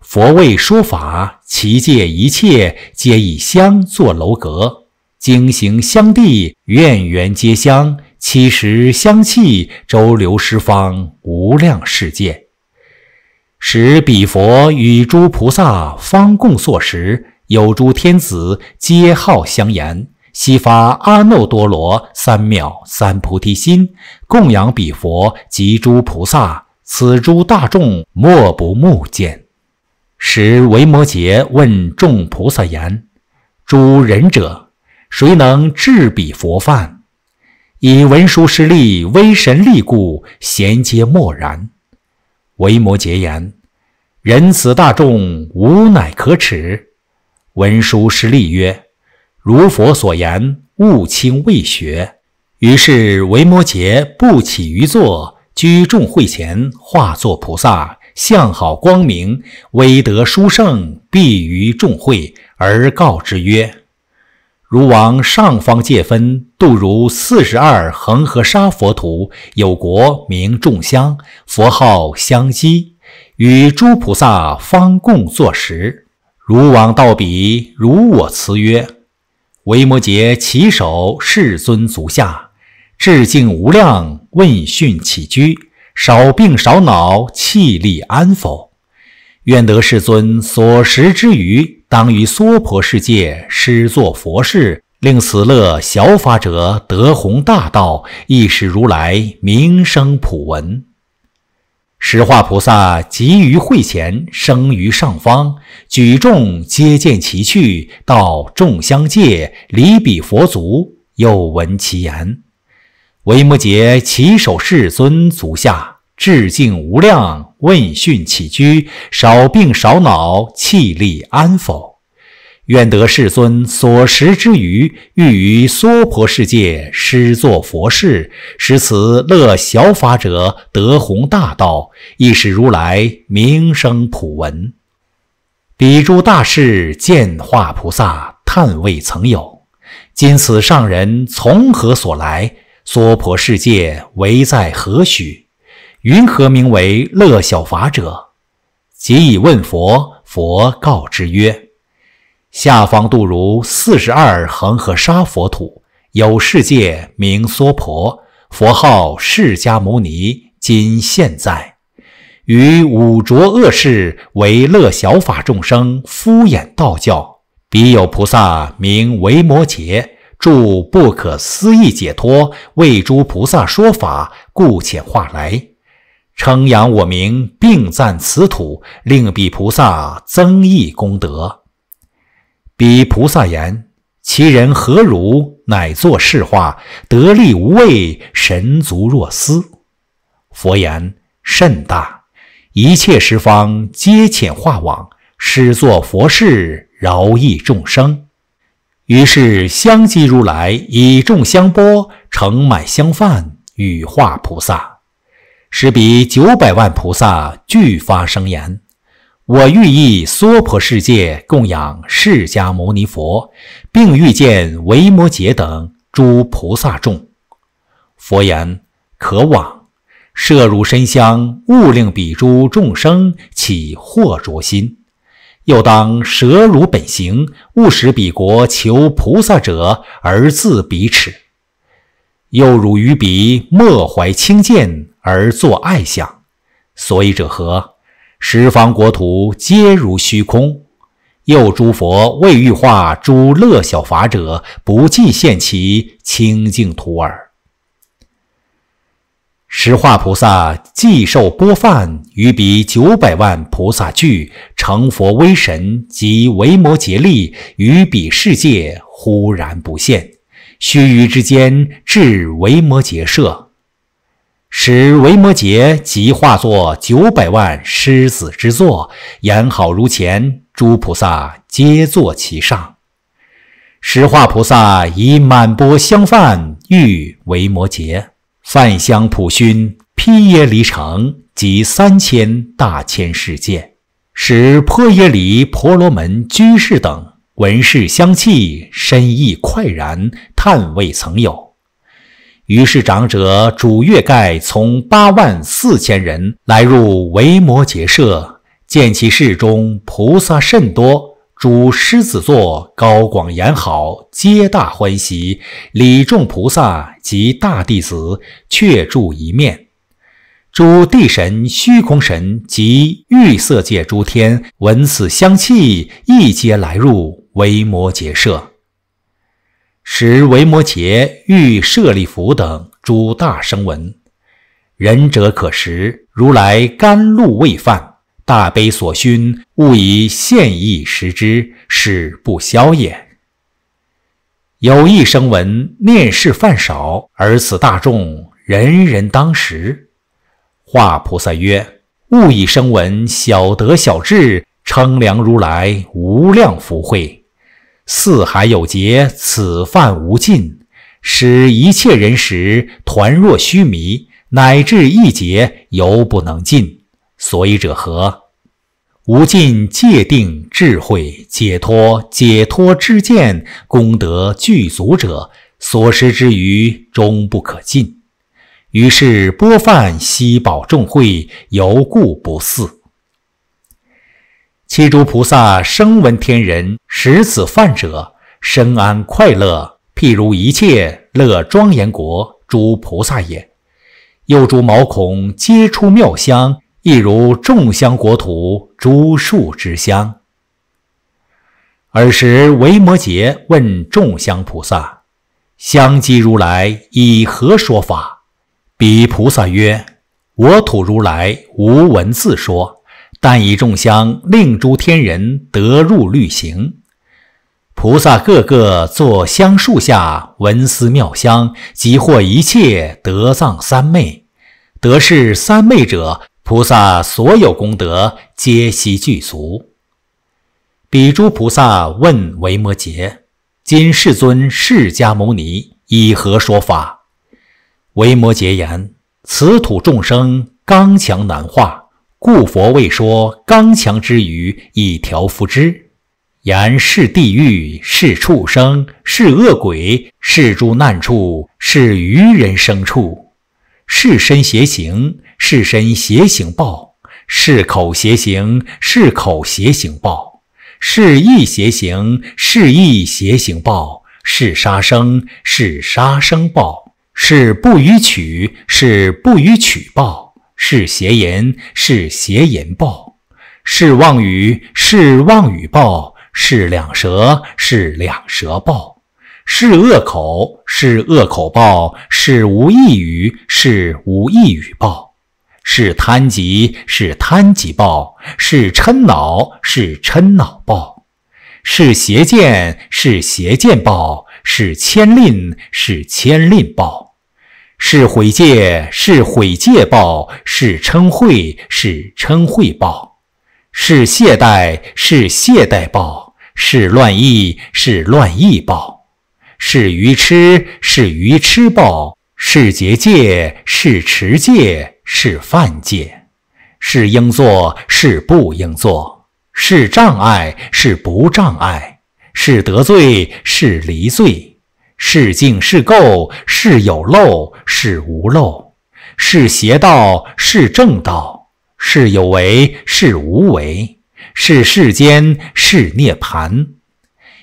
佛为说法，其界一切皆以香作楼阁，经行香地，愿缘皆香。七时香气周流十方无量世界。使彼佛与诸菩萨方共坐时，有诸天子皆号相言：悉发阿耨多罗三藐三菩提心，供养彼佛及诸菩萨。此诸大众莫不目见。时维摩诘问众菩萨言：诸仁者，谁能治彼佛犯？以文殊师利威神力故，贤皆默然。维摩诘言：“仁慈大众，无乃可耻。”文殊师利曰：“如佛所言，勿轻未学。”于是维摩诘不起于座，居众会前，化作菩萨，相好光明，威德殊胜，必于众会而告之曰。如王上方界分度，如四十二恒河沙佛土，有国名众香，佛号香积，与诸菩萨方共坐食。如王道彼如我辞曰：“维摩诘起手，世尊足下，致敬无量，问讯起居，少病少恼，气力安否？愿得世尊所食之余。”当于娑婆世界施作佛事，令此乐小法者得弘大道，亦使如来名声普闻。石化菩萨集于会前，生于上方，举众皆见其去，到众相界，离彼佛足，又闻其言。维摩诘起手，世尊足下。至敬无量，问讯起居，少病少恼，气力安否？愿得世尊所识之余，欲于娑婆世界施作佛事，使此乐小法者得弘大道，亦使如来名声普闻。彼诸大士、见化菩萨，叹未曾有。今此上人从何所来？娑婆世界为在何许？云何名为乐小法者？即以问佛，佛告之曰：“下方度如四十二恒河沙佛土，有世界名娑婆，佛号释迦牟尼，今现在于五浊恶世为乐小法众生敷衍道教。彼有菩萨名维摩诘，著不可思议解脱，为诸菩萨说法，故遣化来。”称扬我名，并赞此土，令彼菩萨增益功德。彼菩萨言：“其人何如？乃作世化，得力无畏，神足若斯。”佛言：“甚大！一切十方皆遣化往，始作佛事，饶益众生。”于是相继如来以众香钵盛满香饭，与化菩萨。使彼九百万菩萨俱发生言：“我欲意娑婆世界供养释迦牟尼佛，并欲见维摩诘等诸菩萨众。”佛言：“可往。摄入身香，勿令彼诸众生起惑浊心；又当舍汝本行，勿使彼国求菩萨者而自彼耻；又汝于彼莫怀轻贱。”而作爱想，所以者何？十方国土皆如虚空，又诸佛未欲化诸乐小法者，不计现其清净土耳。十化菩萨既受波饭，于彼九百万菩萨聚，成佛威神及维摩竭力，于彼世界忽然不现，须臾之间至维摩诘舍。使维摩诘即化作九百万狮子之座，言好如前，诸菩萨皆坐其上。石化菩萨以满钵香饭喻维摩诘，饭香普熏披耶离城及三千大千世界，使破耶离婆罗门居士等闻是香气，深意快然，叹未曾有。于是，长者主月盖从八万四千人来入维摩诘舍，见其室中菩萨甚多，主狮子座高广严好，皆大欢喜，礼众菩萨及大弟子，却住一面。诸地神、虚空神及欲色界诸天，闻此香气，亦皆来入维摩诘舍。食维摩诘、欲舍利弗等诸大声闻，仁者可食如来甘露未饭，大悲所熏，勿以现意食之，是不消也。有一声闻念食饭少，而此大众人人当食。化菩萨曰：勿以声闻小德小智称量如来无量福慧。四海有劫，此饭无尽，使一切人食，团若须弥，乃至一劫犹不能尽。所以者何？无尽界定智慧解脱解脱之见功德具足者，所失之余终不可尽。于是波泛悉保众会，犹故不似。七诸菩萨声闻天人食此饭者，生安快乐，譬如一切乐庄严国诸菩萨也。又诸毛孔皆出妙香，亦如众香国土诸树之香。尔时维摩诘问众香菩萨：香积如来以何说法？彼菩萨曰：我土如来无文字说。但以众香令诸天人得入律行，菩萨个个坐香树下，闻思妙香，即获一切德藏三昧、得是三昧者。菩萨所有功德皆悉具足。彼诸菩萨问维摩诘：“今世尊释迦牟尼以何说法？”维摩诘言：“此土众生刚强难化。”故佛未说刚强之余以调伏之。言是地狱，是畜生，是恶鬼，是诸难处，是愚人生处。是身邪行，是身邪行报；是口邪行，是口邪行报；是意邪行，是意邪行报；是杀生，是杀生报；是不与取，是不与取报。是邪言，是邪言报；是妄语，是妄语报；是两舌，是两舌报；是恶口，是恶口报；是无义语，是无义语报；是贪急，是贪急报；是嗔恼，是嗔恼报；是邪见，是邪见报；是悭吝，是悭吝报。是毁戒，是毁戒报；是称慧，是称慧报；是懈怠，是懈怠报；是乱意，是乱意报；是愚痴，是愚痴报；是结界，是持戒；是犯戒；是应做，是不应做；是障碍，是不障碍；是得罪，是离罪。是净是垢，是有漏是无漏，是邪道是正道，是有为是无为，是世间是涅槃。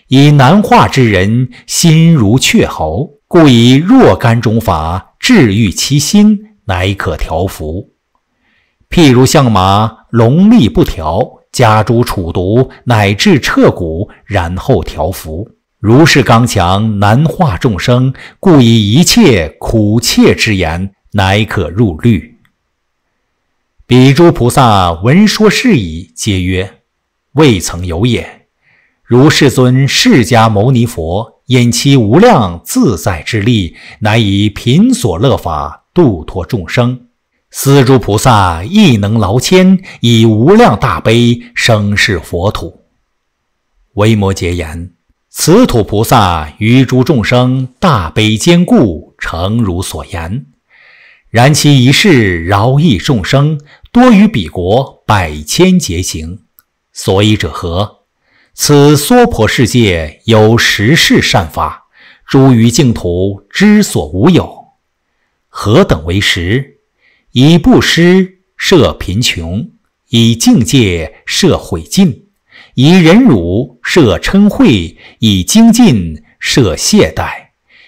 以难化之人心如雀喉，故以若干种法治愈其心，乃可调伏。譬如象马龙力不调，加诸楚毒，乃至彻骨，然后调服。如是刚强难化众生，故以一切苦切之言，乃可入律。彼诸菩萨闻说是已，皆曰：未曾有也。如世尊释迦牟尼佛，因其无量自在之力，乃以贫所乐法度脱众生。斯诸菩萨亦能劳谦，以无量大悲生是佛土。维摩诘言。此土菩萨于诸众生大悲坚固，诚如所言。然其一世饶益众生，多于彼国百千劫行。所以者何？此娑婆世界有十世善法，诸于净土之所无有。何等为实？以布施设贫穷，以境界设毁尽。以忍辱设嗔恚，以精进设懈怠，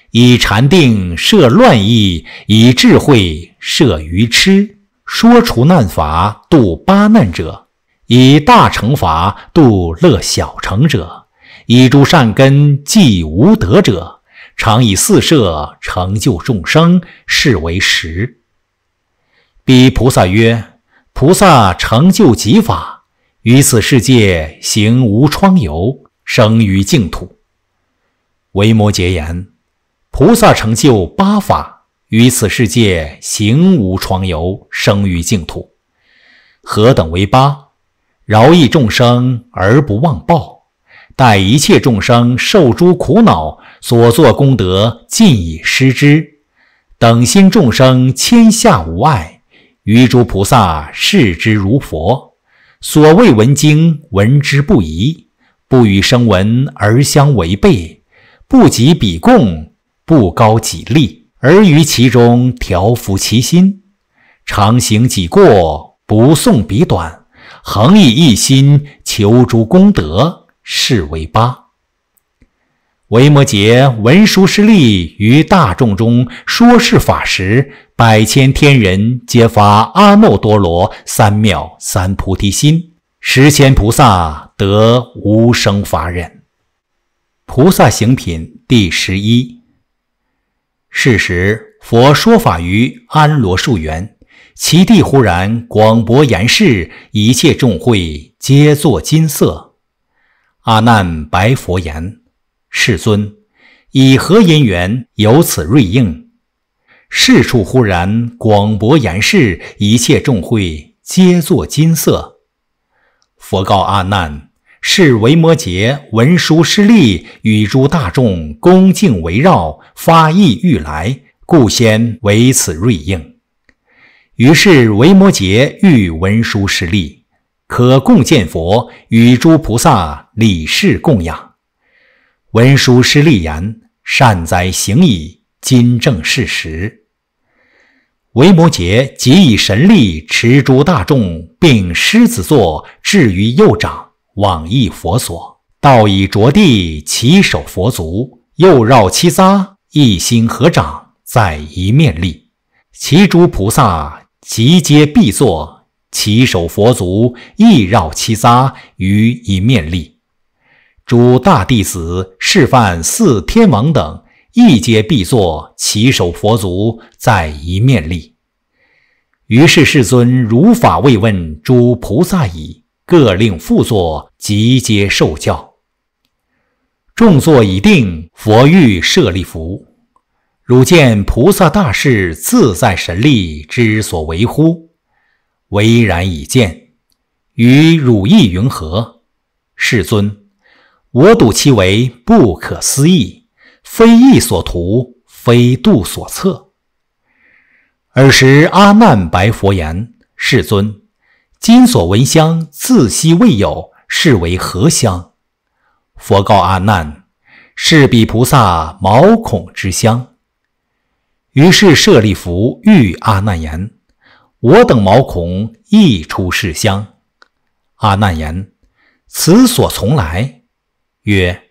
以禅定设乱意，以智慧设愚痴。说除难法度八难者，以大乘法度乐小乘者，以诸善根即无德者，常以四摄成就众生，是为实。彼菩萨曰：“菩萨成就几法？”于此世界行无创游，生于净土。维摩诘言：“菩萨成就八法，于此世界行无创游，生于净土。何等为八？饶益众生而不忘报，待一切众生受诸苦恼，所作功德尽以失之；等心众生千下无碍，于诸菩萨视之如佛。”所谓闻经，闻之不疑，不与声闻而相违背，不及彼共，不高己立，而于其中调伏其心，常行己过，不送彼短，恒以一心求诸功德，是为八。维摩诘文殊师利于大众中说是法时，百千天人皆发阿耨多罗三藐三菩提心，十千菩萨得无生法忍。菩萨行品第十一。是时佛说法于安罗树园，其地忽然广博严饰，一切众会皆作金色。阿难白佛言。世尊，以何因缘有此瑞应？世处忽然广博言事，一切众会皆作金色。佛告阿难：是维摩诘文殊师利与诸大众恭敬围绕，发意欲来，故先为此瑞应。于是维摩诘欲文殊师利可共见佛，与诸菩萨礼事供养。文殊师利言：“善哉，行矣！今正事实。维摩诘即以神力持诸大众，并狮子座置于右掌，往诣佛所。道以着地，其手佛足，右绕七匝，一心合掌，在一面立。其诸菩萨即皆必坐，其手佛足亦绕七匝，于一面立。”诸大弟子、释梵、四天王等，一皆必坐起，手佛足，在一面立。于是世尊如法慰问诸菩萨已，各令复座，即皆受教。众座已定，佛欲设立福，汝见菩萨大士自在神力之所为乎？巍然已见。与汝意云何？世尊。我睹其为不可思议，非意所图，非度所测。尔时阿难白佛言：“世尊，今所闻香自昔未有，是为何香？”佛告阿难：“是彼菩萨毛孔之香。”于是舍利弗欲阿难言：“我等毛孔亦出是香。”阿难言：“此所从来？”曰：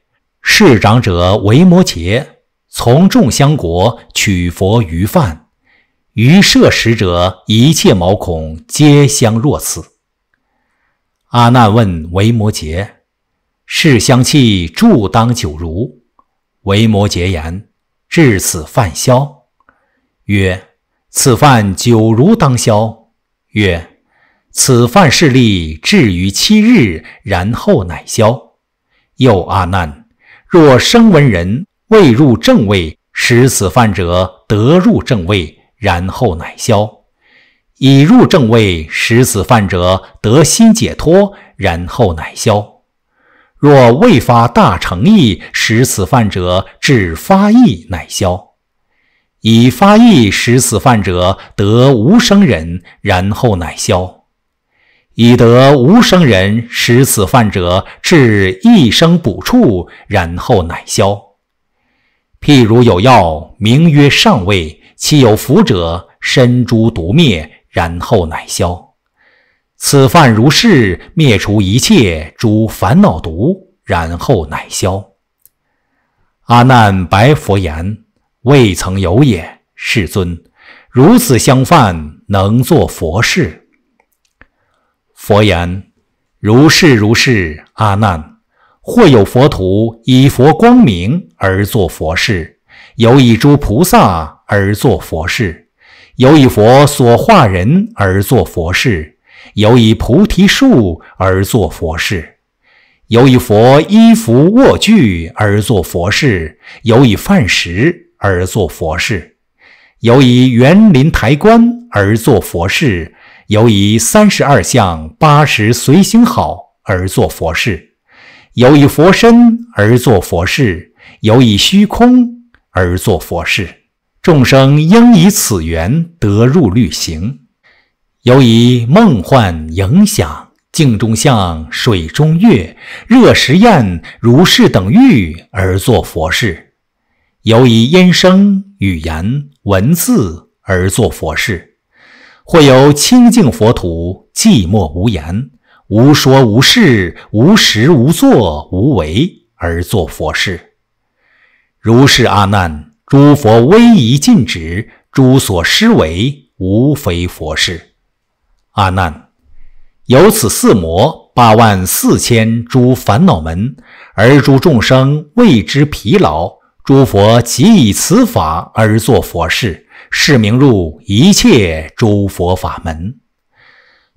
是长者为摩诘，从众香国取佛于饭，于摄食者一切毛孔皆香若此。阿难问为摩诘：是香气住当久如？为摩诘言：至此饭消。曰：此饭久如当消。曰：此饭势力至于七日，然后乃消。又阿难，若生闻人未入正位使此犯者，得入正位，然后乃消；已入正位使此犯者，得心解脱，然后乃消；若未发大诚意使此犯者，至发意乃消；已发意使此犯者，得无生忍，然后乃消。以得无生人食此饭者，至一生补处，然后乃消。譬如有药名曰上味，其有服者，身诸毒灭，然后乃消。此饭如是，灭除一切诸烦恼毒，然后乃消。阿难白佛言：“未曾有也，世尊。如此相饭，能作佛事？”佛言：“如是如是，阿难。或有佛土以佛光明而作佛事，有以诸菩萨而作佛事，有以佛所化人而作佛事，有以菩提树而作佛事，有以佛衣服卧具而作佛事，有以饭食而作佛事，有以园林台观而作佛事。”由以三十二相八十随心好而作佛事，由以佛身而作佛事，由以虚空而作佛事，众生应以此缘得入律行。由以梦幻影响镜中像、水中月、热实焰如是等欲而作佛事，由以音声、语言、文字而作佛事。或有清净佛土，寂寞无言，无说无事，无时无坐，无为而作佛事。如是，阿难，诸佛威仪禁止，诸所施为，无非佛事。阿难，有此四魔八万四千诸烦恼门，而诸众生未知疲劳，诸佛即以此法而作佛事。是名入一切诸佛法门。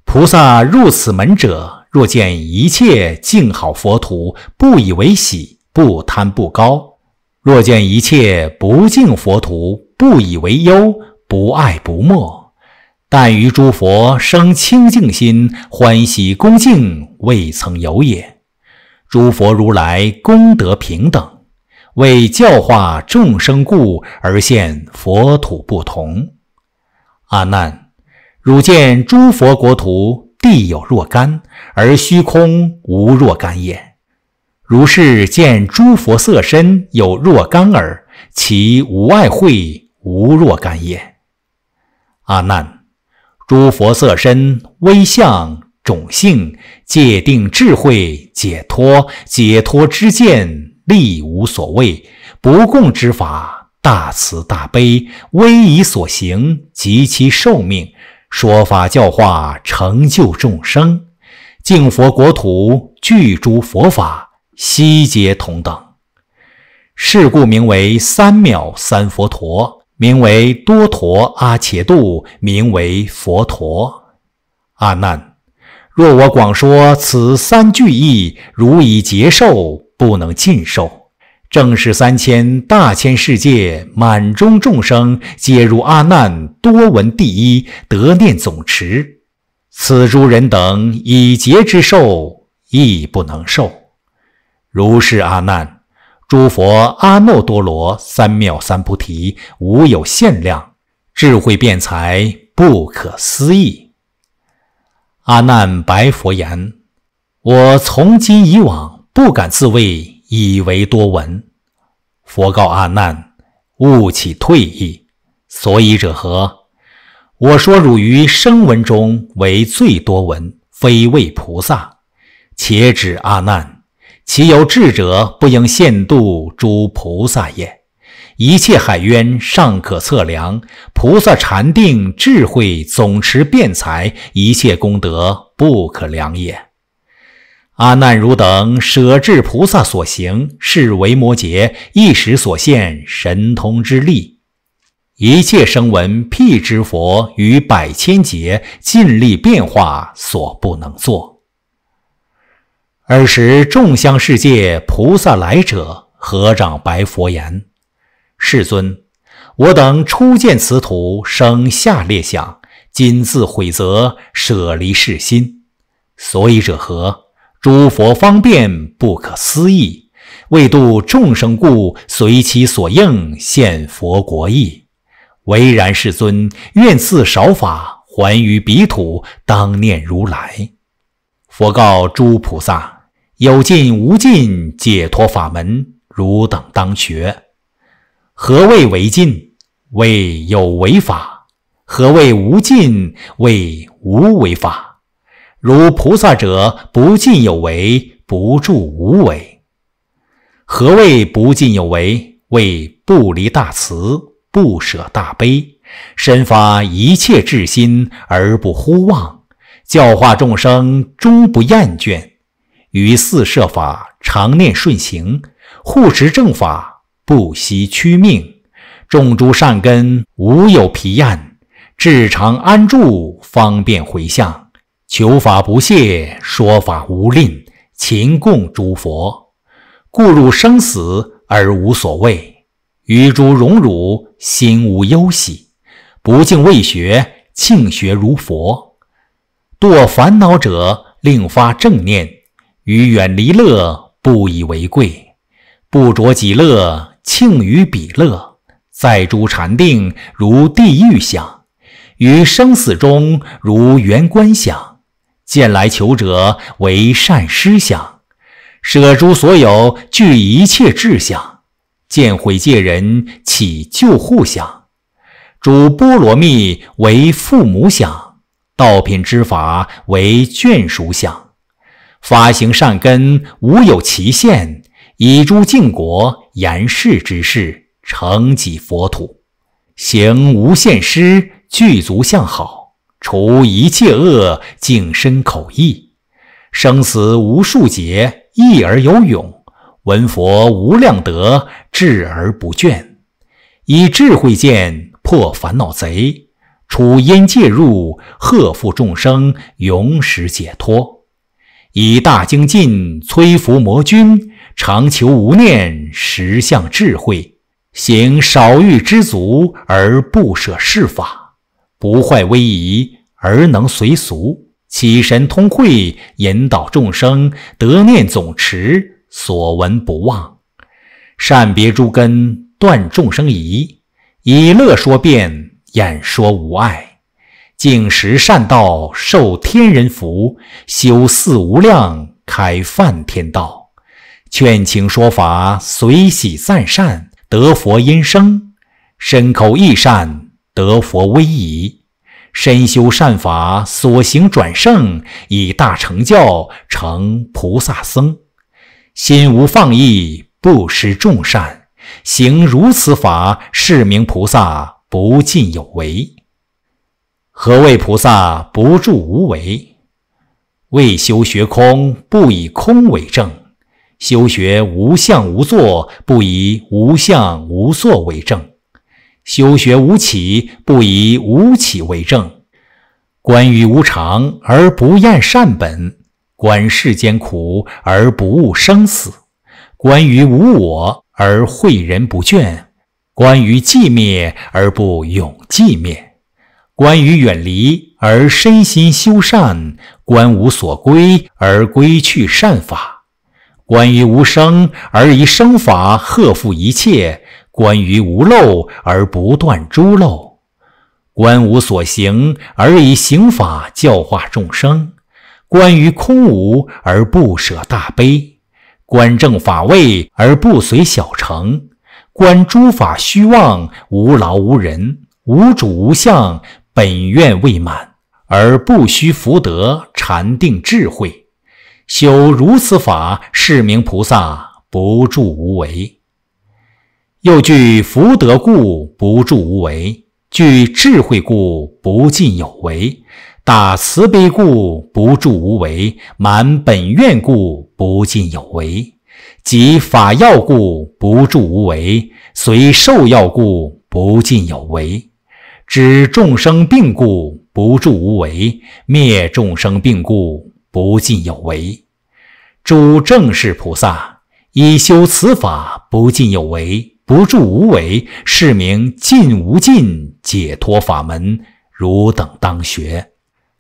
菩萨入此门者，若见一切净好佛土，不以为喜，不贪不高；若见一切不净佛土，不以为忧，不爱不没。但于诸佛生清净心，欢喜恭敬，未曾有也。诸佛如来功德平等。为教化众生故，而现佛土不同。阿难，汝见诸佛国土地有若干，而虚空无若干也。如是见诸佛色身有若干耳，其无爱慧无若干也。阿难，诸佛色身微相、种性、界定、智慧、解脱、解脱之见。力无所谓，不共之法，大慈大悲，威仪所行及其寿命，说法教化，成就众生，净佛国土，具诸佛法，悉皆同等。是故名为三藐三佛陀，名为多陀阿且度，名为佛陀。阿难，若我广说此三句意，如以劫受。不能尽受，正是三千大千世界满中众生，皆如阿难多闻第一，得念总持。此诸人等以劫之寿，亦不能受。如是阿难，诸佛阿耨多罗三藐三菩提无有限量，智慧辩才不可思议。阿难白佛言：我从今以往。不敢自谓以为多闻。佛告阿难：勿起退意。所以者何？我说汝于声闻中为最多闻，非为菩萨。且指阿难：其有智者，不应限度诸菩萨也。一切海渊尚可测量，菩萨禅定智慧总持辩才，一切功德不可量也。阿难，汝等舍智菩萨所行，是为摩诘一时所现神通之力。一切声闻辟支佛与百千劫尽力变化所不能作。尔时众香世界菩萨来者，合掌白佛言：“世尊，我等初见此土生下列想，今自悔责，舍离世心，所以者何？”诸佛方便不可思议，为度众生故，随其所应现佛国意。唯然世尊，愿赐少法，还于彼土，当念如来。佛告诸菩萨：有尽无尽解脱法门，汝等当学。何谓为尽？为有为法。何谓无尽？为无为法。如菩萨者，不尽有为，不住无为。何谓不尽有为？为不离大慈，不舍大悲，身发一切智心而不忽忘，教化众生终不厌倦。于四摄法常念顺行，护持正法不惜屈命，众诸善根无有疲厌，至常安住，方便回向。求法不懈，说法无吝，勤供诸佛，故入生死而无所谓；于诸荣辱，心无忧喜，不敬未学，庆学如佛。堕烦恼者，另发正念；于远离乐，不以为贵；不着己乐，庆于彼乐。在诸禅定，如地狱想；于生死中，如圆观想。见来求者为善施想，舍诸所有具一切智相，见毁戒人起救护想，诸波罗蜜为父母想，道品之法为眷属想，发行善根无有其限，以诸净国严饰之事成己佛土，行无限施具足相好。除一切恶，净身口意；生死无数劫，易而有勇。闻佛无量德，智而不倦。以智慧剑破烦恼贼，除因介入，贺福众生永始解脱。以大精进摧伏魔君，常求无念实相智慧，行少欲知足而不舍世法。不坏威仪而能随俗，起神通慧，引导众生得念总持，所闻不忘。善别诸根断众生疑，以乐说变，演说无碍。敬识善道，受天人福，修四无量，开梵天道。劝请说法，随喜赞善，得佛音声，身口意善。得佛威仪，身修善法，所行转胜，以大成教，成菩萨僧。心无放逸，不失众善，行如此法，是名菩萨不近有为。何谓菩萨不住无为？为修学空，不以空为正；修学无相无作，不以无相无作为正。修学无起，不以无起为证；观于无常而不厌善本；观世间苦而不误生死；观于无我而诲人不倦；观于寂灭而不永寂灭；观于远离而身心修善；观无所归而归去善法；观于无生而以生法呵复一切。观于无漏而不断诸漏，观无所行而以行法教化众生，观于空无而不舍大悲，观正法位而不随小乘，观诸法虚妄无劳无人无主无相，本愿未满而不须福德禅定智慧，修如此法是名菩萨不住无为。又具福德故不住无为，具智慧故不尽有为，大慈悲故不住无为，满本愿故不尽有为，及法要故不住无为，随受要故不尽有为，知众生病故不住无为，灭众生病故不尽有为，诸正士菩萨以修此法不尽有为。不住无为，是名尽无尽解脱法门。汝等当学。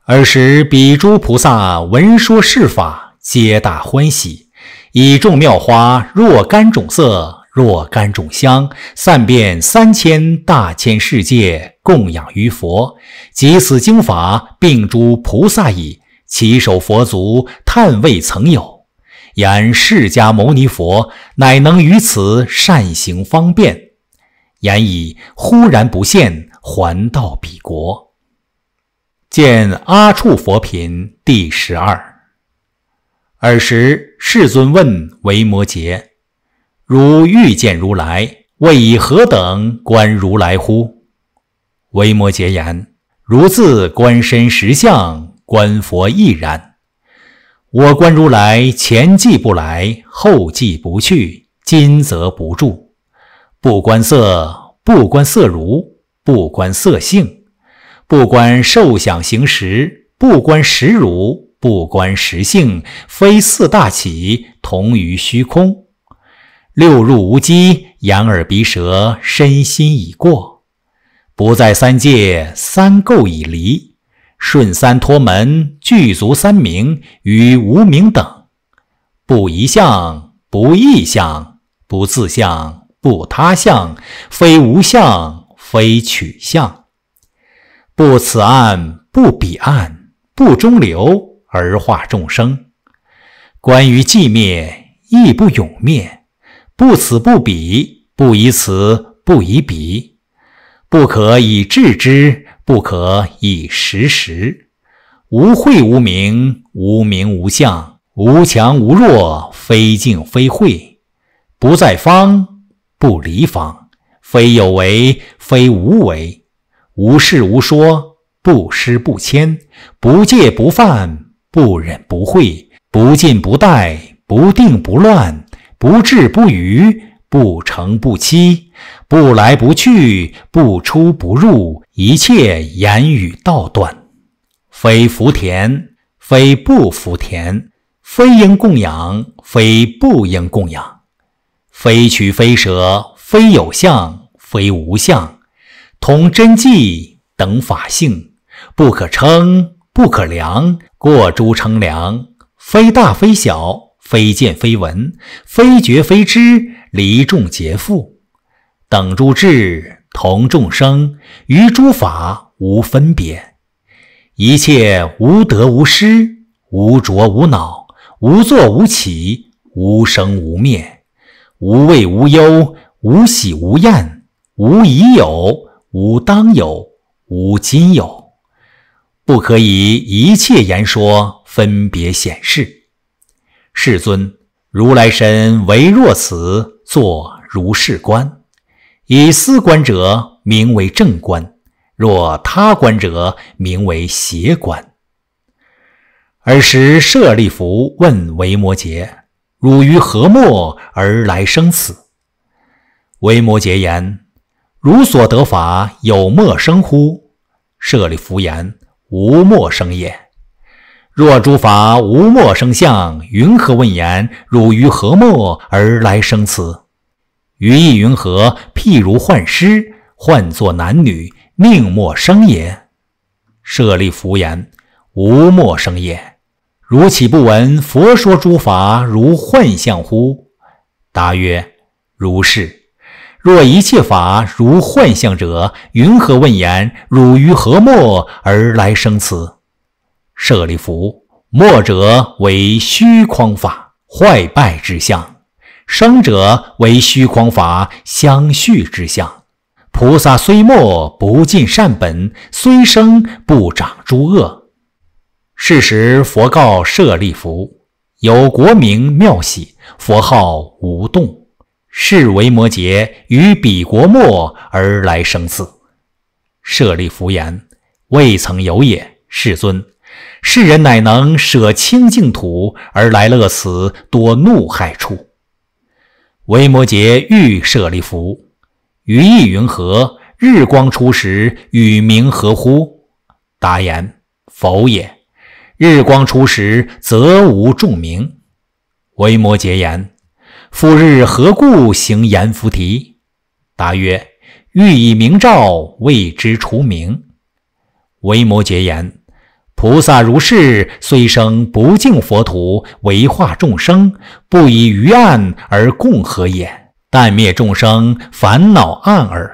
尔时，彼诸菩萨闻说是法，皆大欢喜，以众妙花若干种色、若干种香，散遍三千大千世界，供养于佛。及此经法，并诸菩萨矣，其手佛足，叹未曾有。言释迦牟尼佛乃能于此善行方便，言以忽然不现还到彼国，见阿处佛品第十二。尔时世尊问维摩诘：“汝欲见如来，为以何等观如来乎？”维摩诘言：“如自观身实相，观佛亦然。”我观如来前际不来，后继不去，今则不住。不观色，不观色如，不观色性，不观受想行识，不观实如，不观实性，非四大起，同于虚空。六入无机，眼耳鼻舌身心已过，不在三界，三垢已离。顺三脱门具足三明，于无明等不一相，不异相，不自相，不他相，非无相，非取相，不此岸，不彼岸，不中流而化众生。关于寂灭，亦不永灭。不此不彼，不以此，不以彼，不可以治之。不可以时时，无会无名，无名无相，无强无弱，非静非慧，不在方，不离方，非有为，非无为，无事无说，不施不迁，不戒不犯，不忍不讳，不进不怠，不定不乱，不滞不愚，不诚不欺，不来不去，不出不入。一切言语道断，非福田，非不福田，非应供养，非不应供养，非取非舍，非有相，非无相，同真迹等法性，不可称，不可量，过诸称量，非大非小，非见非闻，非觉非知，离众劫富，等诸智。同众生于诸法无分别，一切无得无失，无着无恼，无作无起，无生无灭，无畏无忧，无喜无厌，无已有，无当有，无今有，不可以一切言说分别显示。世尊，如来身唯若此，作如是观。以私观者名为正观，若他观者名为邪观。尔时舍利弗问维摩诘：“汝于何末而来生此？”维摩诘言：“汝所得法有末生乎？”舍利弗言：“无末生也。若诸法无末生相，云何问言汝于何末而来生此？于意云何？譬如幻师幻作男女，宁莫生也？舍利弗言：无莫生也。如岂不闻佛说诸法如幻象乎？答曰：如是。若一切法如幻象者，云何问言汝于何莫而来生此？舍利弗：莫者为虚诳法，坏败之相。生者为虚狂法相续之相，菩萨虽末不尽善本，虽生不长诸恶。是时佛告舍利弗：“有国名妙喜，佛号无动，是为摩诘于彼国末而来生死。”舍利弗言：“未曾有也，世尊。世人乃能舍清净土而来乐此多怒害处。”维摩诘欲舍利弗，于意云何？日光初时与明合乎？答言：否也。日光初时，则无众明。维摩诘言：复日何故行言菩提？答曰：欲以明照，为之除明。维摩诘言。菩萨如是，虽生不净佛土，为化众生，不以愚暗而共和也。但灭众生烦恼暗耳。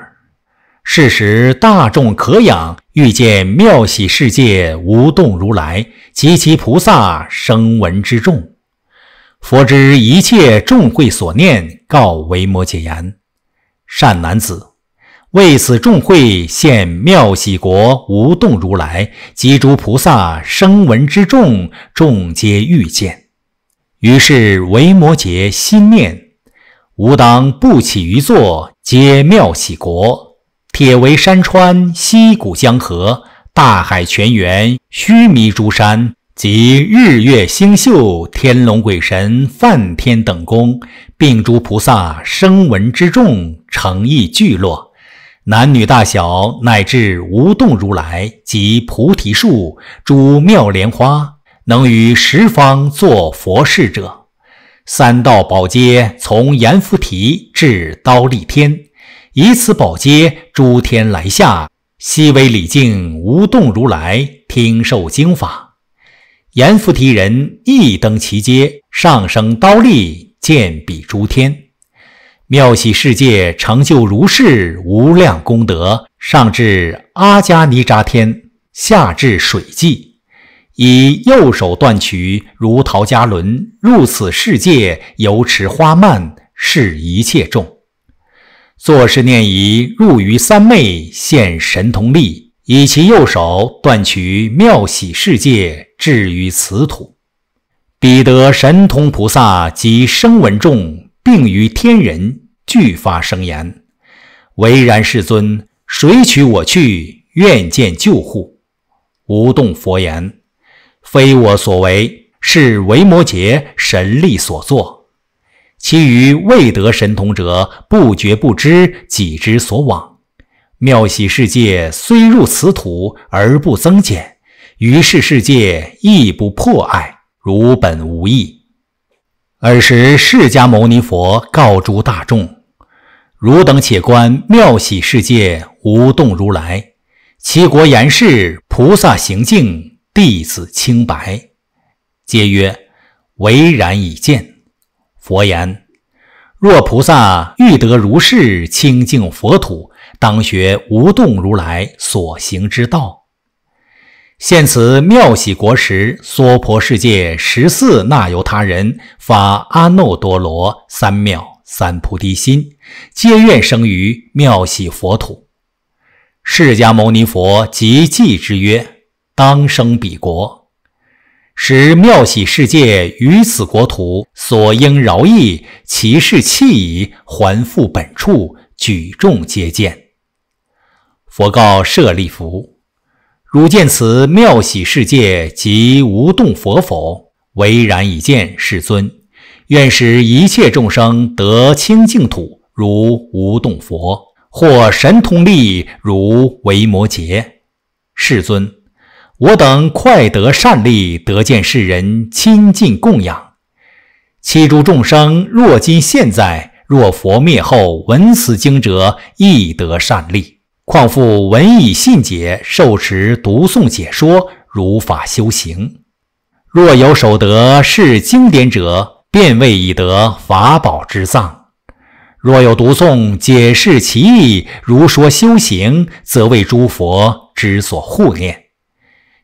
是时大众可仰，遇见妙喜世界无动如来及其菩萨声闻之众。佛知一切众会所念，告维摩诘言：“善男子。”为此众会现妙喜国无动如来及诸菩萨声闻之众，众皆遇见。于是维摩诘心念：吾当不起于座，皆妙喜国铁围山川、溪谷江河、大海泉源、须弥诸山及日月星宿、天龙鬼神、梵天等功，并诸菩萨声闻之众，诚意聚落。男女大小乃至无动如来及菩提树诸妙莲花，能于十方作佛事者，三道宝阶从阎浮提至刀立天，以此宝阶诸天来下，悉为礼敬无动如来听受经法。阎浮提人一登其阶，上升刀立，见彼诸天。妙喜世界成就如是无量功德，上至阿迦尼扎天，下至水际，以右手断取如陶迦轮，入此世界，游持花曼，示一切众。作是念以入于三昧，现神通力，以其右手断取妙喜世界，置于此土，彼得神通菩萨及声闻众。并与天人俱发生言，唯然世尊，谁取我去？愿见救护。无动佛言，非我所为，是维摩诘神力所作。其余未得神通者，不觉不知己之所往。妙喜世界虽入此土，而不增减；于是世界亦不破碍，如本无异。尔时，释迦牟尼佛告诸大众：“汝等且观妙喜世界无动如来，其国言是菩萨行净，弟子清白，皆曰：‘唯然已见。’佛言：‘若菩萨欲得如是清净佛土，当学无动如来所行之道。’”现此妙喜国时，娑婆世界十四那由他人发阿耨多罗三藐三菩提心，皆愿生于妙喜佛土。释迦牟尼佛即记之曰：“当生彼国，使妙喜世界于此国土所应饶益其事弃矣，还复本处，举众皆见。”佛告舍利弗。汝见此妙喜世界，即无动佛否？唯然已见世尊。愿使一切众生得清净土，如无动佛；或神通力，如维摩诘。世尊，我等快得善利，得见世人亲近供养。七诸众生，若今现在，若佛灭后，闻此经者，亦得善利。况复闻以信解，受持读诵解说，如法修行。若有守得是经典者，便为已得法宝之藏。若有读诵解释其意，如说修行，则为诸佛之所护念。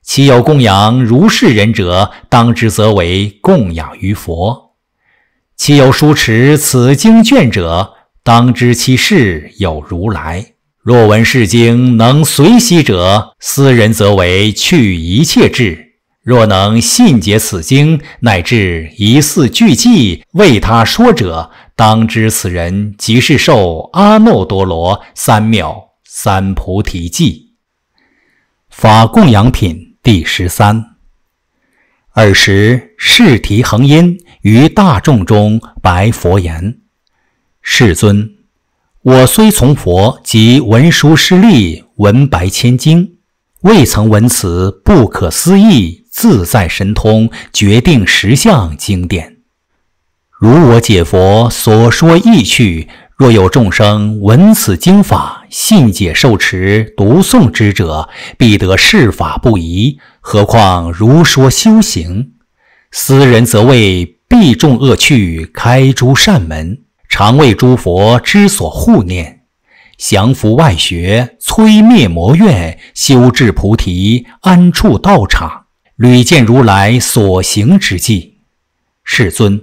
其有供养如是人者，当之则为供养于佛。其有书持此经卷者，当知其事有如来。若闻是经能随息者，斯人则为去一切智；若能信解此经，乃至一似俱记为他说者，当知此人即是受阿耨多罗三藐三菩提记。法供养品第十三。尔时，世提恒音于大众中白佛言：“世尊。”我虽从佛及闻殊师利，闻白千经，未曾闻此不可思议自在神通决定实相经典。如我解佛所说意趣，若有众生闻此经法信解受持读诵之者，必得世法不疑。何况如说修行，斯人则为避众恶趣，开诸善门。常为诸佛之所护念，降伏外学，摧灭魔怨，修治菩提，安处道场，屡见如来所行之迹。世尊，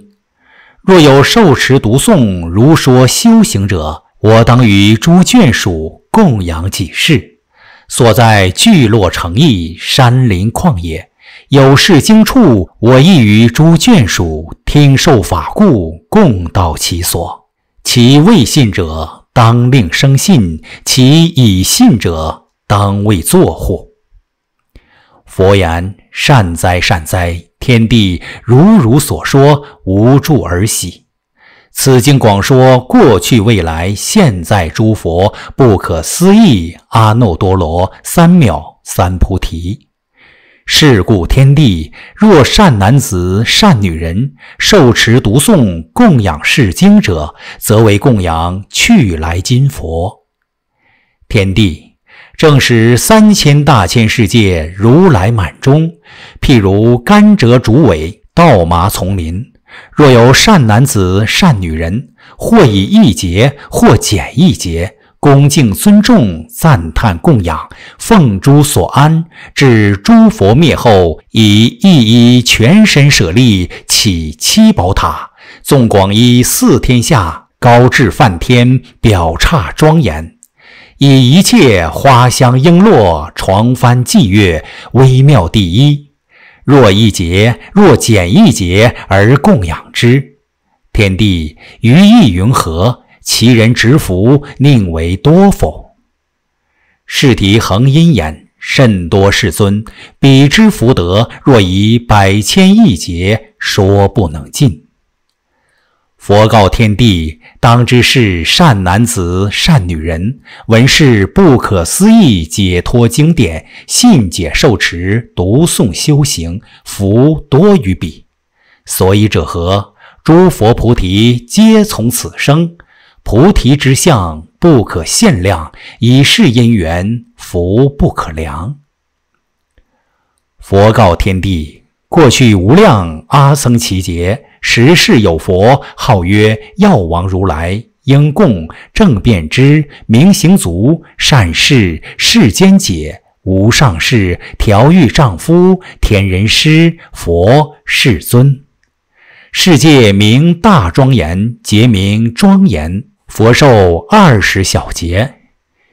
若有受持读诵如说修行者，我当与诸眷属供养几世？所在聚落、城邑、山林、旷野，有事经处，我亦与诸眷属听受法故，共到其所。其未信者，当令生信；其已信者，当为作护。佛言：善哉，善哉！天地如汝所说，无著而喜。此经广说过去、未来、现在诸佛不可思议阿耨多罗三藐三菩提。是故天地，若善男子、善女人，受持读诵供养是经者，则为供养去来金佛。天地正是三千大千世界如来满中，譬如甘蔗、竹苇、稻麻丛林，若有善男子、善女人，或以一劫，或减一劫。恭敬尊重赞叹供养，奉诸所安。至诸佛灭后，以一一全身舍利起七宝塔，纵广一四天下，高至梵天，表刹庄严。以一切花香璎珞床幡祭乐微妙第一。若一劫若减一劫而供养之，天地于意云何？其人执福，宁为多否？是敌恒因言甚多，世尊。彼之福德，若以百千亿劫说，不能尽。佛告天地：当知是善男子、善女人，闻是不可思议解脱经典，信解受持，读诵修行，福多于彼。所以者何？诸佛菩提皆从此生。菩提之相不可限量，以是因缘福不可量。佛告天地：过去无量阿僧祇劫，时世有佛，号曰药王如来，应供正遍知，明行足，善事世间解，无上士，调御丈夫，天人师，佛世尊。世界名大庄严，皆名庄严。佛寿二十小劫，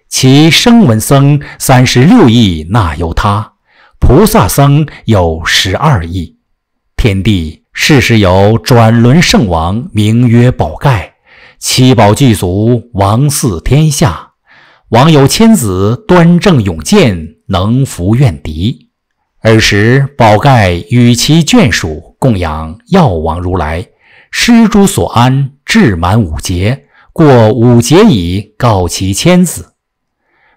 其声闻僧三十六亿，那由他；菩萨僧有十二亿。天地世世有转轮圣王，名曰宝盖，七宝具足，王似天下。王有千子，端正勇健，能服怨敌。尔时宝盖与其眷属供养药王如来，施诸所安，至满五劫。过五劫矣，告其千子：“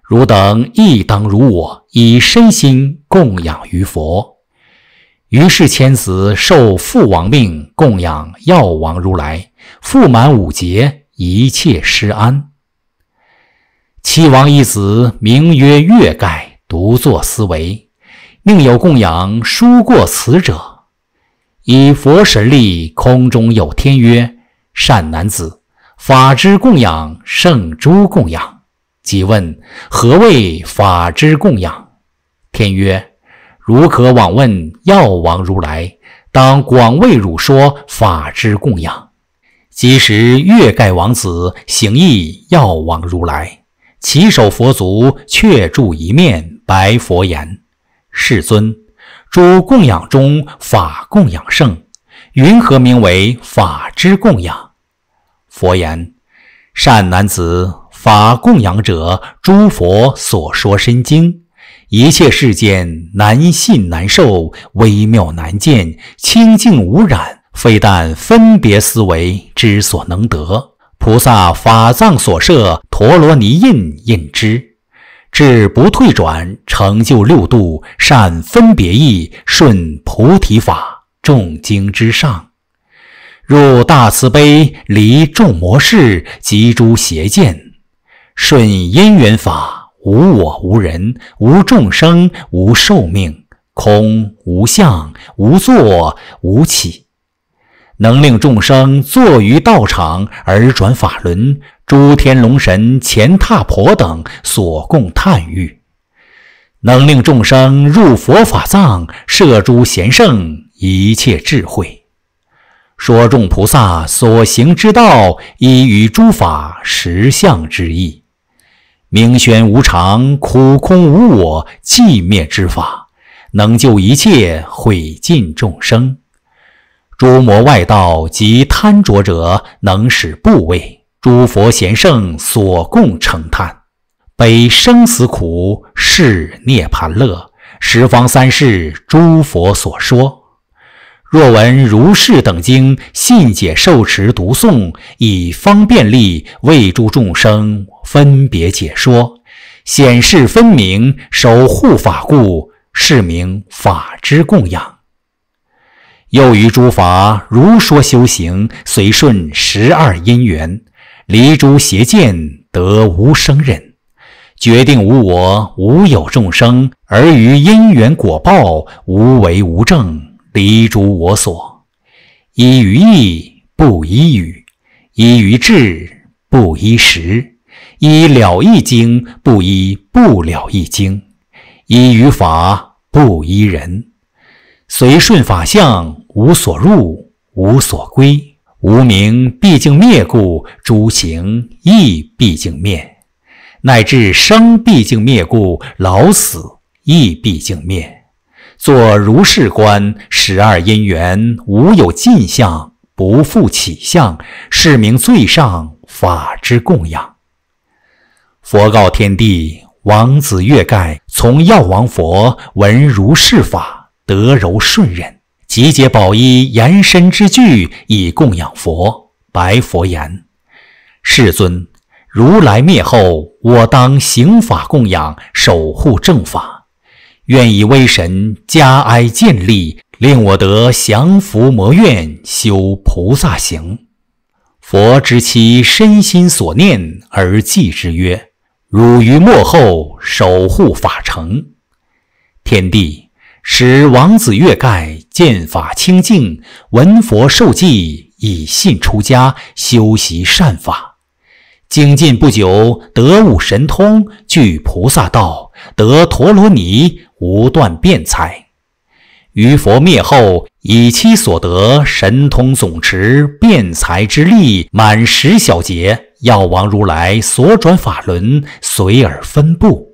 汝等亦当如我，以身心供养于佛。”于是千子受父王命供养药王如来，复满五劫，一切失安。七王一子名曰月盖，独坐思惟，命有供养殊过此者？以佛神力，空中有天曰善男子。法之供养圣诸供养。即问何谓法之供养？天曰：如可往问药王如来，当广为汝说法之供养。即时月盖王子行意药王如来，其手佛足却住一面白佛言：世尊，诸供养中法供养圣，云何名为法之供养？佛言：“善男子，法供养者，诸佛所说深经，一切世间难信难受，微妙难见，清净无染，非但分别思维之所能得。菩萨法藏所设陀罗尼印印之，至不退转，成就六度，善分别意，顺菩提法，众经之上。”入大慈悲，离众魔事，及诸邪见，顺因缘法，无我无人，无众生，无寿命，空无相，无作无起，能令众生坐于道场而转法轮，诸天龙神、前踏婆等所共叹誉，能令众生入佛法藏，摄诸贤圣一切智慧。说众菩萨所行之道，依于诸法实相之意，明宣无常、苦空无我寂灭之法，能救一切毁尽众生，诸魔外道及贪着者，能使部位，诸佛贤圣所共称叹，悲生死苦，是涅盘乐，十方三世诸佛所说。若闻如是等经，信解受持，读诵以方便力，为诸众生分别解说，显示分明，守护法故，是名法之供养。又于诸法如说修行，随顺十二因缘，离诸邪见，得无生忍，决定无我，无有众生，而于因缘果报，无为无正。离诸我所，依于义不依语，依于智不依时；依了一经不依不了一经，依于法不依人。随顺法相，无所入，无所归。无名毕竟灭故，诸行亦毕竟灭；乃至生毕竟灭故，老死亦毕竟灭。作如是观，十二因缘无有尽相，不复起相，是名最上法之供养。佛告天地：王子月盖：“从药王佛闻如是法，得柔顺忍，集结宝衣，延伸之具，以供养佛。”白佛言：“世尊，如来灭后，我当行法供养，守护正法。”愿以威神加哀建立，令我得降伏魔怨，修菩萨行。佛知其身心所念而记之曰：“汝于末后守护法城，天地使王子月盖见法清净，闻佛受记，以信出家，修习善法，精进不久，得五神通，具菩萨道，得陀罗尼。”无断辩才。于佛灭后，以其所得神通总持辩才之力，满十小劫，药王如来所转法轮随而分布。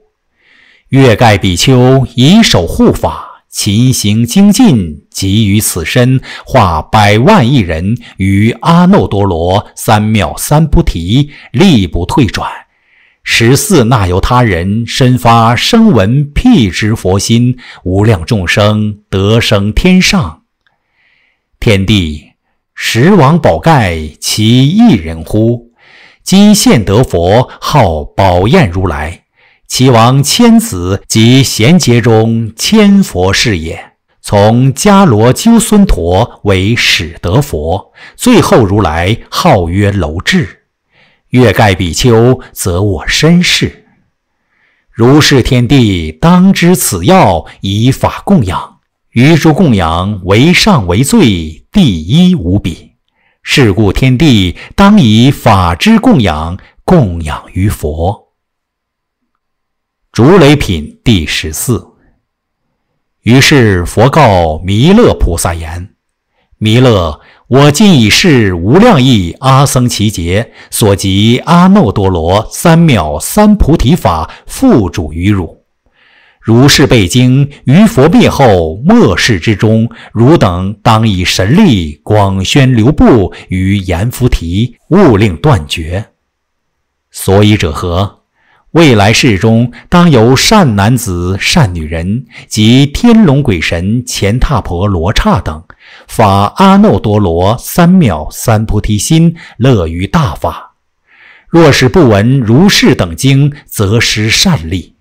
月盖比丘以守护法勤行精进，即于此身化百万亿人于阿耨多罗三藐三菩提力不退转。十四那由他人身发声闻辟之佛心，无量众生得生天上。天地十王宝盖，其一人乎？今现得佛号宝焰如来，其王千子及贤劫中千佛是也。从迦罗鸠孙陀为始得佛，最后如来号曰楼智。月盖比丘，则我身是。如是，天地当知此药以法供养，于诸供养为上为最，第一无比。是故，天地当以法之供养供养于佛。竹雷品第十四。于是，佛告弥勒菩萨言：“弥勒。”我今已是无量亿阿僧祇劫所及阿耨多罗三藐三菩提法，付嘱于汝。如是被经，于佛灭后末世之中，汝等当以神力广宣流布，于阎浮提勿令断绝。所以者何？未来世中当有善男子、善女人及天龙鬼神、乾闼婆、罗刹等。法阿耨多罗三藐三菩提心乐于大法。若是不闻如是等经，则失善利。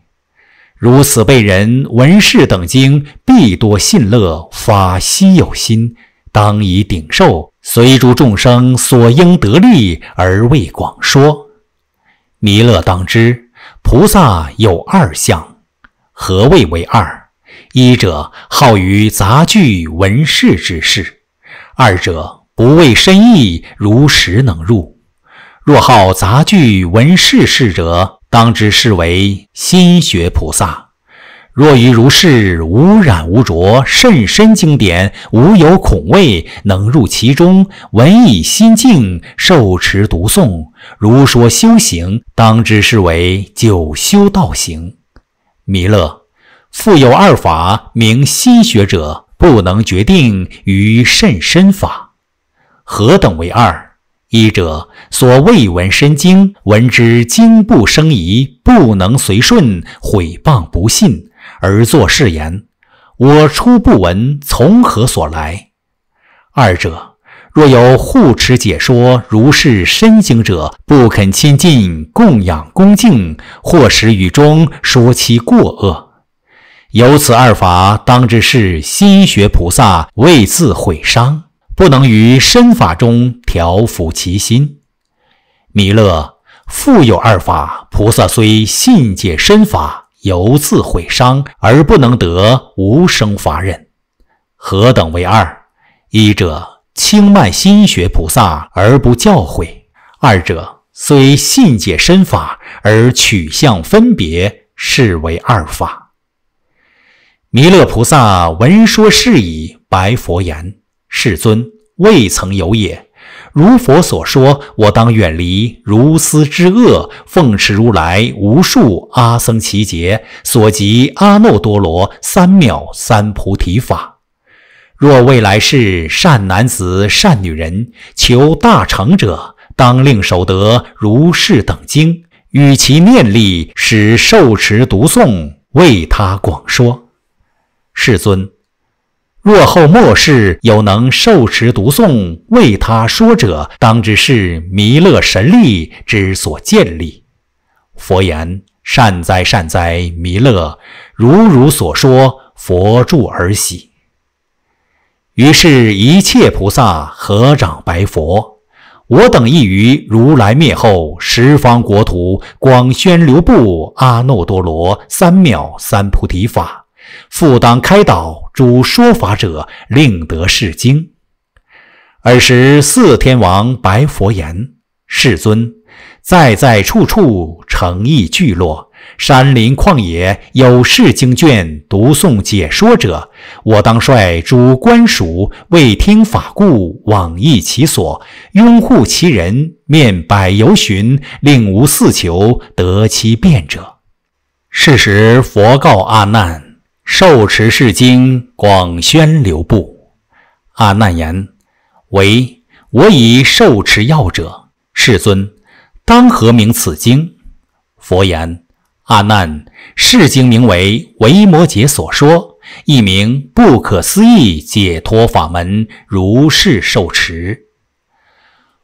如此辈人闻是等经，必多信乐，发希有心，当以顶受，随诸众生所应得利，而为广说。弥勒当知，菩萨有二相，何谓为二？一者好于杂剧文事之事，二者不畏深意，如实能入。若好杂剧文事事者，当知是为心学菩萨。若于如是无染无浊甚深经典，无有恐畏，能入其中，闻以心境受持读诵，如说修行，当知是为久修道行。弥勒。复有二法，名心学者不能决定于甚深法，何等为二？一者所谓闻身经，闻之经不生疑，不能随顺毁谤不信，而作是言：我初不闻从何所来。二者若有护持解说如是深经者，不肯亲近供养恭敬，或使语中说其过恶。有此二法，当知是心学菩萨为自毁伤，不能于身法中调伏其心。弥勒复有二法，菩萨虽信解身法，犹自毁伤，而不能得无生法忍。何等为二？一者轻慢心学菩萨而不教诲；二者虽信解身法，而取向分别，是为二法。弥勒菩萨闻说是已，白佛言：“世尊，未曾有也。如佛所说，我当远离如斯之恶，奉持如来无数阿僧祇劫所及阿耨多罗三藐三菩提法。若未来世善男子、善女人求大成者，当令守得如是等经，与其念力，使受持读诵，为他广说。”世尊，若后末世有能受持读诵为他说者，当知是弥勒神力之所建立。佛言：善哉善哉，弥勒！如汝所说，佛住而喜。于是，一切菩萨合掌白佛：我等意于如来灭后，十方国土广宣流布阿耨多罗三藐三菩提法。复当开导诸说法者，令得是经。尔时四天王白佛言：“世尊，在在处处，诚意聚落、山林旷野，有视经卷、读诵解说者，我当率诸官属，为听法故，往诣其所，拥护其人，面百由旬，令无四求，得其辩者。”是时佛告阿难。受持是经，广宣流布。阿难言：“为我以受持要者，世尊，当何名此经？”佛言：“阿难，是经名为维摩诘所说，一名不可思议解脱法门，如是受持。”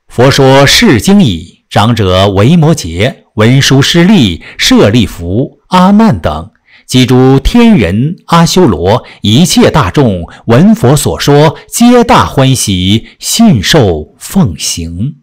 佛说：“是经已，长者维摩诘、文殊师利、舍利弗、阿难等。”即诸天人、阿修罗、一切大众，闻佛所说，皆大欢喜，信受奉行。